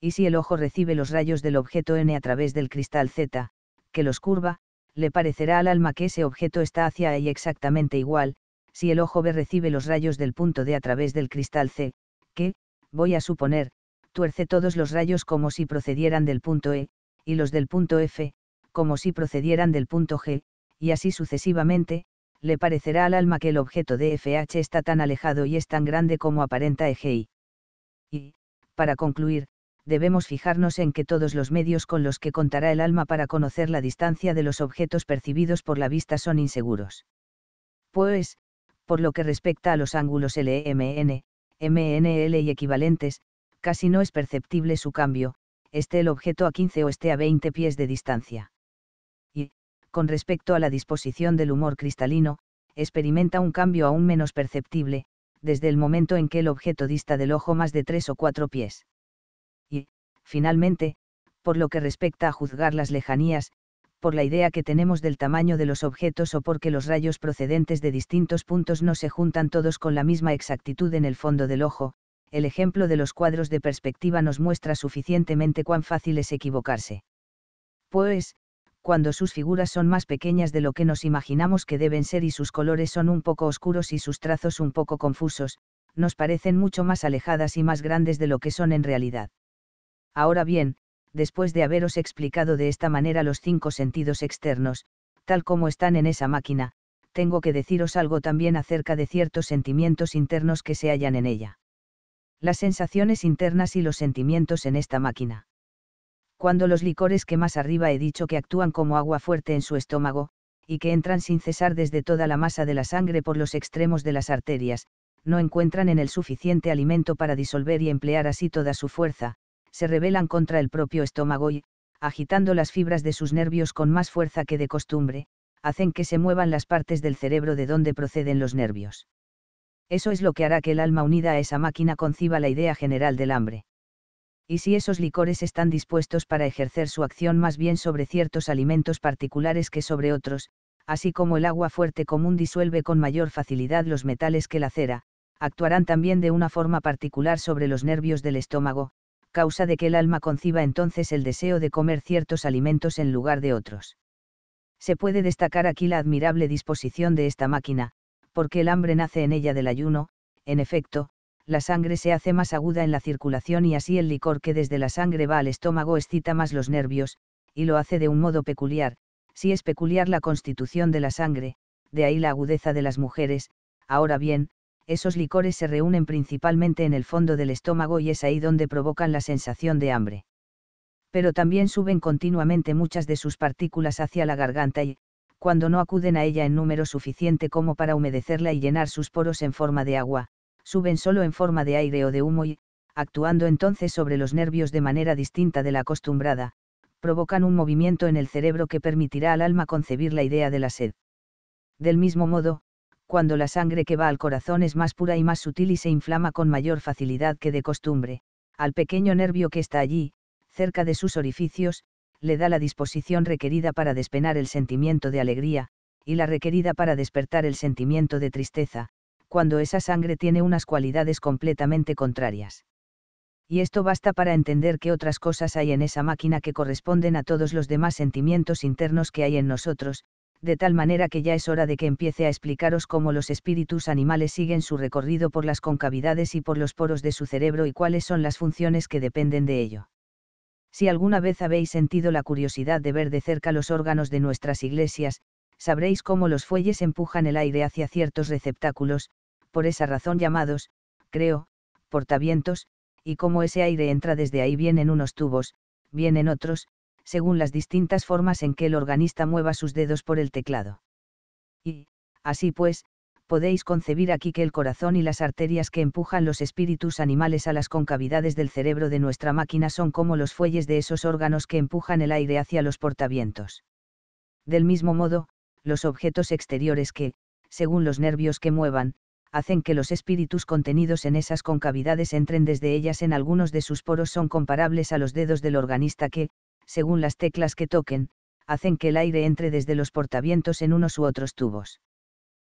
Y si el ojo recibe los rayos del objeto N a través del cristal Z, que los curva, le parecerá al alma que ese objeto está hacia Y exactamente igual, si el ojo B recibe los rayos del punto D a través del cristal C, que, voy a suponer, tuerce todos los rayos como si procedieran del punto E, y los del punto F, como si procedieran del punto G, y así sucesivamente, le parecerá al alma que el objeto de FH está tan alejado y es tan grande como aparenta EGI. Y, para concluir, debemos fijarnos en que todos los medios con los que contará el alma para conocer la distancia de los objetos percibidos por la vista son inseguros. Pues, por lo que respecta a los ángulos LMN, e MNL y equivalentes, casi no es perceptible su cambio, esté el objeto a 15 o esté a 20 pies de distancia. Y, con respecto a la disposición del humor cristalino, experimenta un cambio aún menos perceptible, desde el momento en que el objeto dista del ojo más de 3 o 4 pies. Y, finalmente, por lo que respecta a juzgar las lejanías, por la idea que tenemos del tamaño de los objetos o porque los rayos procedentes de distintos puntos no se juntan todos con la misma exactitud en el fondo del ojo, el ejemplo de los cuadros de perspectiva nos muestra suficientemente cuán fácil es equivocarse. Pues, cuando sus figuras son más pequeñas de lo que nos imaginamos que deben ser y sus colores son un poco oscuros y sus trazos un poco confusos, nos parecen mucho más alejadas y más grandes de lo que son en realidad. Ahora bien, después de haberos explicado de esta manera los cinco sentidos externos, tal como están en esa máquina, tengo que deciros algo también acerca de ciertos sentimientos internos que se hallan en ella las sensaciones internas y los sentimientos en esta máquina. Cuando los licores que más arriba he dicho que actúan como agua fuerte en su estómago, y que entran sin cesar desde toda la masa de la sangre por los extremos de las arterias, no encuentran en el suficiente alimento para disolver y emplear así toda su fuerza, se rebelan contra el propio estómago y, agitando las fibras de sus nervios con más fuerza que de costumbre, hacen que se muevan las partes del cerebro de donde proceden los nervios. Eso es lo que hará que el alma unida a esa máquina conciba la idea general del hambre. Y si esos licores están dispuestos para ejercer su acción más bien sobre ciertos alimentos particulares que sobre otros, así como el agua fuerte común disuelve con mayor facilidad los metales que la cera, actuarán también de una forma particular sobre los nervios del estómago, causa de que el alma conciba entonces el deseo de comer ciertos alimentos en lugar de otros. Se puede destacar aquí la admirable disposición de esta máquina, porque el hambre nace en ella del ayuno, en efecto, la sangre se hace más aguda en la circulación y así el licor que desde la sangre va al estómago excita más los nervios, y lo hace de un modo peculiar, si es peculiar la constitución de la sangre, de ahí la agudeza de las mujeres, ahora bien, esos licores se reúnen principalmente en el fondo del estómago y es ahí donde provocan la sensación de hambre. Pero también suben continuamente muchas de sus partículas hacia la garganta y, cuando no acuden a ella en número suficiente como para humedecerla y llenar sus poros en forma de agua, suben solo en forma de aire o de humo y, actuando entonces sobre los nervios de manera distinta de la acostumbrada, provocan un movimiento en el cerebro que permitirá al alma concebir la idea de la sed. Del mismo modo, cuando la sangre que va al corazón es más pura y más sutil y se inflama con mayor facilidad que de costumbre, al pequeño nervio que está allí, cerca de sus orificios, le da la disposición requerida para despenar el sentimiento de alegría, y la requerida para despertar el sentimiento de tristeza, cuando esa sangre tiene unas cualidades completamente contrarias. Y esto basta para entender que otras cosas hay en esa máquina que corresponden a todos los demás sentimientos internos que hay en nosotros, de tal manera que ya es hora de que empiece a explicaros cómo los espíritus animales siguen su recorrido por las concavidades y por los poros de su cerebro y cuáles son las funciones que dependen de ello. Si alguna vez habéis sentido la curiosidad de ver de cerca los órganos de nuestras iglesias, sabréis cómo los fuelles empujan el aire hacia ciertos receptáculos, por esa razón llamados, creo, portavientos, y cómo ese aire entra desde ahí bien en unos tubos, bien en otros, según las distintas formas en que el organista mueva sus dedos por el teclado. Y, así pues, podéis concebir aquí que el corazón y las arterias que empujan los espíritus animales a las concavidades del cerebro de nuestra máquina son como los fuelles de esos órganos que empujan el aire hacia los portavientos. Del mismo modo, los objetos exteriores que, según los nervios que muevan, hacen que los espíritus contenidos en esas concavidades entren desde ellas en algunos de sus poros son comparables a los dedos del organista que, según las teclas que toquen, hacen que el aire entre desde los portavientos en unos u otros tubos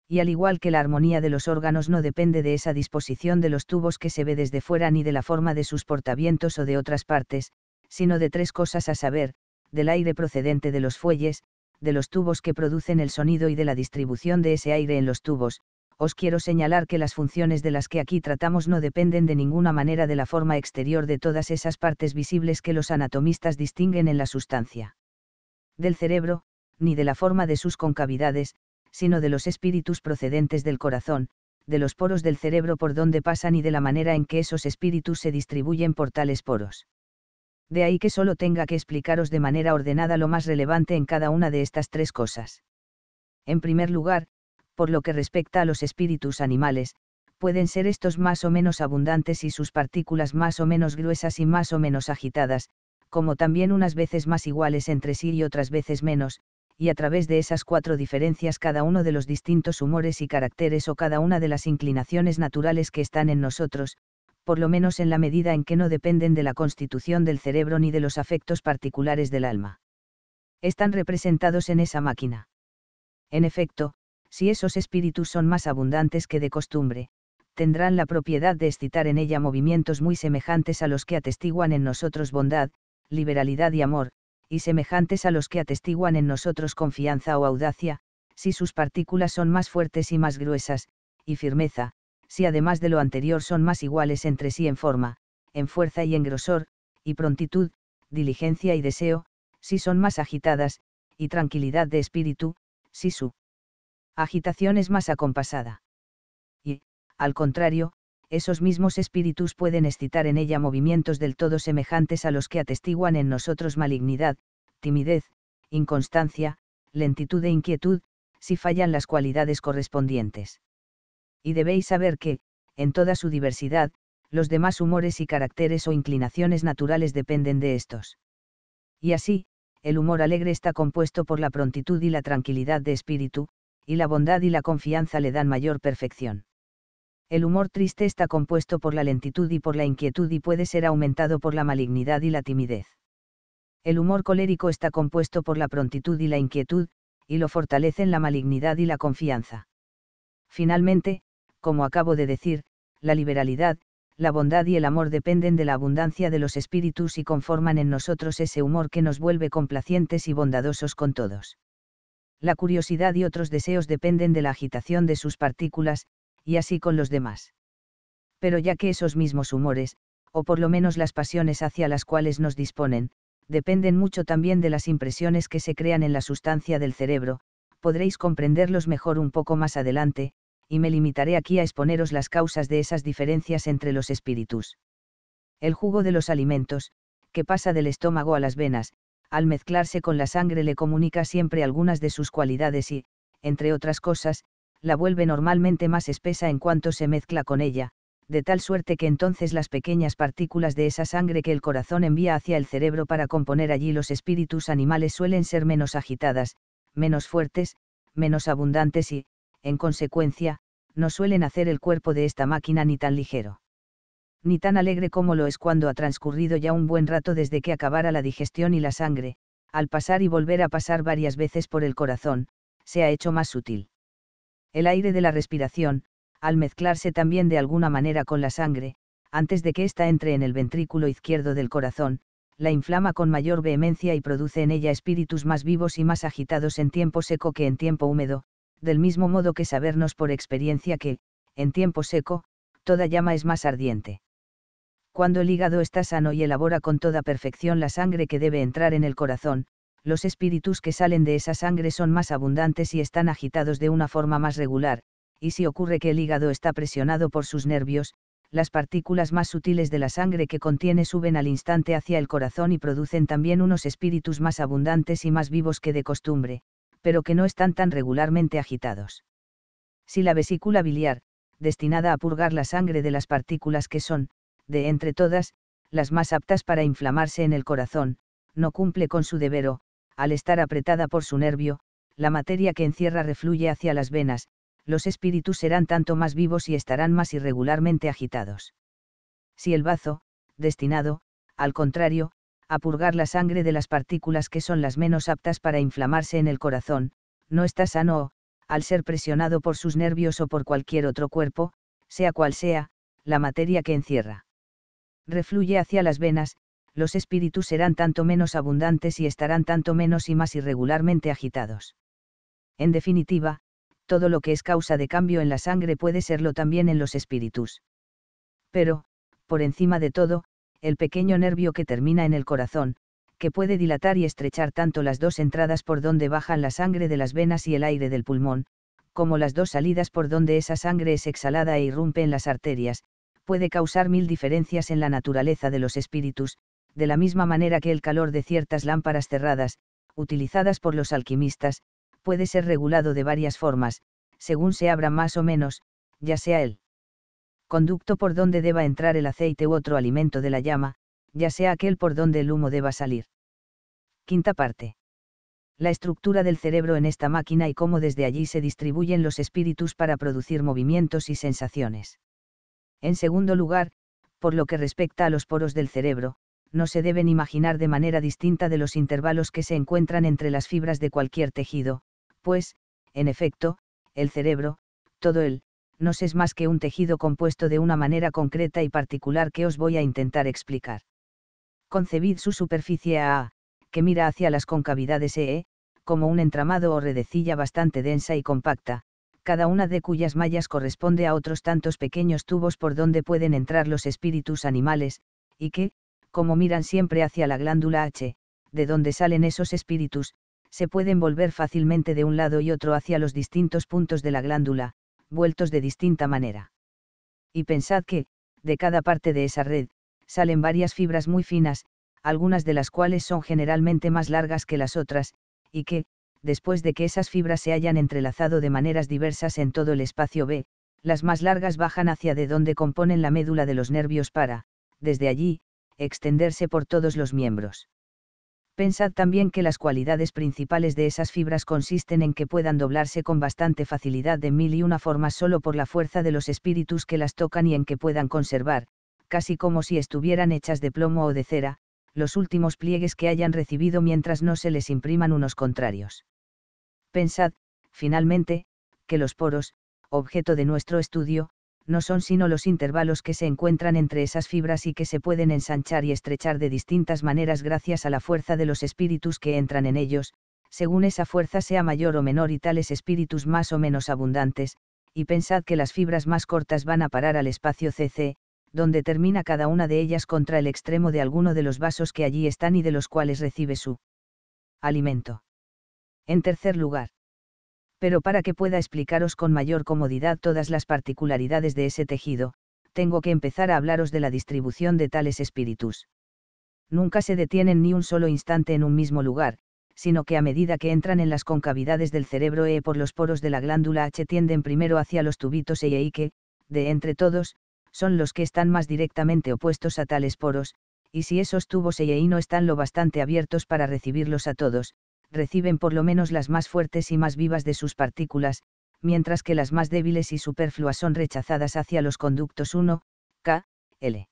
y al igual que la armonía de los órganos no depende de esa disposición de los tubos que se ve desde fuera ni de la forma de sus portavientos o de otras partes, sino de tres cosas a saber, del aire procedente de los fuelles, de los tubos que producen el sonido y de la distribución de ese aire en los tubos, os quiero señalar que las funciones de las que aquí tratamos no dependen de ninguna manera de la forma exterior de todas esas partes visibles que los anatomistas distinguen en la sustancia del cerebro, ni de la forma de sus concavidades, sino de los espíritus procedentes del corazón, de los poros del cerebro por donde pasan y de la manera en que esos espíritus se distribuyen por tales poros. De ahí que solo tenga que explicaros de manera ordenada lo más relevante en cada una de estas tres cosas. En primer lugar, por lo que respecta a los espíritus animales, pueden ser estos más o menos abundantes y sus partículas más o menos gruesas y más o menos agitadas, como también unas veces más iguales entre sí y otras veces menos, y a través de esas cuatro diferencias cada uno de los distintos humores y caracteres o cada una de las inclinaciones naturales que están en nosotros, por lo menos en la medida en que no dependen de la constitución del cerebro ni de los afectos particulares del alma. Están representados en esa máquina. En efecto, si esos espíritus son más abundantes que de costumbre, tendrán la propiedad de excitar en ella movimientos muy semejantes a los que atestiguan en nosotros bondad, liberalidad y amor, y semejantes a los que atestiguan en nosotros confianza o audacia, si sus partículas son más fuertes y más gruesas, y firmeza, si además de lo anterior son más iguales entre sí en forma, en fuerza y en grosor, y prontitud, diligencia y deseo, si son más agitadas, y tranquilidad de espíritu, si su agitación es más acompasada. Y, al contrario, esos mismos espíritus pueden excitar en ella movimientos del todo semejantes a los que atestiguan en nosotros malignidad, timidez, inconstancia, lentitud e inquietud, si fallan las cualidades correspondientes. Y debéis saber que, en toda su diversidad, los demás humores y caracteres o inclinaciones naturales dependen de estos. Y así, el humor alegre está compuesto por la prontitud y la tranquilidad de espíritu, y la bondad y la confianza le dan mayor perfección. El humor triste está compuesto por la lentitud y por la inquietud y puede ser aumentado por la malignidad y la timidez. El humor colérico está compuesto por la prontitud y la inquietud, y lo fortalecen la malignidad y la confianza. Finalmente, como acabo de decir, la liberalidad, la bondad y el amor dependen de la abundancia de los espíritus y conforman en nosotros ese humor que nos vuelve complacientes y bondadosos con todos. La curiosidad y otros deseos dependen de la agitación de sus partículas, y así con los demás. Pero ya que esos mismos humores, o por lo menos las pasiones hacia las cuales nos disponen, dependen mucho también de las impresiones que se crean en la sustancia del cerebro, podréis comprenderlos mejor un poco más adelante, y me limitaré aquí a exponeros las causas de esas diferencias entre los espíritus. El jugo de los alimentos, que pasa del estómago a las venas, al mezclarse con la sangre le comunica siempre algunas de sus cualidades y, entre otras cosas, la vuelve normalmente más espesa en cuanto se mezcla con ella, de tal suerte que entonces las pequeñas partículas de esa sangre que el corazón envía hacia el cerebro para componer allí los espíritus animales suelen ser menos agitadas, menos fuertes, menos abundantes y, en consecuencia, no suelen hacer el cuerpo de esta máquina ni tan ligero. Ni tan alegre como lo es cuando ha transcurrido ya un buen rato desde que acabara la digestión y la sangre, al pasar y volver a pasar varias veces por el corazón, se ha hecho más sutil el aire de la respiración, al mezclarse también de alguna manera con la sangre, antes de que ésta entre en el ventrículo izquierdo del corazón, la inflama con mayor vehemencia y produce en ella espíritus más vivos y más agitados en tiempo seco que en tiempo húmedo, del mismo modo que sabernos por experiencia que, en tiempo seco, toda llama es más ardiente. Cuando el hígado está sano y elabora con toda perfección la sangre que debe entrar en el corazón, los espíritus que salen de esa sangre son más abundantes y están agitados de una forma más regular, y si ocurre que el hígado está presionado por sus nervios, las partículas más sutiles de la sangre que contiene suben al instante hacia el corazón y producen también unos espíritus más abundantes y más vivos que de costumbre, pero que no están tan regularmente agitados. Si la vesícula biliar, destinada a purgar la sangre de las partículas que son, de entre todas, las más aptas para inflamarse en el corazón, no cumple con su deber al estar apretada por su nervio, la materia que encierra refluye hacia las venas, los espíritus serán tanto más vivos y estarán más irregularmente agitados. Si el bazo, destinado, al contrario, a purgar la sangre de las partículas que son las menos aptas para inflamarse en el corazón, no está sano o, al ser presionado por sus nervios o por cualquier otro cuerpo, sea cual sea, la materia que encierra. Refluye hacia las venas, los espíritus serán tanto menos abundantes y estarán tanto menos y más irregularmente agitados. En definitiva, todo lo que es causa de cambio en la sangre puede serlo también en los espíritus. Pero, por encima de todo, el pequeño nervio que termina en el corazón, que puede dilatar y estrechar tanto las dos entradas por donde bajan la sangre de las venas y el aire del pulmón, como las dos salidas por donde esa sangre es exhalada e irrumpe en las arterias, puede causar mil diferencias en la naturaleza de los espíritus, de la misma manera que el calor de ciertas lámparas cerradas, utilizadas por los alquimistas, puede ser regulado de varias formas, según se abra más o menos, ya sea el conducto por donde deba entrar el aceite u otro alimento de la llama, ya sea aquel por donde el humo deba salir. Quinta parte. La estructura del cerebro en esta máquina y cómo desde allí se distribuyen los espíritus para producir movimientos y sensaciones. En segundo lugar, por lo que respecta a los poros del cerebro, no se deben imaginar de manera distinta de los intervalos que se encuentran entre las fibras de cualquier tejido, pues, en efecto, el cerebro, todo él, no es más que un tejido compuesto de una manera concreta y particular que os voy a intentar explicar. Concebid su superficie AA, que mira hacia las concavidades e, e, como un entramado o redecilla bastante densa y compacta, cada una de cuyas mallas corresponde a otros tantos pequeños tubos por donde pueden entrar los espíritus animales, y que, como miran siempre hacia la glándula H, de donde salen esos espíritus, se pueden volver fácilmente de un lado y otro hacia los distintos puntos de la glándula, vueltos de distinta manera. Y pensad que, de cada parte de esa red, salen varias fibras muy finas, algunas de las cuales son generalmente más largas que las otras, y que, después de que esas fibras se hayan entrelazado de maneras diversas en todo el espacio B, las más largas bajan hacia de donde componen la médula de los nervios para, desde allí, extenderse por todos los miembros. Pensad también que las cualidades principales de esas fibras consisten en que puedan doblarse con bastante facilidad de mil y una formas solo por la fuerza de los espíritus que las tocan y en que puedan conservar, casi como si estuvieran hechas de plomo o de cera, los últimos pliegues que hayan recibido mientras no se les impriman unos contrarios. Pensad, finalmente, que los poros, objeto de nuestro estudio, no son sino los intervalos que se encuentran entre esas fibras y que se pueden ensanchar y estrechar de distintas maneras gracias a la fuerza de los espíritus que entran en ellos, según esa fuerza sea mayor o menor y tales espíritus más o menos abundantes, y pensad que las fibras más cortas van a parar al espacio CC, donde termina cada una de ellas contra el extremo de alguno de los vasos que allí están y de los cuales recibe su alimento. En tercer lugar, pero para que pueda explicaros con mayor comodidad todas las particularidades de ese tejido, tengo que empezar a hablaros de la distribución de tales espíritus. Nunca se detienen ni un solo instante en un mismo lugar, sino que a medida que entran en las concavidades del cerebro E por los poros de la glándula H tienden primero hacia los tubitos E y que, de entre todos, son los que están más directamente opuestos a tales poros, y si esos tubos EI no están lo bastante abiertos para recibirlos a todos, reciben por lo menos las más fuertes y más vivas de sus partículas, mientras que las más débiles y superfluas son rechazadas hacia los conductos 1, K, L.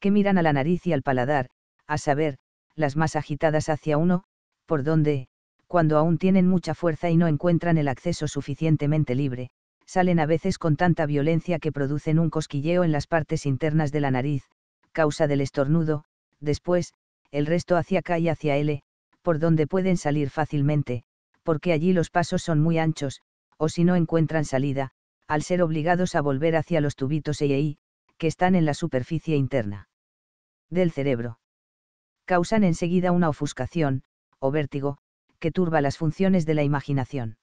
Que miran a la nariz y al paladar, a saber, las más agitadas hacia 1, por donde, cuando aún tienen mucha fuerza y no encuentran el acceso suficientemente libre, salen a veces con tanta violencia que producen un cosquilleo en las partes internas de la nariz, causa del estornudo, después, el resto hacia K y hacia L, por donde pueden salir fácilmente, porque allí los pasos son muy anchos, o si no encuentran salida, al ser obligados a volver hacia los tubitos EI, que están en la superficie interna del cerebro. Causan enseguida una ofuscación, o vértigo, que turba las funciones de la imaginación.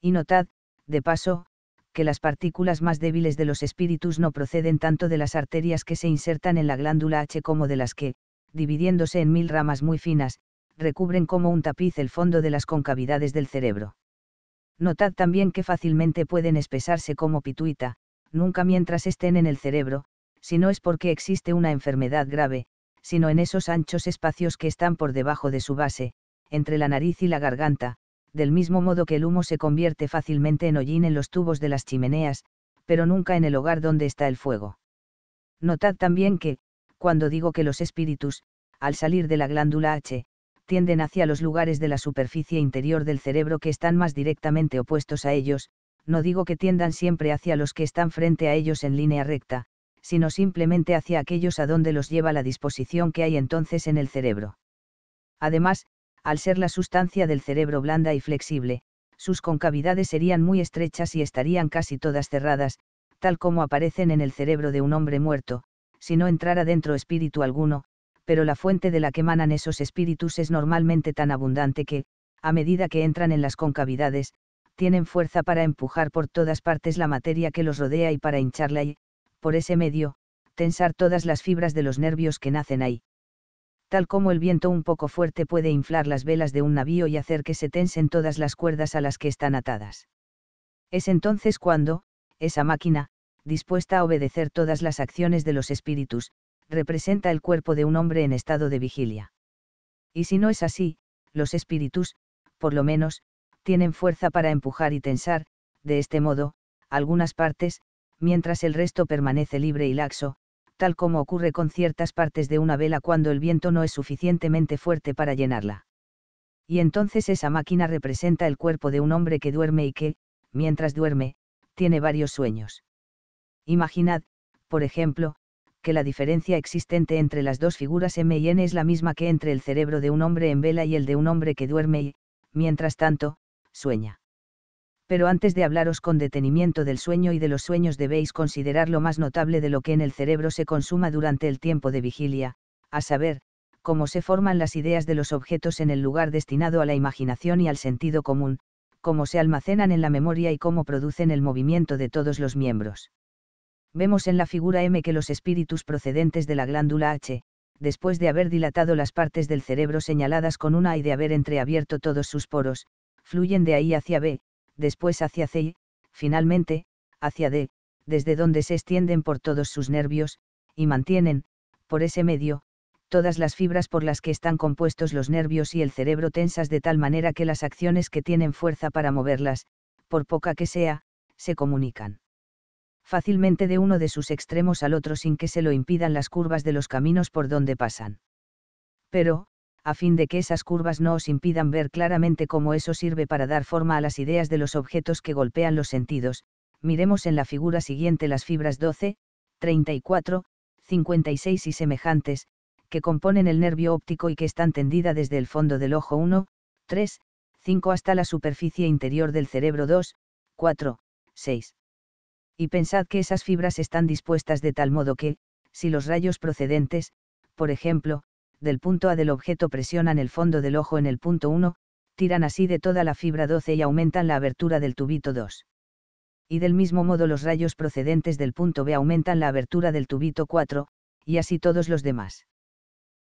Y notad, de paso, que las partículas más débiles de los espíritus no proceden tanto de las arterias que se insertan en la glándula H como de las que, dividiéndose en mil ramas muy finas, recubren como un tapiz el fondo de las concavidades del cerebro. Notad también que fácilmente pueden espesarse como pituita, nunca mientras estén en el cerebro, si no es porque existe una enfermedad grave, sino en esos anchos espacios que están por debajo de su base, entre la nariz y la garganta, del mismo modo que el humo se convierte fácilmente en hollín en los tubos de las chimeneas, pero nunca en el hogar donde está el fuego. Notad también que, cuando digo que los espíritus, al salir de la glándula H, tienden hacia los lugares de la superficie interior del cerebro que están más directamente opuestos a ellos, no digo que tiendan siempre hacia los que están frente a ellos en línea recta, sino simplemente hacia aquellos a donde los lleva la disposición que hay entonces en el cerebro. Además, al ser la sustancia del cerebro blanda y flexible, sus concavidades serían muy estrechas y estarían casi todas cerradas, tal como aparecen en el cerebro de un hombre muerto, si no entrara dentro espíritu alguno, pero la fuente de la que manan esos espíritus es normalmente tan abundante que, a medida que entran en las concavidades, tienen fuerza para empujar por todas partes la materia que los rodea y para hincharla y, por ese medio, tensar todas las fibras de los nervios que nacen ahí. Tal como el viento un poco fuerte puede inflar las velas de un navío y hacer que se tensen todas las cuerdas a las que están atadas. Es entonces cuando, esa máquina, dispuesta a obedecer todas las acciones de los espíritus, representa el cuerpo de un hombre en estado de vigilia. Y si no es así, los espíritus, por lo menos, tienen fuerza para empujar y tensar, de este modo, algunas partes, mientras el resto permanece libre y laxo, tal como ocurre con ciertas partes de una vela cuando el viento no es suficientemente fuerte para llenarla. Y entonces esa máquina representa el cuerpo de un hombre que duerme y que, mientras duerme, tiene varios sueños. Imaginad, por ejemplo, la diferencia existente entre las dos figuras M y N es la misma que entre el cerebro de un hombre en vela y el de un hombre que duerme y, mientras tanto, sueña. Pero antes de hablaros con detenimiento del sueño y de los sueños debéis considerar lo más notable de lo que en el cerebro se consuma durante el tiempo de vigilia, a saber, cómo se forman las ideas de los objetos en el lugar destinado a la imaginación y al sentido común, cómo se almacenan en la memoria y cómo producen el movimiento de todos los miembros vemos en la figura M que los espíritus procedentes de la glándula H, después de haber dilatado las partes del cerebro señaladas con una y de haber entreabierto todos sus poros, fluyen de ahí hacia B, después hacia C y, finalmente, hacia D, desde donde se extienden por todos sus nervios, y mantienen, por ese medio, todas las fibras por las que están compuestos los nervios y el cerebro tensas de tal manera que las acciones que tienen fuerza para moverlas, por poca que sea, se comunican fácilmente de uno de sus extremos al otro sin que se lo impidan las curvas de los caminos por donde pasan. Pero, a fin de que esas curvas no os impidan ver claramente cómo eso sirve para dar forma a las ideas de los objetos que golpean los sentidos, miremos en la figura siguiente las fibras 12, 34, 56 y semejantes, que componen el nervio óptico y que están tendida desde el fondo del ojo 1, 3, 5 hasta la superficie interior del cerebro 2, 4, 6 y pensad que esas fibras están dispuestas de tal modo que, si los rayos procedentes, por ejemplo, del punto A del objeto presionan el fondo del ojo en el punto 1, tiran así de toda la fibra 12 y aumentan la abertura del tubito 2. Y del mismo modo los rayos procedentes del punto B aumentan la abertura del tubito 4, y así todos los demás.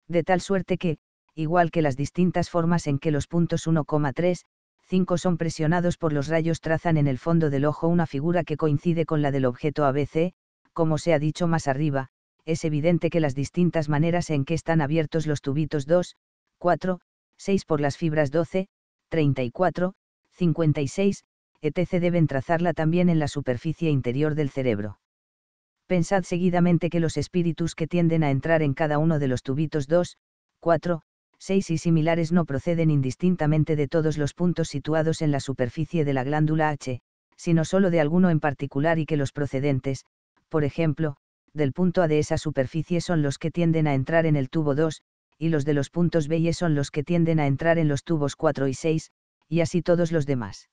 De tal suerte que, igual que las distintas formas en que los puntos 1,3, 5 son presionados por los rayos trazan en el fondo del ojo una figura que coincide con la del objeto ABC, como se ha dicho más arriba, es evidente que las distintas maneras en que están abiertos los tubitos 2, 4, 6 por las fibras 12, 34, 56, etc. deben trazarla también en la superficie interior del cerebro. Pensad seguidamente que los espíritus que tienden a entrar en cada uno de los tubitos 2, 4, 6 y similares no proceden indistintamente de todos los puntos situados en la superficie de la glándula H, sino solo de alguno en particular y que los procedentes, por ejemplo, del punto A de esa superficie son los que tienden a entrar en el tubo 2, y los de los puntos B y e son los que tienden a entrar en los tubos 4 y 6, y así todos los demás.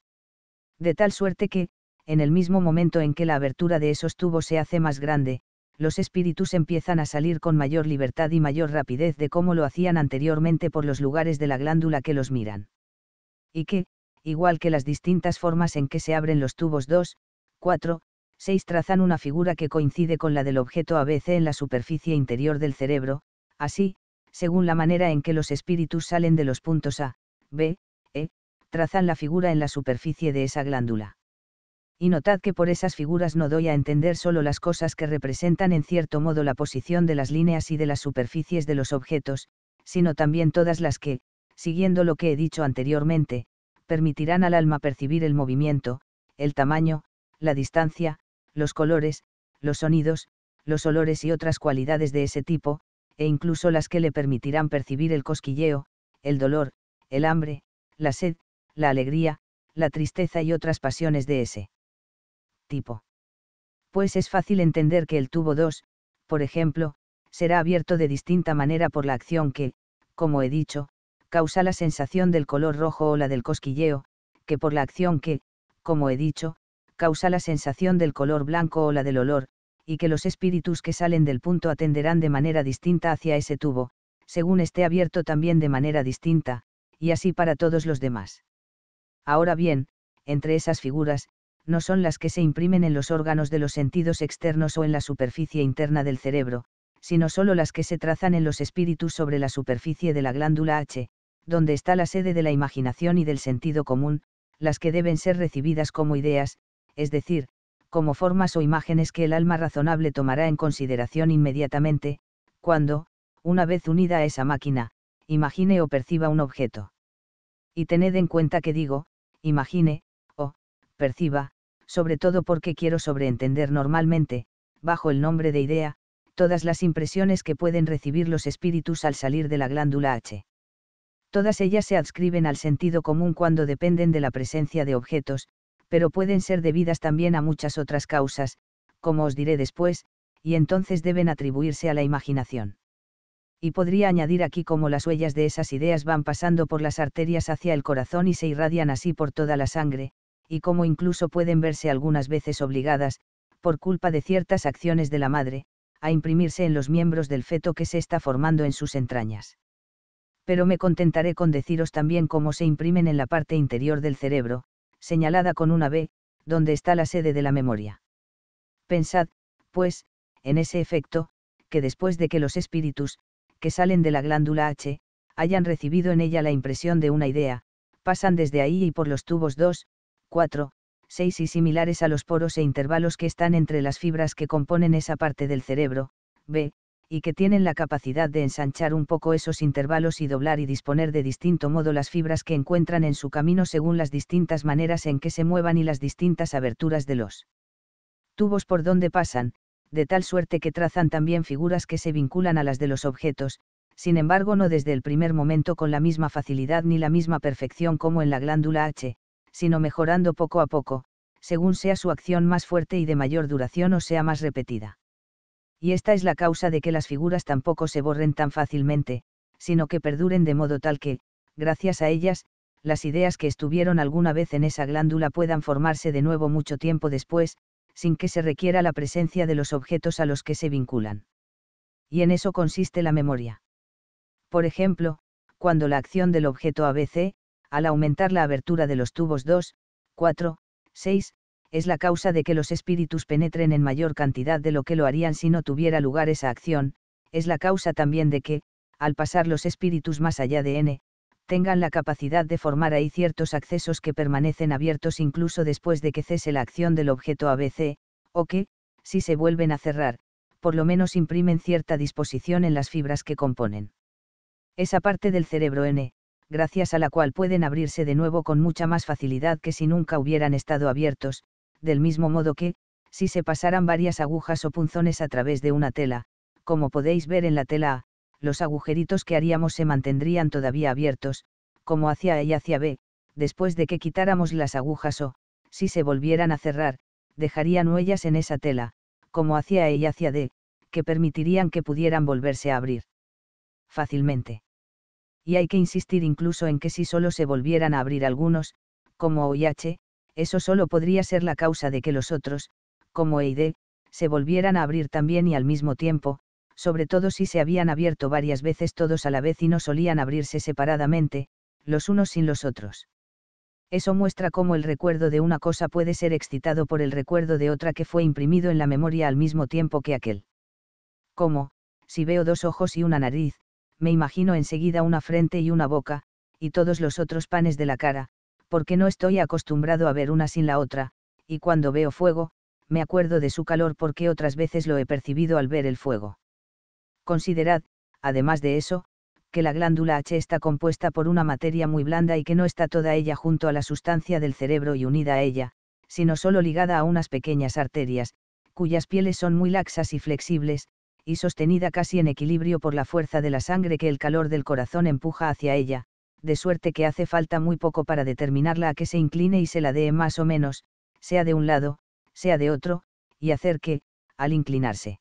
De tal suerte que, en el mismo momento en que la abertura de esos tubos se hace más grande, los espíritus empiezan a salir con mayor libertad y mayor rapidez de cómo lo hacían anteriormente por los lugares de la glándula que los miran. Y que, igual que las distintas formas en que se abren los tubos 2, 4, 6 trazan una figura que coincide con la del objeto ABC en la superficie interior del cerebro, así, según la manera en que los espíritus salen de los puntos A, B, E, trazan la figura en la superficie de esa glándula y notad que por esas figuras no doy a entender solo las cosas que representan en cierto modo la posición de las líneas y de las superficies de los objetos, sino también todas las que, siguiendo lo que he dicho anteriormente, permitirán al alma percibir el movimiento, el tamaño, la distancia, los colores, los sonidos, los olores y otras cualidades de ese tipo, e incluso las que le permitirán percibir el cosquilleo, el dolor, el hambre, la sed, la alegría, la tristeza y otras pasiones de ese tipo. Pues es fácil entender que el tubo 2, por ejemplo, será abierto de distinta manera por la acción que, como he dicho, causa la sensación del color rojo o la del cosquilleo, que por la acción que, como he dicho, causa la sensación del color blanco o la del olor, y que los espíritus que salen del punto atenderán de manera distinta hacia ese tubo, según esté abierto también de manera distinta, y así para todos los demás. Ahora bien, entre esas figuras, no son las que se imprimen en los órganos de los sentidos externos o en la superficie interna del cerebro, sino solo las que se trazan en los espíritus sobre la superficie de la glándula H, donde está la sede de la imaginación y del sentido común, las que deben ser recibidas como ideas, es decir, como formas o imágenes que el alma razonable tomará en consideración inmediatamente, cuando, una vez unida a esa máquina, imagine o perciba un objeto. Y tened en cuenta que digo, imagine, o, perciba, sobre todo porque quiero sobreentender normalmente, bajo el nombre de idea, todas las impresiones que pueden recibir los espíritus al salir de la glándula H. Todas ellas se adscriben al sentido común cuando dependen de la presencia de objetos, pero pueden ser debidas también a muchas otras causas, como os diré después, y entonces deben atribuirse a la imaginación. Y podría añadir aquí cómo las huellas de esas ideas van pasando por las arterias hacia el corazón y se irradian así por toda la sangre, y cómo incluso pueden verse algunas veces obligadas, por culpa de ciertas acciones de la madre, a imprimirse en los miembros del feto que se está formando en sus entrañas. Pero me contentaré con deciros también cómo se imprimen en la parte interior del cerebro, señalada con una B, donde está la sede de la memoria. Pensad, pues, en ese efecto, que después de que los espíritus, que salen de la glándula H, hayan recibido en ella la impresión de una idea, pasan desde ahí y por los tubos 2, 4, 6 y similares a los poros e intervalos que están entre las fibras que componen esa parte del cerebro, b, y que tienen la capacidad de ensanchar un poco esos intervalos y doblar y disponer de distinto modo las fibras que encuentran en su camino según las distintas maneras en que se muevan y las distintas aberturas de los tubos por donde pasan, de tal suerte que trazan también figuras que se vinculan a las de los objetos, sin embargo no desde el primer momento con la misma facilidad ni la misma perfección como en la glándula H, sino mejorando poco a poco, según sea su acción más fuerte y de mayor duración o sea más repetida. Y esta es la causa de que las figuras tampoco se borren tan fácilmente, sino que perduren de modo tal que, gracias a ellas, las ideas que estuvieron alguna vez en esa glándula puedan formarse de nuevo mucho tiempo después, sin que se requiera la presencia de los objetos a los que se vinculan. Y en eso consiste la memoria. Por ejemplo, cuando la acción del objeto ABC, al aumentar la abertura de los tubos 2, 4, 6, es la causa de que los espíritus penetren en mayor cantidad de lo que lo harían si no tuviera lugar esa acción, es la causa también de que, al pasar los espíritus más allá de N, tengan la capacidad de formar ahí ciertos accesos que permanecen abiertos incluso después de que cese la acción del objeto ABC, o que, si se vuelven a cerrar, por lo menos imprimen cierta disposición en las fibras que componen. Esa parte del cerebro N, gracias a la cual pueden abrirse de nuevo con mucha más facilidad que si nunca hubieran estado abiertos, del mismo modo que, si se pasaran varias agujas o punzones a través de una tela, como podéis ver en la tela A, los agujeritos que haríamos se mantendrían todavía abiertos, como hacia ella y hacia B, después de que quitáramos las agujas o, si se volvieran a cerrar, dejarían huellas en esa tela, como hacia ella y hacia D, que permitirían que pudieran volverse a abrir fácilmente y hay que insistir incluso en que si solo se volvieran a abrir algunos, como OIH, eso solo podría ser la causa de que los otros, como EID, se volvieran a abrir también y al mismo tiempo, sobre todo si se habían abierto varias veces todos a la vez y no solían abrirse separadamente, los unos sin los otros. Eso muestra cómo el recuerdo de una cosa puede ser excitado por el recuerdo de otra que fue imprimido en la memoria al mismo tiempo que aquel. Como, si veo dos ojos y una nariz, me imagino enseguida una frente y una boca, y todos los otros panes de la cara, porque no estoy acostumbrado a ver una sin la otra, y cuando veo fuego, me acuerdo de su calor porque otras veces lo he percibido al ver el fuego. Considerad, además de eso, que la glándula H está compuesta por una materia muy blanda y que no está toda ella junto a la sustancia del cerebro y unida a ella, sino solo ligada a unas pequeñas arterias, cuyas pieles son muy laxas y flexibles, y sostenida casi en equilibrio por la fuerza de la sangre que el calor del corazón empuja hacia ella, de suerte que hace falta muy poco para determinarla a que se incline y se la dé más o menos, sea de un lado, sea de otro, y hacer que, al inclinarse,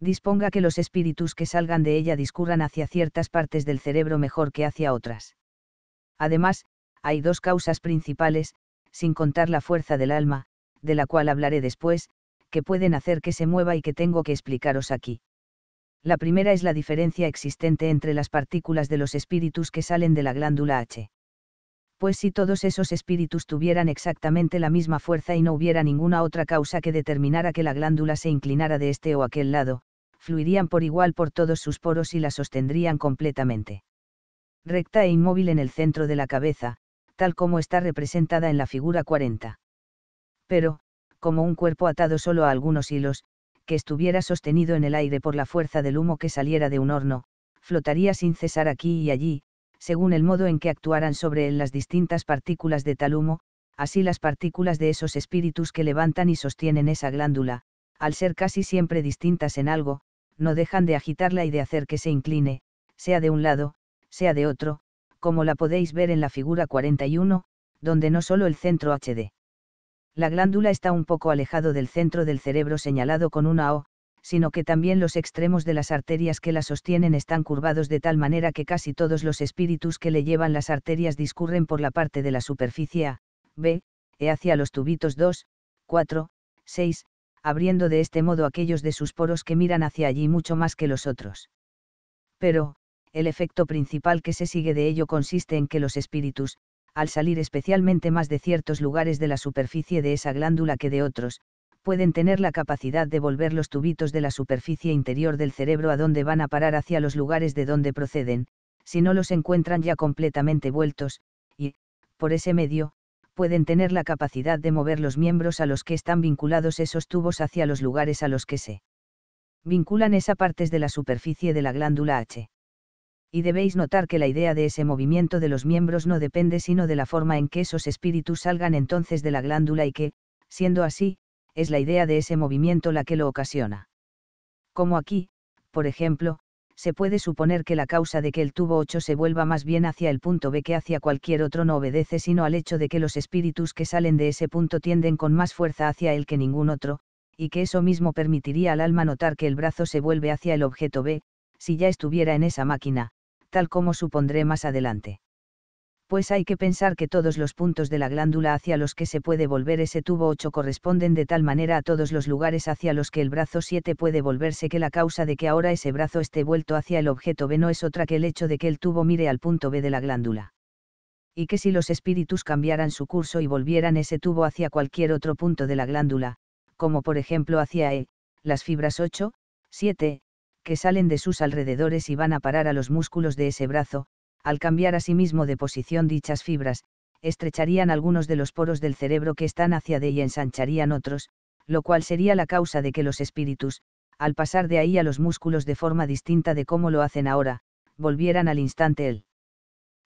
disponga que los espíritus que salgan de ella discurran hacia ciertas partes del cerebro mejor que hacia otras. Además, hay dos causas principales, sin contar la fuerza del alma, de la cual hablaré después, que pueden hacer que se mueva y que tengo que explicaros aquí. La primera es la diferencia existente entre las partículas de los espíritus que salen de la glándula H. Pues si todos esos espíritus tuvieran exactamente la misma fuerza y no hubiera ninguna otra causa que determinara que la glándula se inclinara de este o aquel lado, fluirían por igual por todos sus poros y la sostendrían completamente. Recta e inmóvil en el centro de la cabeza, tal como está representada en la figura 40. Pero, como un cuerpo atado solo a algunos hilos, que estuviera sostenido en el aire por la fuerza del humo que saliera de un horno, flotaría sin cesar aquí y allí, según el modo en que actuaran sobre él las distintas partículas de tal humo, así las partículas de esos espíritus que levantan y sostienen esa glándula, al ser casi siempre distintas en algo, no dejan de agitarla y de hacer que se incline, sea de un lado, sea de otro, como la podéis ver en la figura 41, donde no solo el centro HD la glándula está un poco alejado del centro del cerebro señalado con una O, sino que también los extremos de las arterias que la sostienen están curvados de tal manera que casi todos los espíritus que le llevan las arterias discurren por la parte de la superficie A, B, E hacia los tubitos 2, 4, 6, abriendo de este modo aquellos de sus poros que miran hacia allí mucho más que los otros. Pero, el efecto principal que se sigue de ello consiste en que los espíritus, al salir especialmente más de ciertos lugares de la superficie de esa glándula que de otros, pueden tener la capacidad de volver los tubitos de la superficie interior del cerebro a donde van a parar hacia los lugares de donde proceden, si no los encuentran ya completamente vueltos, y, por ese medio, pueden tener la capacidad de mover los miembros a los que están vinculados esos tubos hacia los lugares a los que se vinculan esas partes de la superficie de la glándula H y debéis notar que la idea de ese movimiento de los miembros no depende sino de la forma en que esos espíritus salgan entonces de la glándula y que, siendo así, es la idea de ese movimiento la que lo ocasiona. Como aquí, por ejemplo, se puede suponer que la causa de que el tubo 8 se vuelva más bien hacia el punto B que hacia cualquier otro no obedece sino al hecho de que los espíritus que salen de ese punto tienden con más fuerza hacia él que ningún otro, y que eso mismo permitiría al alma notar que el brazo se vuelve hacia el objeto B, si ya estuviera en esa máquina, tal como supondré más adelante. Pues hay que pensar que todos los puntos de la glándula hacia los que se puede volver ese tubo 8 corresponden de tal manera a todos los lugares hacia los que el brazo 7 puede volverse que la causa de que ahora ese brazo esté vuelto hacia el objeto B no es otra que el hecho de que el tubo mire al punto B de la glándula y que si los espíritus cambiaran su curso y volvieran ese tubo hacia cualquier otro punto de la glándula, como por ejemplo hacia E, las fibras 8, 7, que salen de sus alrededores y van a parar a los músculos de ese brazo, al cambiar a sí mismo de posición dichas fibras, estrecharían algunos de los poros del cerebro que están hacia D y ensancharían otros, lo cual sería la causa de que los espíritus, al pasar de ahí a los músculos de forma distinta de cómo lo hacen ahora, volvieran al instante el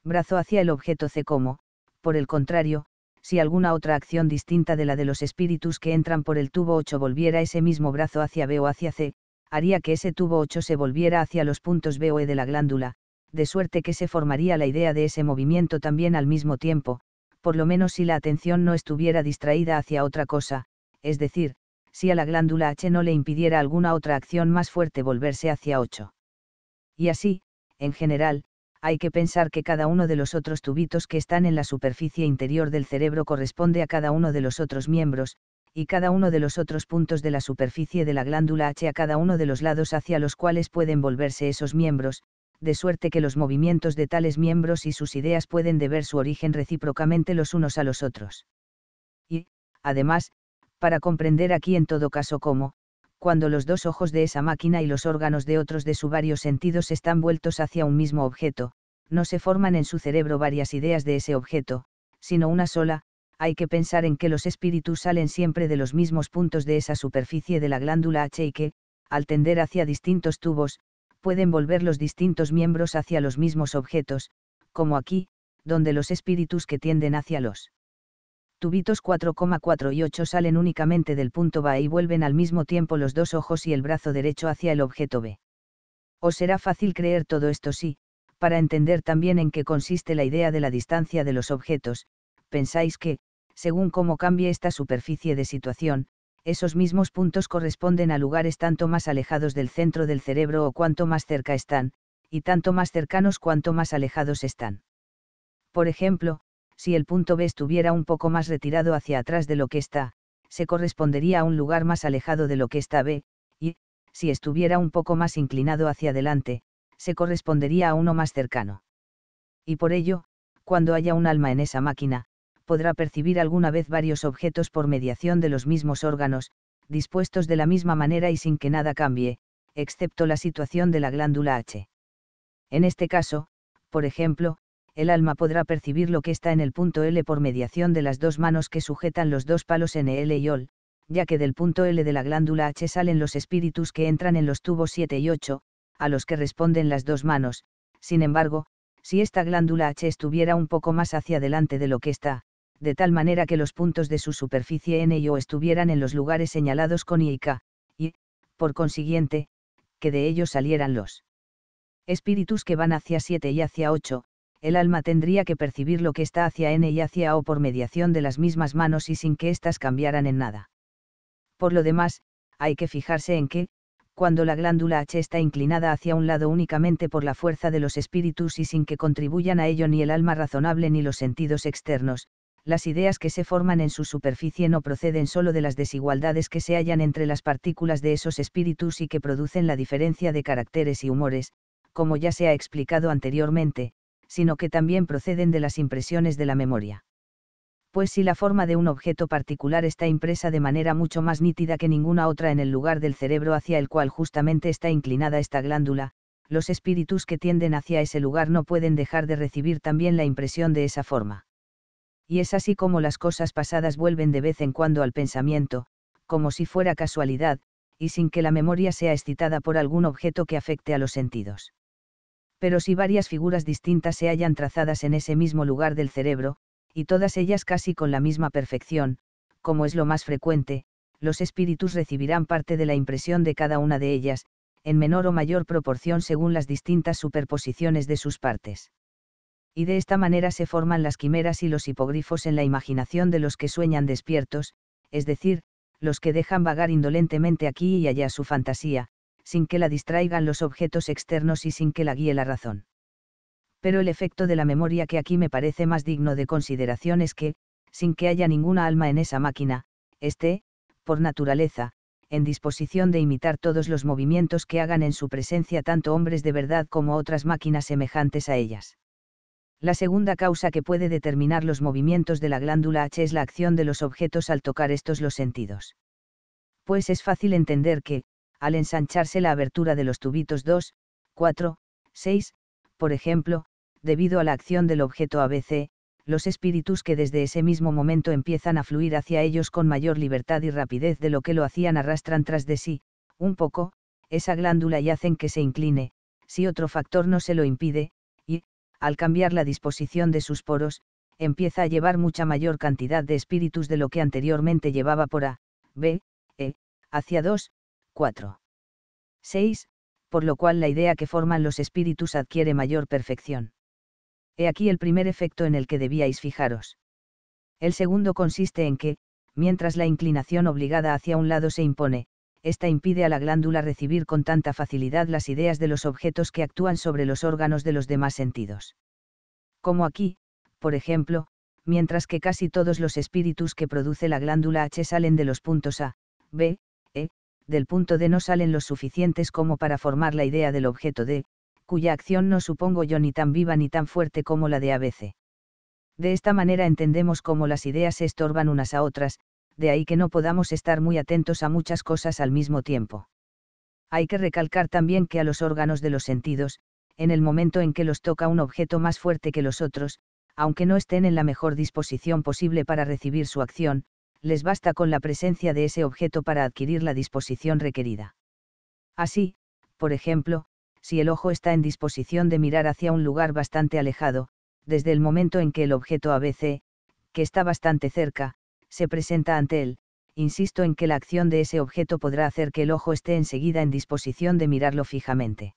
brazo hacia el objeto C como, por el contrario, si alguna otra acción distinta de la de los espíritus que entran por el tubo 8 volviera ese mismo brazo hacia B o hacia C, haría que ese tubo 8 se volviera hacia los puntos E de la glándula, de suerte que se formaría la idea de ese movimiento también al mismo tiempo, por lo menos si la atención no estuviera distraída hacia otra cosa, es decir, si a la glándula H no le impidiera alguna otra acción más fuerte volverse hacia 8. Y así, en general, hay que pensar que cada uno de los otros tubitos que están en la superficie interior del cerebro corresponde a cada uno de los otros miembros, y cada uno de los otros puntos de la superficie de la glándula H a cada uno de los lados hacia los cuales pueden volverse esos miembros, de suerte que los movimientos de tales miembros y sus ideas pueden deber su origen recíprocamente los unos a los otros. Y, además, para comprender aquí en todo caso cómo, cuando los dos ojos de esa máquina y los órganos de otros de su varios sentidos están vueltos hacia un mismo objeto, no se forman en su cerebro varias ideas de ese objeto, sino una sola, hay que pensar en que los espíritus salen siempre de los mismos puntos de esa superficie de la glándula H y que, al tender hacia distintos tubos, pueden volver los distintos miembros hacia los mismos objetos, como aquí, donde los espíritus que tienden hacia los tubitos 4,4 y 8 salen únicamente del punto B y vuelven al mismo tiempo los dos ojos y el brazo derecho hacia el objeto B. ¿O será fácil creer todo esto sí, para entender también en qué consiste la idea de la distancia de los objetos, pensáis que, según cómo cambie esta superficie de situación, esos mismos puntos corresponden a lugares tanto más alejados del centro del cerebro o cuanto más cerca están, y tanto más cercanos cuanto más alejados están. Por ejemplo, si el punto B estuviera un poco más retirado hacia atrás de lo que está, se correspondería a un lugar más alejado de lo que está B, y, si estuviera un poco más inclinado hacia adelante, se correspondería a uno más cercano. Y por ello, cuando haya un alma en esa máquina, podrá percibir alguna vez varios objetos por mediación de los mismos órganos, dispuestos de la misma manera y sin que nada cambie, excepto la situación de la glándula H. En este caso, por ejemplo, el alma podrá percibir lo que está en el punto L por mediación de las dos manos que sujetan los dos palos NL y OL, ya que del punto L de la glándula H salen los espíritus que entran en los tubos 7 y 8, a los que responden las dos manos, sin embargo, si esta glándula H estuviera un poco más hacia adelante de lo que está, de tal manera que los puntos de su superficie n y o estuvieran en los lugares señalados con i y k, y, por consiguiente, que de ellos salieran los espíritus que van hacia 7 y hacia 8, el alma tendría que percibir lo que está hacia n y hacia o por mediación de las mismas manos y sin que éstas cambiaran en nada. Por lo demás, hay que fijarse en que, cuando la glándula H está inclinada hacia un lado únicamente por la fuerza de los espíritus y sin que contribuyan a ello ni el alma razonable ni los sentidos externos, las ideas que se forman en su superficie no proceden solo de las desigualdades que se hallan entre las partículas de esos espíritus y que producen la diferencia de caracteres y humores, como ya se ha explicado anteriormente, sino que también proceden de las impresiones de la memoria. Pues si la forma de un objeto particular está impresa de manera mucho más nítida que ninguna otra en el lugar del cerebro hacia el cual justamente está inclinada esta glándula, los espíritus que tienden hacia ese lugar no pueden dejar de recibir también la impresión de esa forma y es así como las cosas pasadas vuelven de vez en cuando al pensamiento, como si fuera casualidad, y sin que la memoria sea excitada por algún objeto que afecte a los sentidos. Pero si varias figuras distintas se hayan trazadas en ese mismo lugar del cerebro, y todas ellas casi con la misma perfección, como es lo más frecuente, los espíritus recibirán parte de la impresión de cada una de ellas, en menor o mayor proporción según las distintas superposiciones de sus partes y de esta manera se forman las quimeras y los hipogrifos en la imaginación de los que sueñan despiertos, es decir, los que dejan vagar indolentemente aquí y allá su fantasía, sin que la distraigan los objetos externos y sin que la guíe la razón. Pero el efecto de la memoria que aquí me parece más digno de consideración es que, sin que haya ninguna alma en esa máquina, esté, por naturaleza, en disposición de imitar todos los movimientos que hagan en su presencia tanto hombres de verdad como otras máquinas semejantes a ellas. La segunda causa que puede determinar los movimientos de la glándula H es la acción de los objetos al tocar estos los sentidos. Pues es fácil entender que, al ensancharse la abertura de los tubitos 2, 4, 6, por ejemplo, debido a la acción del objeto ABC, los espíritus que desde ese mismo momento empiezan a fluir hacia ellos con mayor libertad y rapidez de lo que lo hacían arrastran tras de sí, un poco, esa glándula y hacen que se incline, si otro factor no se lo impide, al cambiar la disposición de sus poros, empieza a llevar mucha mayor cantidad de espíritus de lo que anteriormente llevaba por A, B, E, hacia 2, 4. 6, por lo cual la idea que forman los espíritus adquiere mayor perfección. He aquí el primer efecto en el que debíais fijaros. El segundo consiste en que, mientras la inclinación obligada hacia un lado se impone, esta impide a la glándula recibir con tanta facilidad las ideas de los objetos que actúan sobre los órganos de los demás sentidos. Como aquí, por ejemplo, mientras que casi todos los espíritus que produce la glándula H salen de los puntos A, B, E, del punto D no salen los suficientes como para formar la idea del objeto D, cuya acción no supongo yo ni tan viva ni tan fuerte como la de ABC. De esta manera entendemos cómo las ideas se estorban unas a otras, de ahí que no podamos estar muy atentos a muchas cosas al mismo tiempo. Hay que recalcar también que a los órganos de los sentidos, en el momento en que los toca un objeto más fuerte que los otros, aunque no estén en la mejor disposición posible para recibir su acción, les basta con la presencia de ese objeto para adquirir la disposición requerida. Así, por ejemplo, si el ojo está en disposición de mirar hacia un lugar bastante alejado, desde el momento en que el objeto ABC, que está bastante cerca, se presenta ante él, insisto en que la acción de ese objeto podrá hacer que el ojo esté enseguida en disposición de mirarlo fijamente.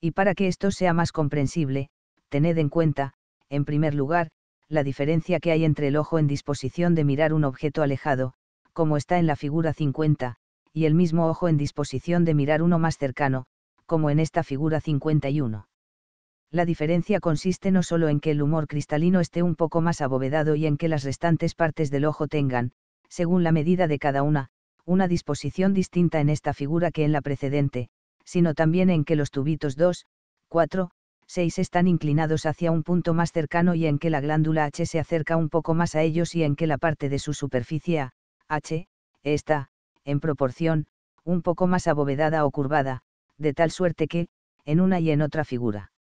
Y para que esto sea más comprensible, tened en cuenta, en primer lugar, la diferencia que hay entre el ojo en disposición de mirar un objeto alejado, como está en la figura 50, y el mismo ojo en disposición de mirar uno más cercano, como en esta figura 51 la diferencia consiste no solo en que el humor cristalino esté un poco más abovedado y en que las restantes partes del ojo tengan, según la medida de cada una, una disposición distinta en esta figura que en la precedente, sino también en que los tubitos 2, 4, 6 están inclinados hacia un punto más cercano y en que la glándula H se acerca un poco más a ellos y en que la parte de su superficie H, está, en proporción, un poco más abovedada o curvada, de tal suerte que, en una y en otra figura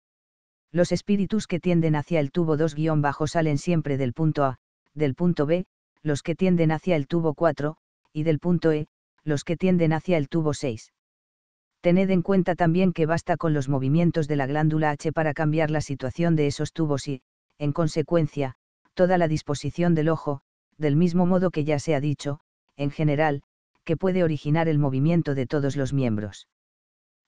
los espíritus que tienden hacia el tubo 2 guión bajo salen siempre del punto A, del punto B, los que tienden hacia el tubo 4, y del punto E, los que tienden hacia el tubo 6. Tened en cuenta también que basta con los movimientos de la glándula H para cambiar la situación de esos tubos y, en consecuencia, toda la disposición del ojo, del mismo modo que ya se ha dicho, en general, que puede originar el movimiento de todos los miembros.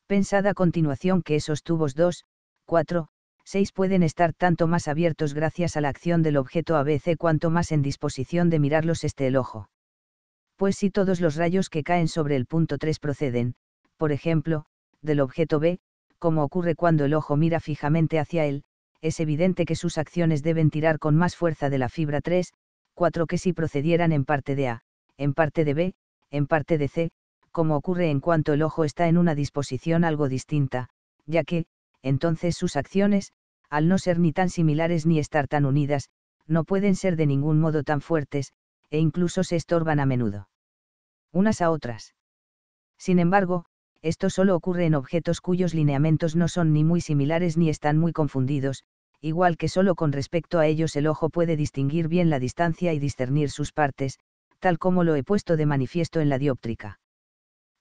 Pensad a continuación que esos tubos 2, 4, 6 pueden estar tanto más abiertos gracias a la acción del objeto ABC cuanto más en disposición de mirarlos esté el ojo. Pues si todos los rayos que caen sobre el punto 3 proceden, por ejemplo, del objeto B, como ocurre cuando el ojo mira fijamente hacia él, es evidente que sus acciones deben tirar con más fuerza de la fibra 3, 4 que si procedieran en parte de A, en parte de B, en parte de C, como ocurre en cuanto el ojo está en una disposición algo distinta, ya que, entonces sus acciones, al no ser ni tan similares ni estar tan unidas, no pueden ser de ningún modo tan fuertes, e incluso se estorban a menudo. Unas a otras. Sin embargo, esto solo ocurre en objetos cuyos lineamientos no son ni muy similares ni están muy confundidos, igual que solo con respecto a ellos el ojo puede distinguir bien la distancia y discernir sus partes, tal como lo he puesto de manifiesto en la dióptrica.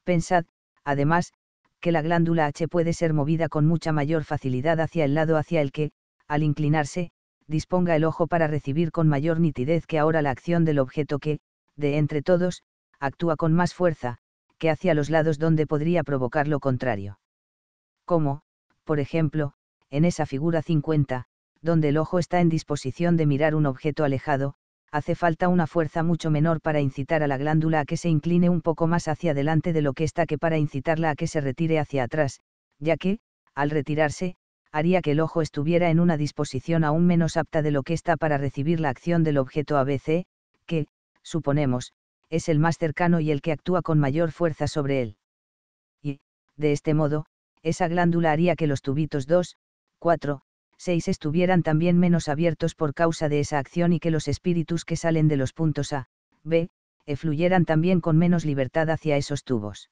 Pensad, además, que la glándula H puede ser movida con mucha mayor facilidad hacia el lado hacia el que, al inclinarse, disponga el ojo para recibir con mayor nitidez que ahora la acción del objeto que, de entre todos, actúa con más fuerza, que hacia los lados donde podría provocar lo contrario. Como, por ejemplo, en esa figura 50, donde el ojo está en disposición de mirar un objeto alejado, hace falta una fuerza mucho menor para incitar a la glándula a que se incline un poco más hacia adelante de lo que está que para incitarla a que se retire hacia atrás, ya que, al retirarse, haría que el ojo estuviera en una disposición aún menos apta de lo que está para recibir la acción del objeto ABC, que, suponemos, es el más cercano y el que actúa con mayor fuerza sobre él. Y, de este modo, esa glándula haría que los tubitos 2, 4, 6 estuvieran también menos abiertos por causa de esa acción y que los espíritus que salen de los puntos A, B, efluyeran también con menos libertad hacia esos tubos.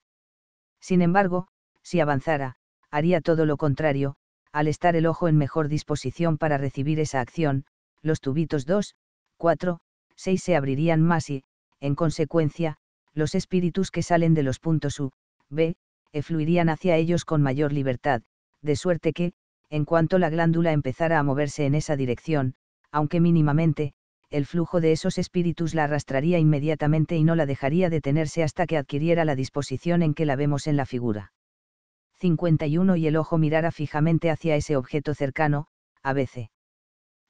Sin embargo, si avanzara, haría todo lo contrario, al estar el ojo en mejor disposición para recibir esa acción, los tubitos 2, 4, 6 se abrirían más y, en consecuencia, los espíritus que salen de los puntos U, B, efluirían hacia ellos con mayor libertad, de suerte que, en cuanto la glándula empezara a moverse en esa dirección, aunque mínimamente, el flujo de esos espíritus la arrastraría inmediatamente y no la dejaría detenerse hasta que adquiriera la disposición en que la vemos en la figura. 51 y el ojo mirara fijamente hacia ese objeto cercano, a veces.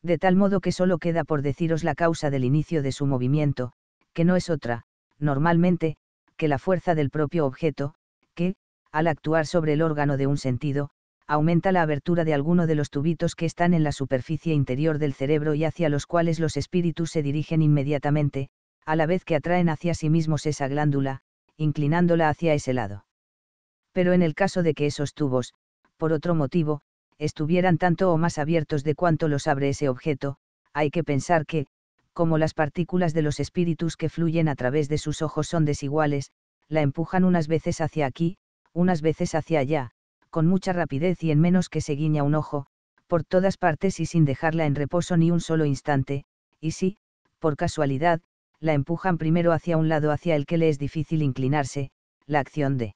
De tal modo que solo queda por deciros la causa del inicio de su movimiento, que no es otra, normalmente, que la fuerza del propio objeto, que, al actuar sobre el órgano de un sentido, aumenta la abertura de alguno de los tubitos que están en la superficie interior del cerebro y hacia los cuales los espíritus se dirigen inmediatamente, a la vez que atraen hacia sí mismos esa glándula, inclinándola hacia ese lado. Pero en el caso de que esos tubos, por otro motivo, estuvieran tanto o más abiertos de cuanto los abre ese objeto, hay que pensar que, como las partículas de los espíritus que fluyen a través de sus ojos son desiguales, la empujan unas veces hacia aquí, unas veces hacia allá, con mucha rapidez y en menos que se guiña un ojo, por todas partes y sin dejarla en reposo ni un solo instante, y si, por casualidad, la empujan primero hacia un lado hacia el que le es difícil inclinarse, la acción de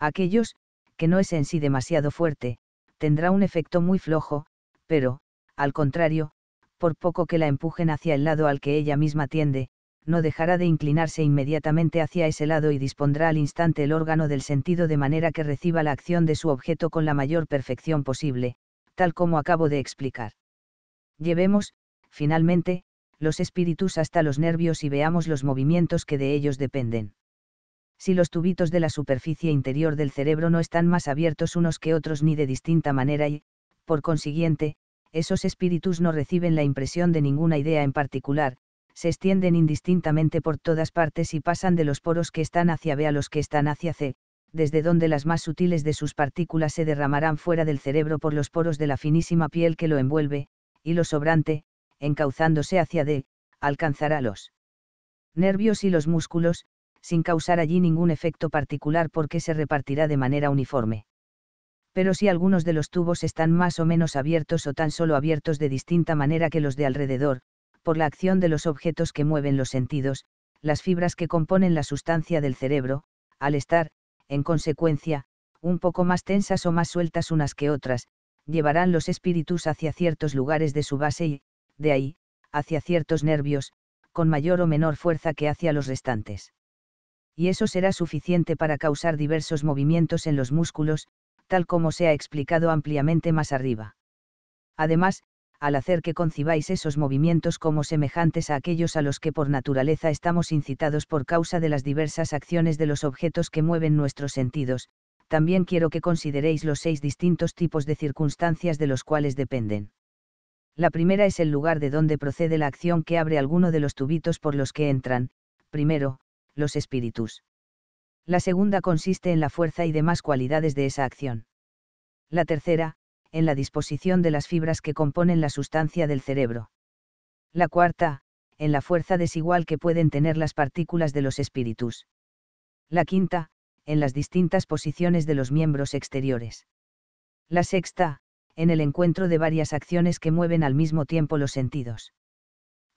aquellos, que no es en sí demasiado fuerte, tendrá un efecto muy flojo, pero, al contrario, por poco que la empujen hacia el lado al que ella misma tiende, no dejará de inclinarse inmediatamente hacia ese lado y dispondrá al instante el órgano del sentido de manera que reciba la acción de su objeto con la mayor perfección posible, tal como acabo de explicar. Llevemos, finalmente, los espíritus hasta los nervios y veamos los movimientos que de ellos dependen. Si los tubitos de la superficie interior del cerebro no están más abiertos unos que otros ni de distinta manera y, por consiguiente, esos espíritus no reciben la impresión de ninguna idea en particular, se extienden indistintamente por todas partes y pasan de los poros que están hacia B a los que están hacia C, desde donde las más sutiles de sus partículas se derramarán fuera del cerebro por los poros de la finísima piel que lo envuelve, y lo sobrante, encauzándose hacia D, alcanzará los nervios y los músculos, sin causar allí ningún efecto particular porque se repartirá de manera uniforme. Pero si algunos de los tubos están más o menos abiertos o tan solo abiertos de distinta manera que los de alrededor, por la acción de los objetos que mueven los sentidos, las fibras que componen la sustancia del cerebro, al estar, en consecuencia, un poco más tensas o más sueltas unas que otras, llevarán los espíritus hacia ciertos lugares de su base y, de ahí, hacia ciertos nervios, con mayor o menor fuerza que hacia los restantes. Y eso será suficiente para causar diversos movimientos en los músculos, tal como se ha explicado ampliamente más arriba. Además, al hacer que concibáis esos movimientos como semejantes a aquellos a los que por naturaleza estamos incitados por causa de las diversas acciones de los objetos que mueven nuestros sentidos, también quiero que consideréis los seis distintos tipos de circunstancias de los cuales dependen. La primera es el lugar de donde procede la acción que abre alguno de los tubitos por los que entran, primero, los espíritus. La segunda consiste en la fuerza y demás cualidades de esa acción. La tercera, en la disposición de las fibras que componen la sustancia del cerebro. La cuarta, en la fuerza desigual que pueden tener las partículas de los espíritus. La quinta, en las distintas posiciones de los miembros exteriores. La sexta, en el encuentro de varias acciones que mueven al mismo tiempo los sentidos.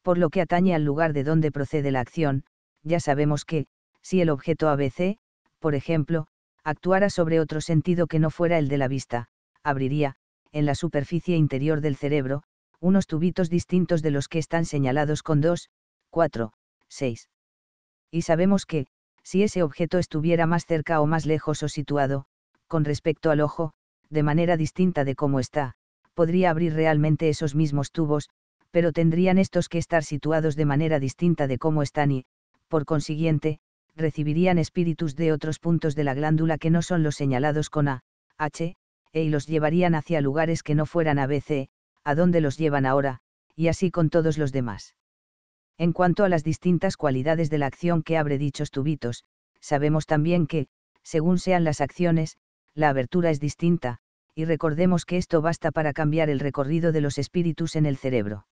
Por lo que atañe al lugar de donde procede la acción, ya sabemos que, si el objeto ABC, por ejemplo, actuara sobre otro sentido que no fuera el de la vista, abriría, en la superficie interior del cerebro, unos tubitos distintos de los que están señalados con 2, 4, 6. Y sabemos que, si ese objeto estuviera más cerca o más lejos o situado, con respecto al ojo, de manera distinta de cómo está, podría abrir realmente esos mismos tubos, pero tendrían estos que estar situados de manera distinta de cómo están y, por consiguiente, recibirían espíritus de otros puntos de la glándula que no son los señalados con A, H, e y los llevarían hacia lugares que no fueran ABC, a donde los llevan ahora, y así con todos los demás. En cuanto a las distintas cualidades de la acción que abre dichos tubitos, sabemos también que, según sean las acciones, la abertura es distinta, y recordemos que esto basta para cambiar el recorrido de los espíritus en el cerebro.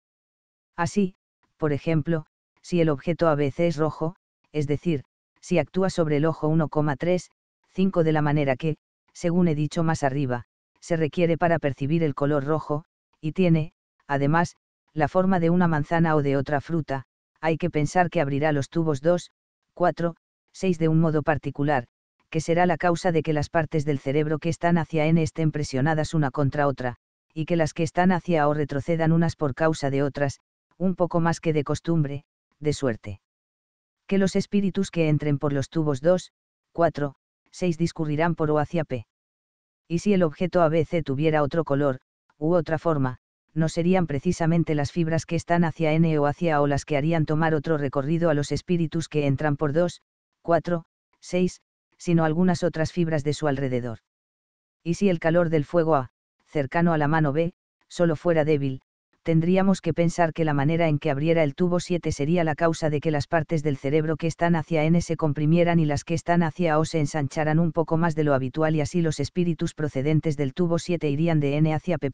Así, por ejemplo, si el objeto ABC es rojo, es decir, si actúa sobre el ojo 1,3, de la manera que, según he dicho más arriba, se requiere para percibir el color rojo, y tiene, además, la forma de una manzana o de otra fruta, hay que pensar que abrirá los tubos 2, 4, 6 de un modo particular, que será la causa de que las partes del cerebro que están hacia N estén presionadas una contra otra, y que las que están hacia O retrocedan unas por causa de otras, un poco más que de costumbre, de suerte. Que los espíritus que entren por los tubos 2, 4, 6 discurrirán por O hacia P y si el objeto ABC tuviera otro color, u otra forma, no serían precisamente las fibras que están hacia N o hacia O las que harían tomar otro recorrido a los espíritus que entran por 2, 4, 6, sino algunas otras fibras de su alrededor. Y si el calor del fuego A, cercano a la mano B, solo fuera débil, tendríamos que pensar que la manera en que abriera el tubo 7 sería la causa de que las partes del cerebro que están hacia N se comprimieran y las que están hacia O se ensancharan un poco más de lo habitual y así los espíritus procedentes del tubo 7 irían de N hacia P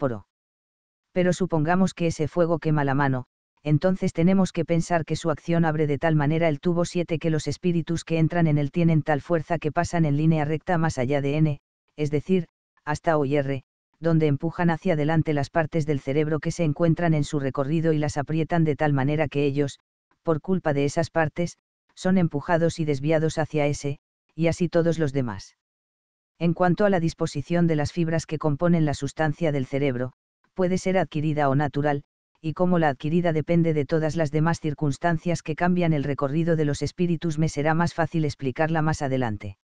Pero supongamos que ese fuego quema la mano, entonces tenemos que pensar que su acción abre de tal manera el tubo 7 que los espíritus que entran en él tienen tal fuerza que pasan en línea recta más allá de N, es decir, hasta O y R, donde empujan hacia adelante las partes del cerebro que se encuentran en su recorrido y las aprietan de tal manera que ellos, por culpa de esas partes, son empujados y desviados hacia ese, y así todos los demás. En cuanto a la disposición de las fibras que componen la sustancia del cerebro, puede ser adquirida o natural, y como la adquirida depende de todas las demás circunstancias que cambian el recorrido de los espíritus, me será más fácil explicarla más adelante.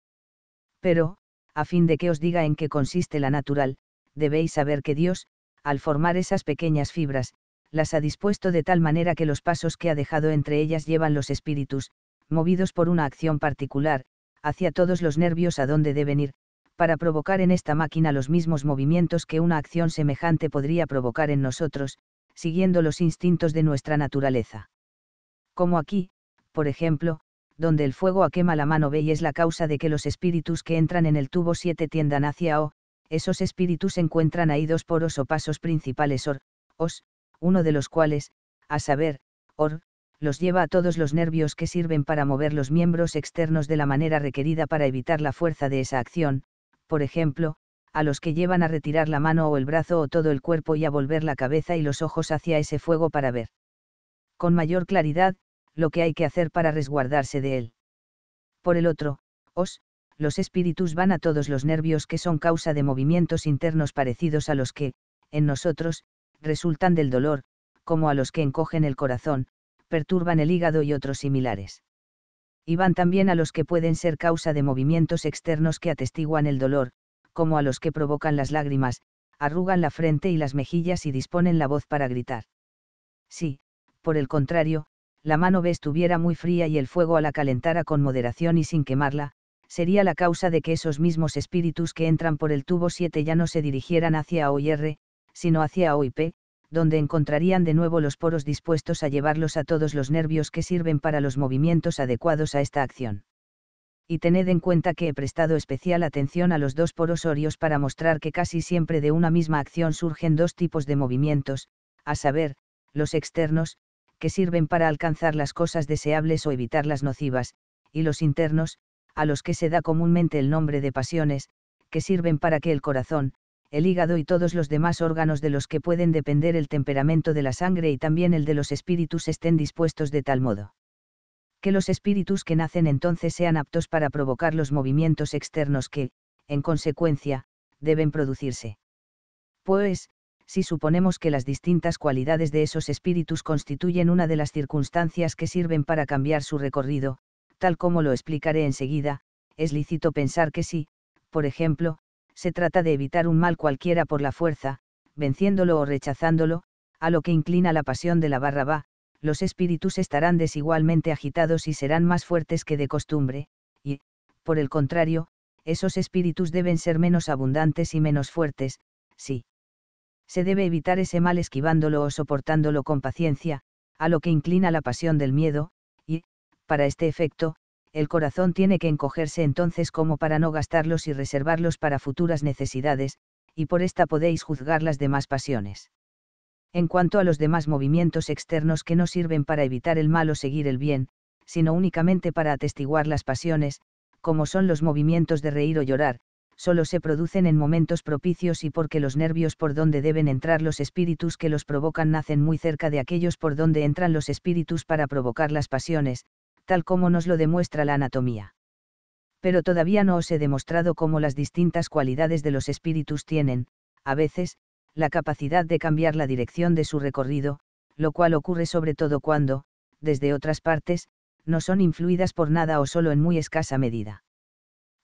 Pero, a fin de que os diga en qué consiste la natural, debéis saber que Dios, al formar esas pequeñas fibras, las ha dispuesto de tal manera que los pasos que ha dejado entre ellas llevan los espíritus, movidos por una acción particular, hacia todos los nervios a donde deben ir, para provocar en esta máquina los mismos movimientos que una acción semejante podría provocar en nosotros, siguiendo los instintos de nuestra naturaleza. Como aquí, por ejemplo, donde el fuego a quema la mano B y es la causa de que los espíritus que entran en el tubo 7 tiendan hacia O, esos espíritus encuentran ahí dos poros o pasos principales or, os, uno de los cuales, a saber, or, los lleva a todos los nervios que sirven para mover los miembros externos de la manera requerida para evitar la fuerza de esa acción, por ejemplo, a los que llevan a retirar la mano o el brazo o todo el cuerpo y a volver la cabeza y los ojos hacia ese fuego para ver con mayor claridad lo que hay que hacer para resguardarse de él. Por el otro, os, los espíritus van a todos los nervios que son causa de movimientos internos parecidos a los que, en nosotros, resultan del dolor, como a los que encogen el corazón, perturban el hígado y otros similares. Y van también a los que pueden ser causa de movimientos externos que atestiguan el dolor, como a los que provocan las lágrimas, arrugan la frente y las mejillas y disponen la voz para gritar. Si, por el contrario, la mano B estuviera muy fría y el fuego a la calentara con moderación y sin quemarla, sería la causa de que esos mismos espíritus que entran por el tubo 7 ya no se dirigieran hacia O sino hacia O donde encontrarían de nuevo los poros dispuestos a llevarlos a todos los nervios que sirven para los movimientos adecuados a esta acción. Y tened en cuenta que he prestado especial atención a los dos poros orios para mostrar que casi siempre de una misma acción surgen dos tipos de movimientos, a saber, los externos, que sirven para alcanzar las cosas deseables o evitar las nocivas, y los internos, a los que se da comúnmente el nombre de pasiones, que sirven para que el corazón, el hígado y todos los demás órganos de los que pueden depender el temperamento de la sangre y también el de los espíritus estén dispuestos de tal modo. Que los espíritus que nacen entonces sean aptos para provocar los movimientos externos que, en consecuencia, deben producirse. Pues, si suponemos que las distintas cualidades de esos espíritus constituyen una de las circunstancias que sirven para cambiar su recorrido, tal como lo explicaré enseguida, es lícito pensar que si, por ejemplo, se trata de evitar un mal cualquiera por la fuerza, venciéndolo o rechazándolo, a lo que inclina la pasión de la barra va, los espíritus estarán desigualmente agitados y serán más fuertes que de costumbre, y, por el contrario, esos espíritus deben ser menos abundantes y menos fuertes, sí. Se debe evitar ese mal esquivándolo o soportándolo con paciencia, a lo que inclina la pasión del miedo, para este efecto, el corazón tiene que encogerse entonces como para no gastarlos y reservarlos para futuras necesidades, y por esta podéis juzgar las demás pasiones. En cuanto a los demás movimientos externos que no sirven para evitar el mal o seguir el bien, sino únicamente para atestiguar las pasiones, como son los movimientos de reír o llorar, solo se producen en momentos propicios y porque los nervios por donde deben entrar los espíritus que los provocan nacen muy cerca de aquellos por donde entran los espíritus para provocar las pasiones, tal como nos lo demuestra la anatomía. Pero todavía no os he demostrado cómo las distintas cualidades de los espíritus tienen, a veces, la capacidad de cambiar la dirección de su recorrido, lo cual ocurre sobre todo cuando, desde otras partes, no son influidas por nada o solo en muy escasa medida.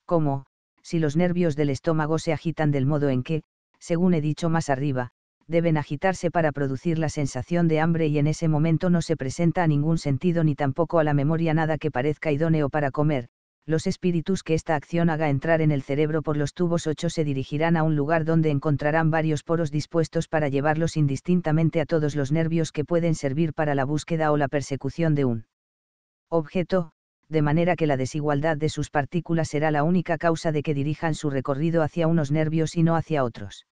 Como, si los nervios del estómago se agitan del modo en que, según he dicho más arriba, deben agitarse para producir la sensación de hambre y en ese momento no se presenta a ningún sentido ni tampoco a la memoria nada que parezca idóneo para comer, los espíritus que esta acción haga entrar en el cerebro por los tubos 8 se dirigirán a un lugar donde encontrarán varios poros dispuestos para llevarlos indistintamente a todos los nervios que pueden servir para la búsqueda o la persecución de un objeto, de manera que la desigualdad de sus partículas será la única causa de que dirijan su recorrido hacia unos nervios y no hacia otros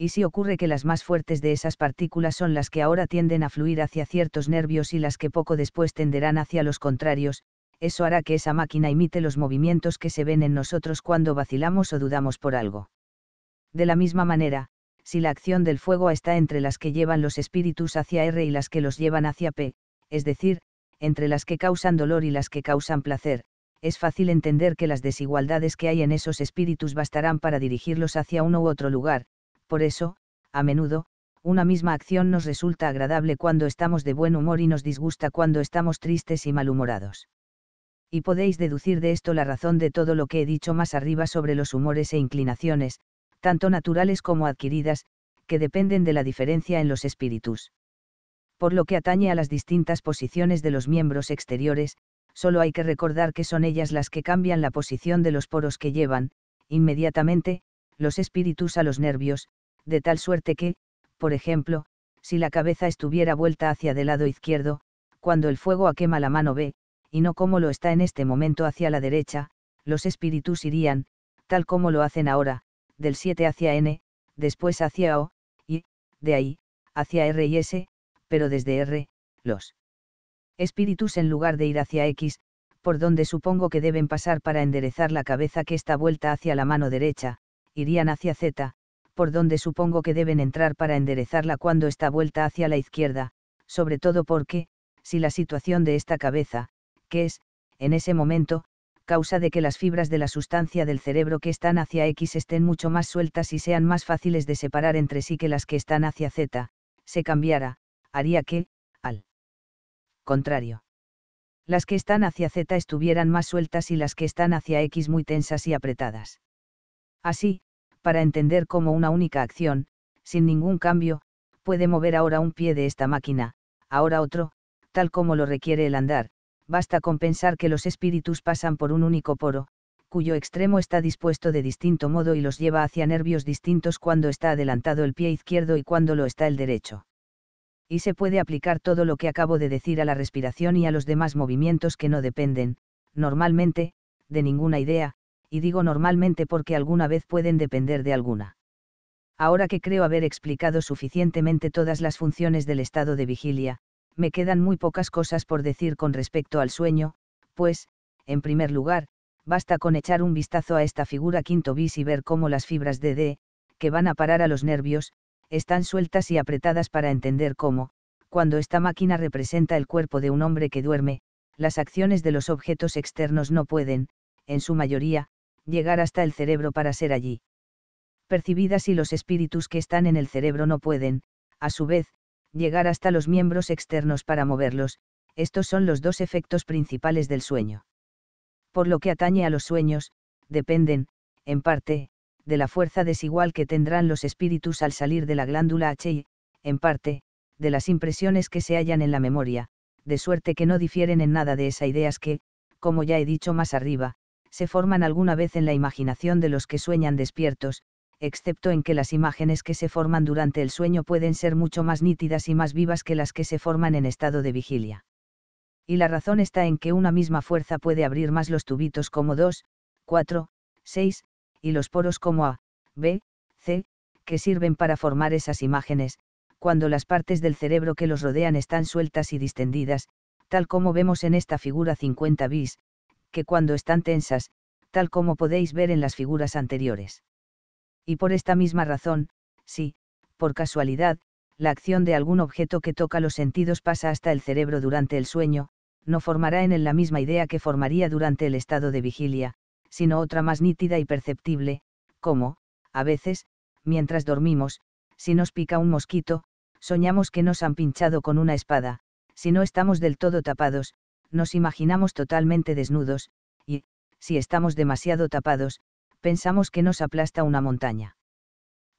y si ocurre que las más fuertes de esas partículas son las que ahora tienden a fluir hacia ciertos nervios y las que poco después tenderán hacia los contrarios, eso hará que esa máquina imite los movimientos que se ven en nosotros cuando vacilamos o dudamos por algo. De la misma manera, si la acción del fuego está entre las que llevan los espíritus hacia R y las que los llevan hacia P, es decir, entre las que causan dolor y las que causan placer, es fácil entender que las desigualdades que hay en esos espíritus bastarán para dirigirlos hacia uno u otro lugar, por eso, a menudo, una misma acción nos resulta agradable cuando estamos de buen humor y nos disgusta cuando estamos tristes y malhumorados. Y podéis deducir de esto la razón de todo lo que he dicho más arriba sobre los humores e inclinaciones, tanto naturales como adquiridas, que dependen de la diferencia en los espíritus. Por lo que atañe a las distintas posiciones de los miembros exteriores, solo hay que recordar que son ellas las que cambian la posición de los poros que llevan, inmediatamente, los espíritus a los nervios, de tal suerte que, por ejemplo, si la cabeza estuviera vuelta hacia del lado izquierdo, cuando el fuego quema la mano B, y no como lo está en este momento hacia la derecha, los espíritus irían, tal como lo hacen ahora, del 7 hacia N, después hacia O, y, de ahí, hacia R y S, pero desde R, los espíritus en lugar de ir hacia X, por donde supongo que deben pasar para enderezar la cabeza que está vuelta hacia la mano derecha, irían hacia Z, por donde supongo que deben entrar para enderezarla cuando está vuelta hacia la izquierda, sobre todo porque, si la situación de esta cabeza, que es, en ese momento, causa de que las fibras de la sustancia del cerebro que están hacia X estén mucho más sueltas y sean más fáciles de separar entre sí que las que están hacia Z, se cambiara, haría que, al contrario, las que están hacia Z estuvieran más sueltas y las que están hacia X muy tensas y apretadas. Así, para entender cómo una única acción, sin ningún cambio, puede mover ahora un pie de esta máquina, ahora otro, tal como lo requiere el andar, basta con pensar que los espíritus pasan por un único poro, cuyo extremo está dispuesto de distinto modo y los lleva hacia nervios distintos cuando está adelantado el pie izquierdo y cuando lo está el derecho. Y se puede aplicar todo lo que acabo de decir a la respiración y a los demás movimientos que no dependen, normalmente, de ninguna idea, y digo normalmente porque alguna vez pueden depender de alguna. Ahora que creo haber explicado suficientemente todas las funciones del estado de vigilia, me quedan muy pocas cosas por decir con respecto al sueño, pues, en primer lugar, basta con echar un vistazo a esta figura quinto bis y ver cómo las fibras de D, que van a parar a los nervios, están sueltas y apretadas para entender cómo, cuando esta máquina representa el cuerpo de un hombre que duerme, las acciones de los objetos externos no pueden, en su mayoría, llegar hasta el cerebro para ser allí. Percibidas y los espíritus que están en el cerebro no pueden, a su vez, llegar hasta los miembros externos para moverlos, estos son los dos efectos principales del sueño. Por lo que atañe a los sueños, dependen, en parte, de la fuerza desigual que tendrán los espíritus al salir de la glándula H y, en parte, de las impresiones que se hallan en la memoria, de suerte que no difieren en nada de esas ideas que, como ya he dicho más arriba, se forman alguna vez en la imaginación de los que sueñan despiertos, excepto en que las imágenes que se forman durante el sueño pueden ser mucho más nítidas y más vivas que las que se forman en estado de vigilia. Y la razón está en que una misma fuerza puede abrir más los tubitos como 2, 4, 6, y los poros como A, B, C, que sirven para formar esas imágenes, cuando las partes del cerebro que los rodean están sueltas y distendidas, tal como vemos en esta figura 50 bis, cuando están tensas, tal como podéis ver en las figuras anteriores. Y por esta misma razón, si, por casualidad, la acción de algún objeto que toca los sentidos pasa hasta el cerebro durante el sueño, no formará en él la misma idea que formaría durante el estado de vigilia, sino otra más nítida y perceptible, como, a veces, mientras dormimos, si nos pica un mosquito, soñamos que nos han pinchado con una espada, si no estamos del todo tapados, nos imaginamos totalmente desnudos, y, si estamos demasiado tapados, pensamos que nos aplasta una montaña.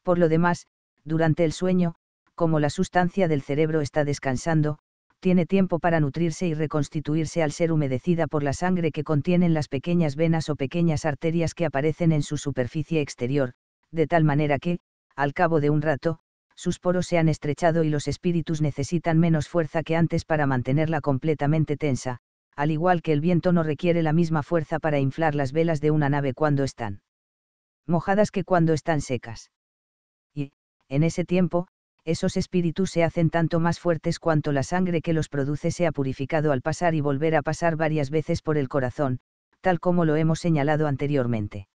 Por lo demás, durante el sueño, como la sustancia del cerebro está descansando, tiene tiempo para nutrirse y reconstituirse al ser humedecida por la sangre que contienen las pequeñas venas o pequeñas arterias que aparecen en su superficie exterior, de tal manera que, al cabo de un rato, sus poros se han estrechado y los espíritus necesitan menos fuerza que antes para mantenerla completamente tensa, al igual que el viento no requiere la misma fuerza para inflar las velas de una nave cuando están mojadas que cuando están secas. Y, en ese tiempo, esos espíritus se hacen tanto más fuertes cuanto la sangre que los produce sea ha purificado al pasar y volver a pasar varias veces por el corazón, tal como lo hemos señalado anteriormente.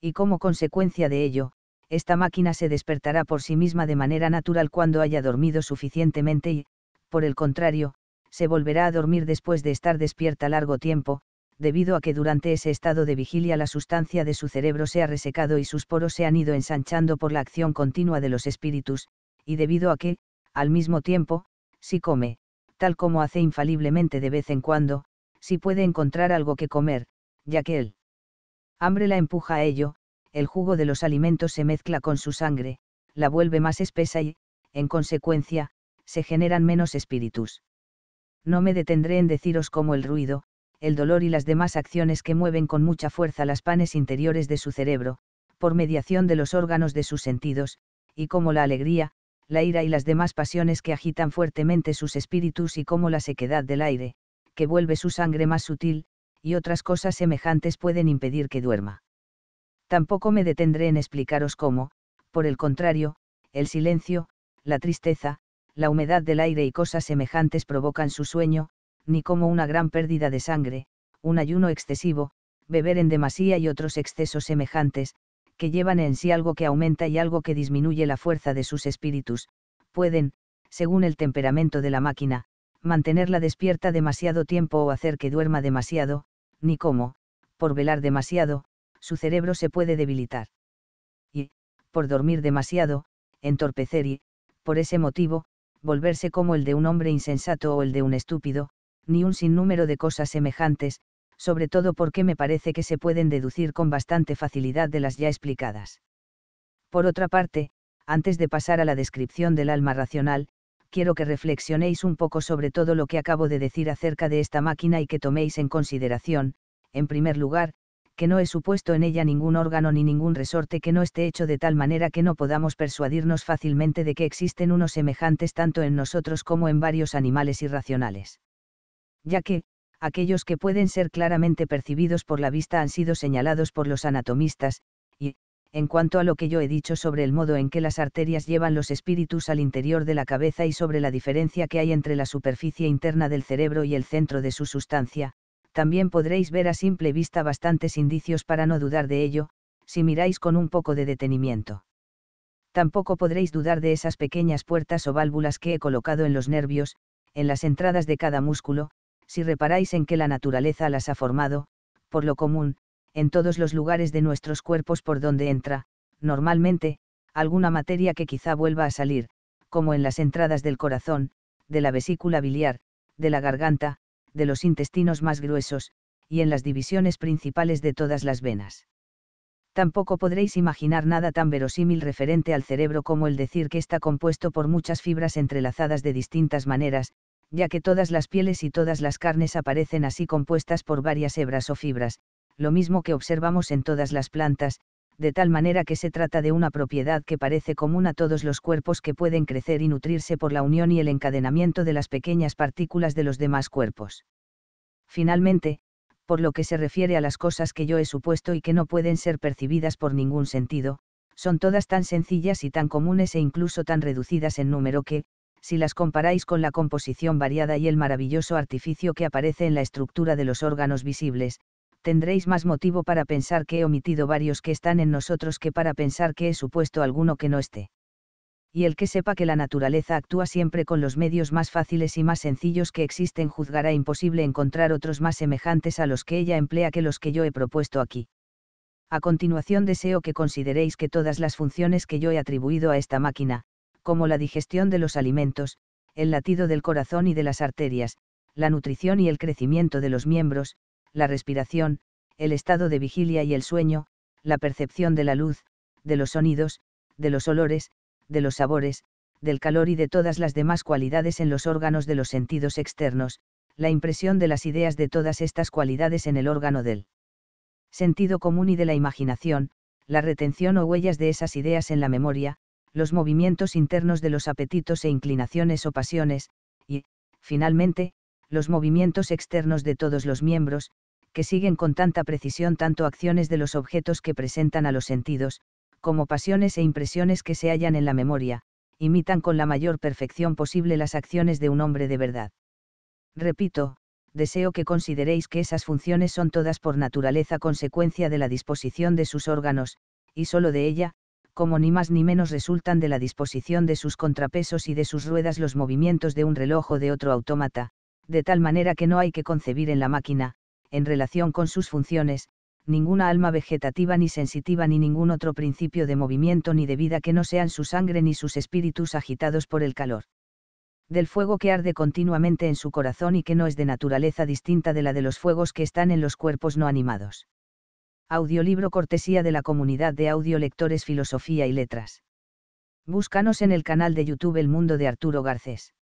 Y como consecuencia de ello, esta máquina se despertará por sí misma de manera natural cuando haya dormido suficientemente y, por el contrario, se volverá a dormir después de estar despierta largo tiempo, debido a que durante ese estado de vigilia la sustancia de su cerebro se ha resecado y sus poros se han ido ensanchando por la acción continua de los espíritus, y debido a que, al mismo tiempo, si come, tal como hace infaliblemente de vez en cuando, si puede encontrar algo que comer, ya que el hambre la empuja a ello, el jugo de los alimentos se mezcla con su sangre, la vuelve más espesa y, en consecuencia, se generan menos espíritus. No me detendré en deciros cómo el ruido, el dolor y las demás acciones que mueven con mucha fuerza las panes interiores de su cerebro, por mediación de los órganos de sus sentidos, y cómo la alegría, la ira y las demás pasiones que agitan fuertemente sus espíritus y cómo la sequedad del aire, que vuelve su sangre más sutil, y otras cosas semejantes pueden impedir que duerma. Tampoco me detendré en explicaros cómo, por el contrario, el silencio, la tristeza, la humedad del aire y cosas semejantes provocan su sueño, ni cómo una gran pérdida de sangre, un ayuno excesivo, beber en demasía y otros excesos semejantes, que llevan en sí algo que aumenta y algo que disminuye la fuerza de sus espíritus, pueden, según el temperamento de la máquina, mantenerla despierta demasiado tiempo o hacer que duerma demasiado, ni cómo, por velar demasiado, su cerebro se puede debilitar. Y, por dormir demasiado, entorpecer y, por ese motivo, volverse como el de un hombre insensato o el de un estúpido, ni un sinnúmero de cosas semejantes, sobre todo porque me parece que se pueden deducir con bastante facilidad de las ya explicadas. Por otra parte, antes de pasar a la descripción del alma racional, quiero que reflexionéis un poco sobre todo lo que acabo de decir acerca de esta máquina y que toméis en consideración, en primer lugar, que no he supuesto en ella ningún órgano ni ningún resorte que no esté hecho de tal manera que no podamos persuadirnos fácilmente de que existen unos semejantes tanto en nosotros como en varios animales irracionales. Ya que, aquellos que pueden ser claramente percibidos por la vista han sido señalados por los anatomistas, y, en cuanto a lo que yo he dicho sobre el modo en que las arterias llevan los espíritus al interior de la cabeza y sobre la diferencia que hay entre la superficie interna del cerebro y el centro de su sustancia, también podréis ver a simple vista bastantes indicios para no dudar de ello, si miráis con un poco de detenimiento. Tampoco podréis dudar de esas pequeñas puertas o válvulas que he colocado en los nervios, en las entradas de cada músculo, si reparáis en que la naturaleza las ha formado, por lo común, en todos los lugares de nuestros cuerpos por donde entra, normalmente, alguna materia que quizá vuelva a salir, como en las entradas del corazón, de la vesícula biliar, de la garganta, de los intestinos más gruesos, y en las divisiones principales de todas las venas. Tampoco podréis imaginar nada tan verosímil referente al cerebro como el decir que está compuesto por muchas fibras entrelazadas de distintas maneras, ya que todas las pieles y todas las carnes aparecen así compuestas por varias hebras o fibras, lo mismo que observamos en todas las plantas, de tal manera que se trata de una propiedad que parece común a todos los cuerpos que pueden crecer y nutrirse por la unión y el encadenamiento de las pequeñas partículas de los demás cuerpos. Finalmente, por lo que se refiere a las cosas que yo he supuesto y que no pueden ser percibidas por ningún sentido, son todas tan sencillas y tan comunes e incluso tan reducidas en número que, si las comparáis con la composición variada y el maravilloso artificio que aparece en la estructura de los órganos visibles, tendréis más motivo para pensar que he omitido varios que están en nosotros que para pensar que he supuesto alguno que no esté. Y el que sepa que la naturaleza actúa siempre con los medios más fáciles y más sencillos que existen juzgará imposible encontrar otros más semejantes a los que ella emplea que los que yo he propuesto aquí. A continuación deseo que consideréis que todas las funciones que yo he atribuido a esta máquina, como la digestión de los alimentos, el latido del corazón y de las arterias, la nutrición y el crecimiento de los miembros, la respiración, el estado de vigilia y el sueño, la percepción de la luz, de los sonidos, de los olores, de los sabores, del calor y de todas las demás cualidades en los órganos de los sentidos externos, la impresión de las ideas de todas estas cualidades en el órgano del sentido común y de la imaginación, la retención o huellas de esas ideas en la memoria, los movimientos internos de los apetitos e inclinaciones o pasiones, y, finalmente, los movimientos externos de todos los miembros, que siguen con tanta precisión tanto acciones de los objetos que presentan a los sentidos, como pasiones e impresiones que se hallan en la memoria, imitan con la mayor perfección posible las acciones de un hombre de verdad. Repito, deseo que consideréis que esas funciones son todas por naturaleza consecuencia de la disposición de sus órganos, y sólo de ella, como ni más ni menos resultan de la disposición de sus contrapesos y de sus ruedas los movimientos de un reloj o de otro autómata, de tal manera que no hay que concebir en la máquina, en relación con sus funciones, ninguna alma vegetativa ni sensitiva ni ningún otro principio de movimiento ni de vida que no sean su sangre ni sus espíritus agitados por el calor. Del fuego que arde continuamente en su corazón y que no es de naturaleza distinta de la de los fuegos que están en los cuerpos no animados. Audiolibro cortesía de la comunidad de audiolectores Filosofía y Letras. Búscanos en el canal de YouTube El Mundo de Arturo Garcés.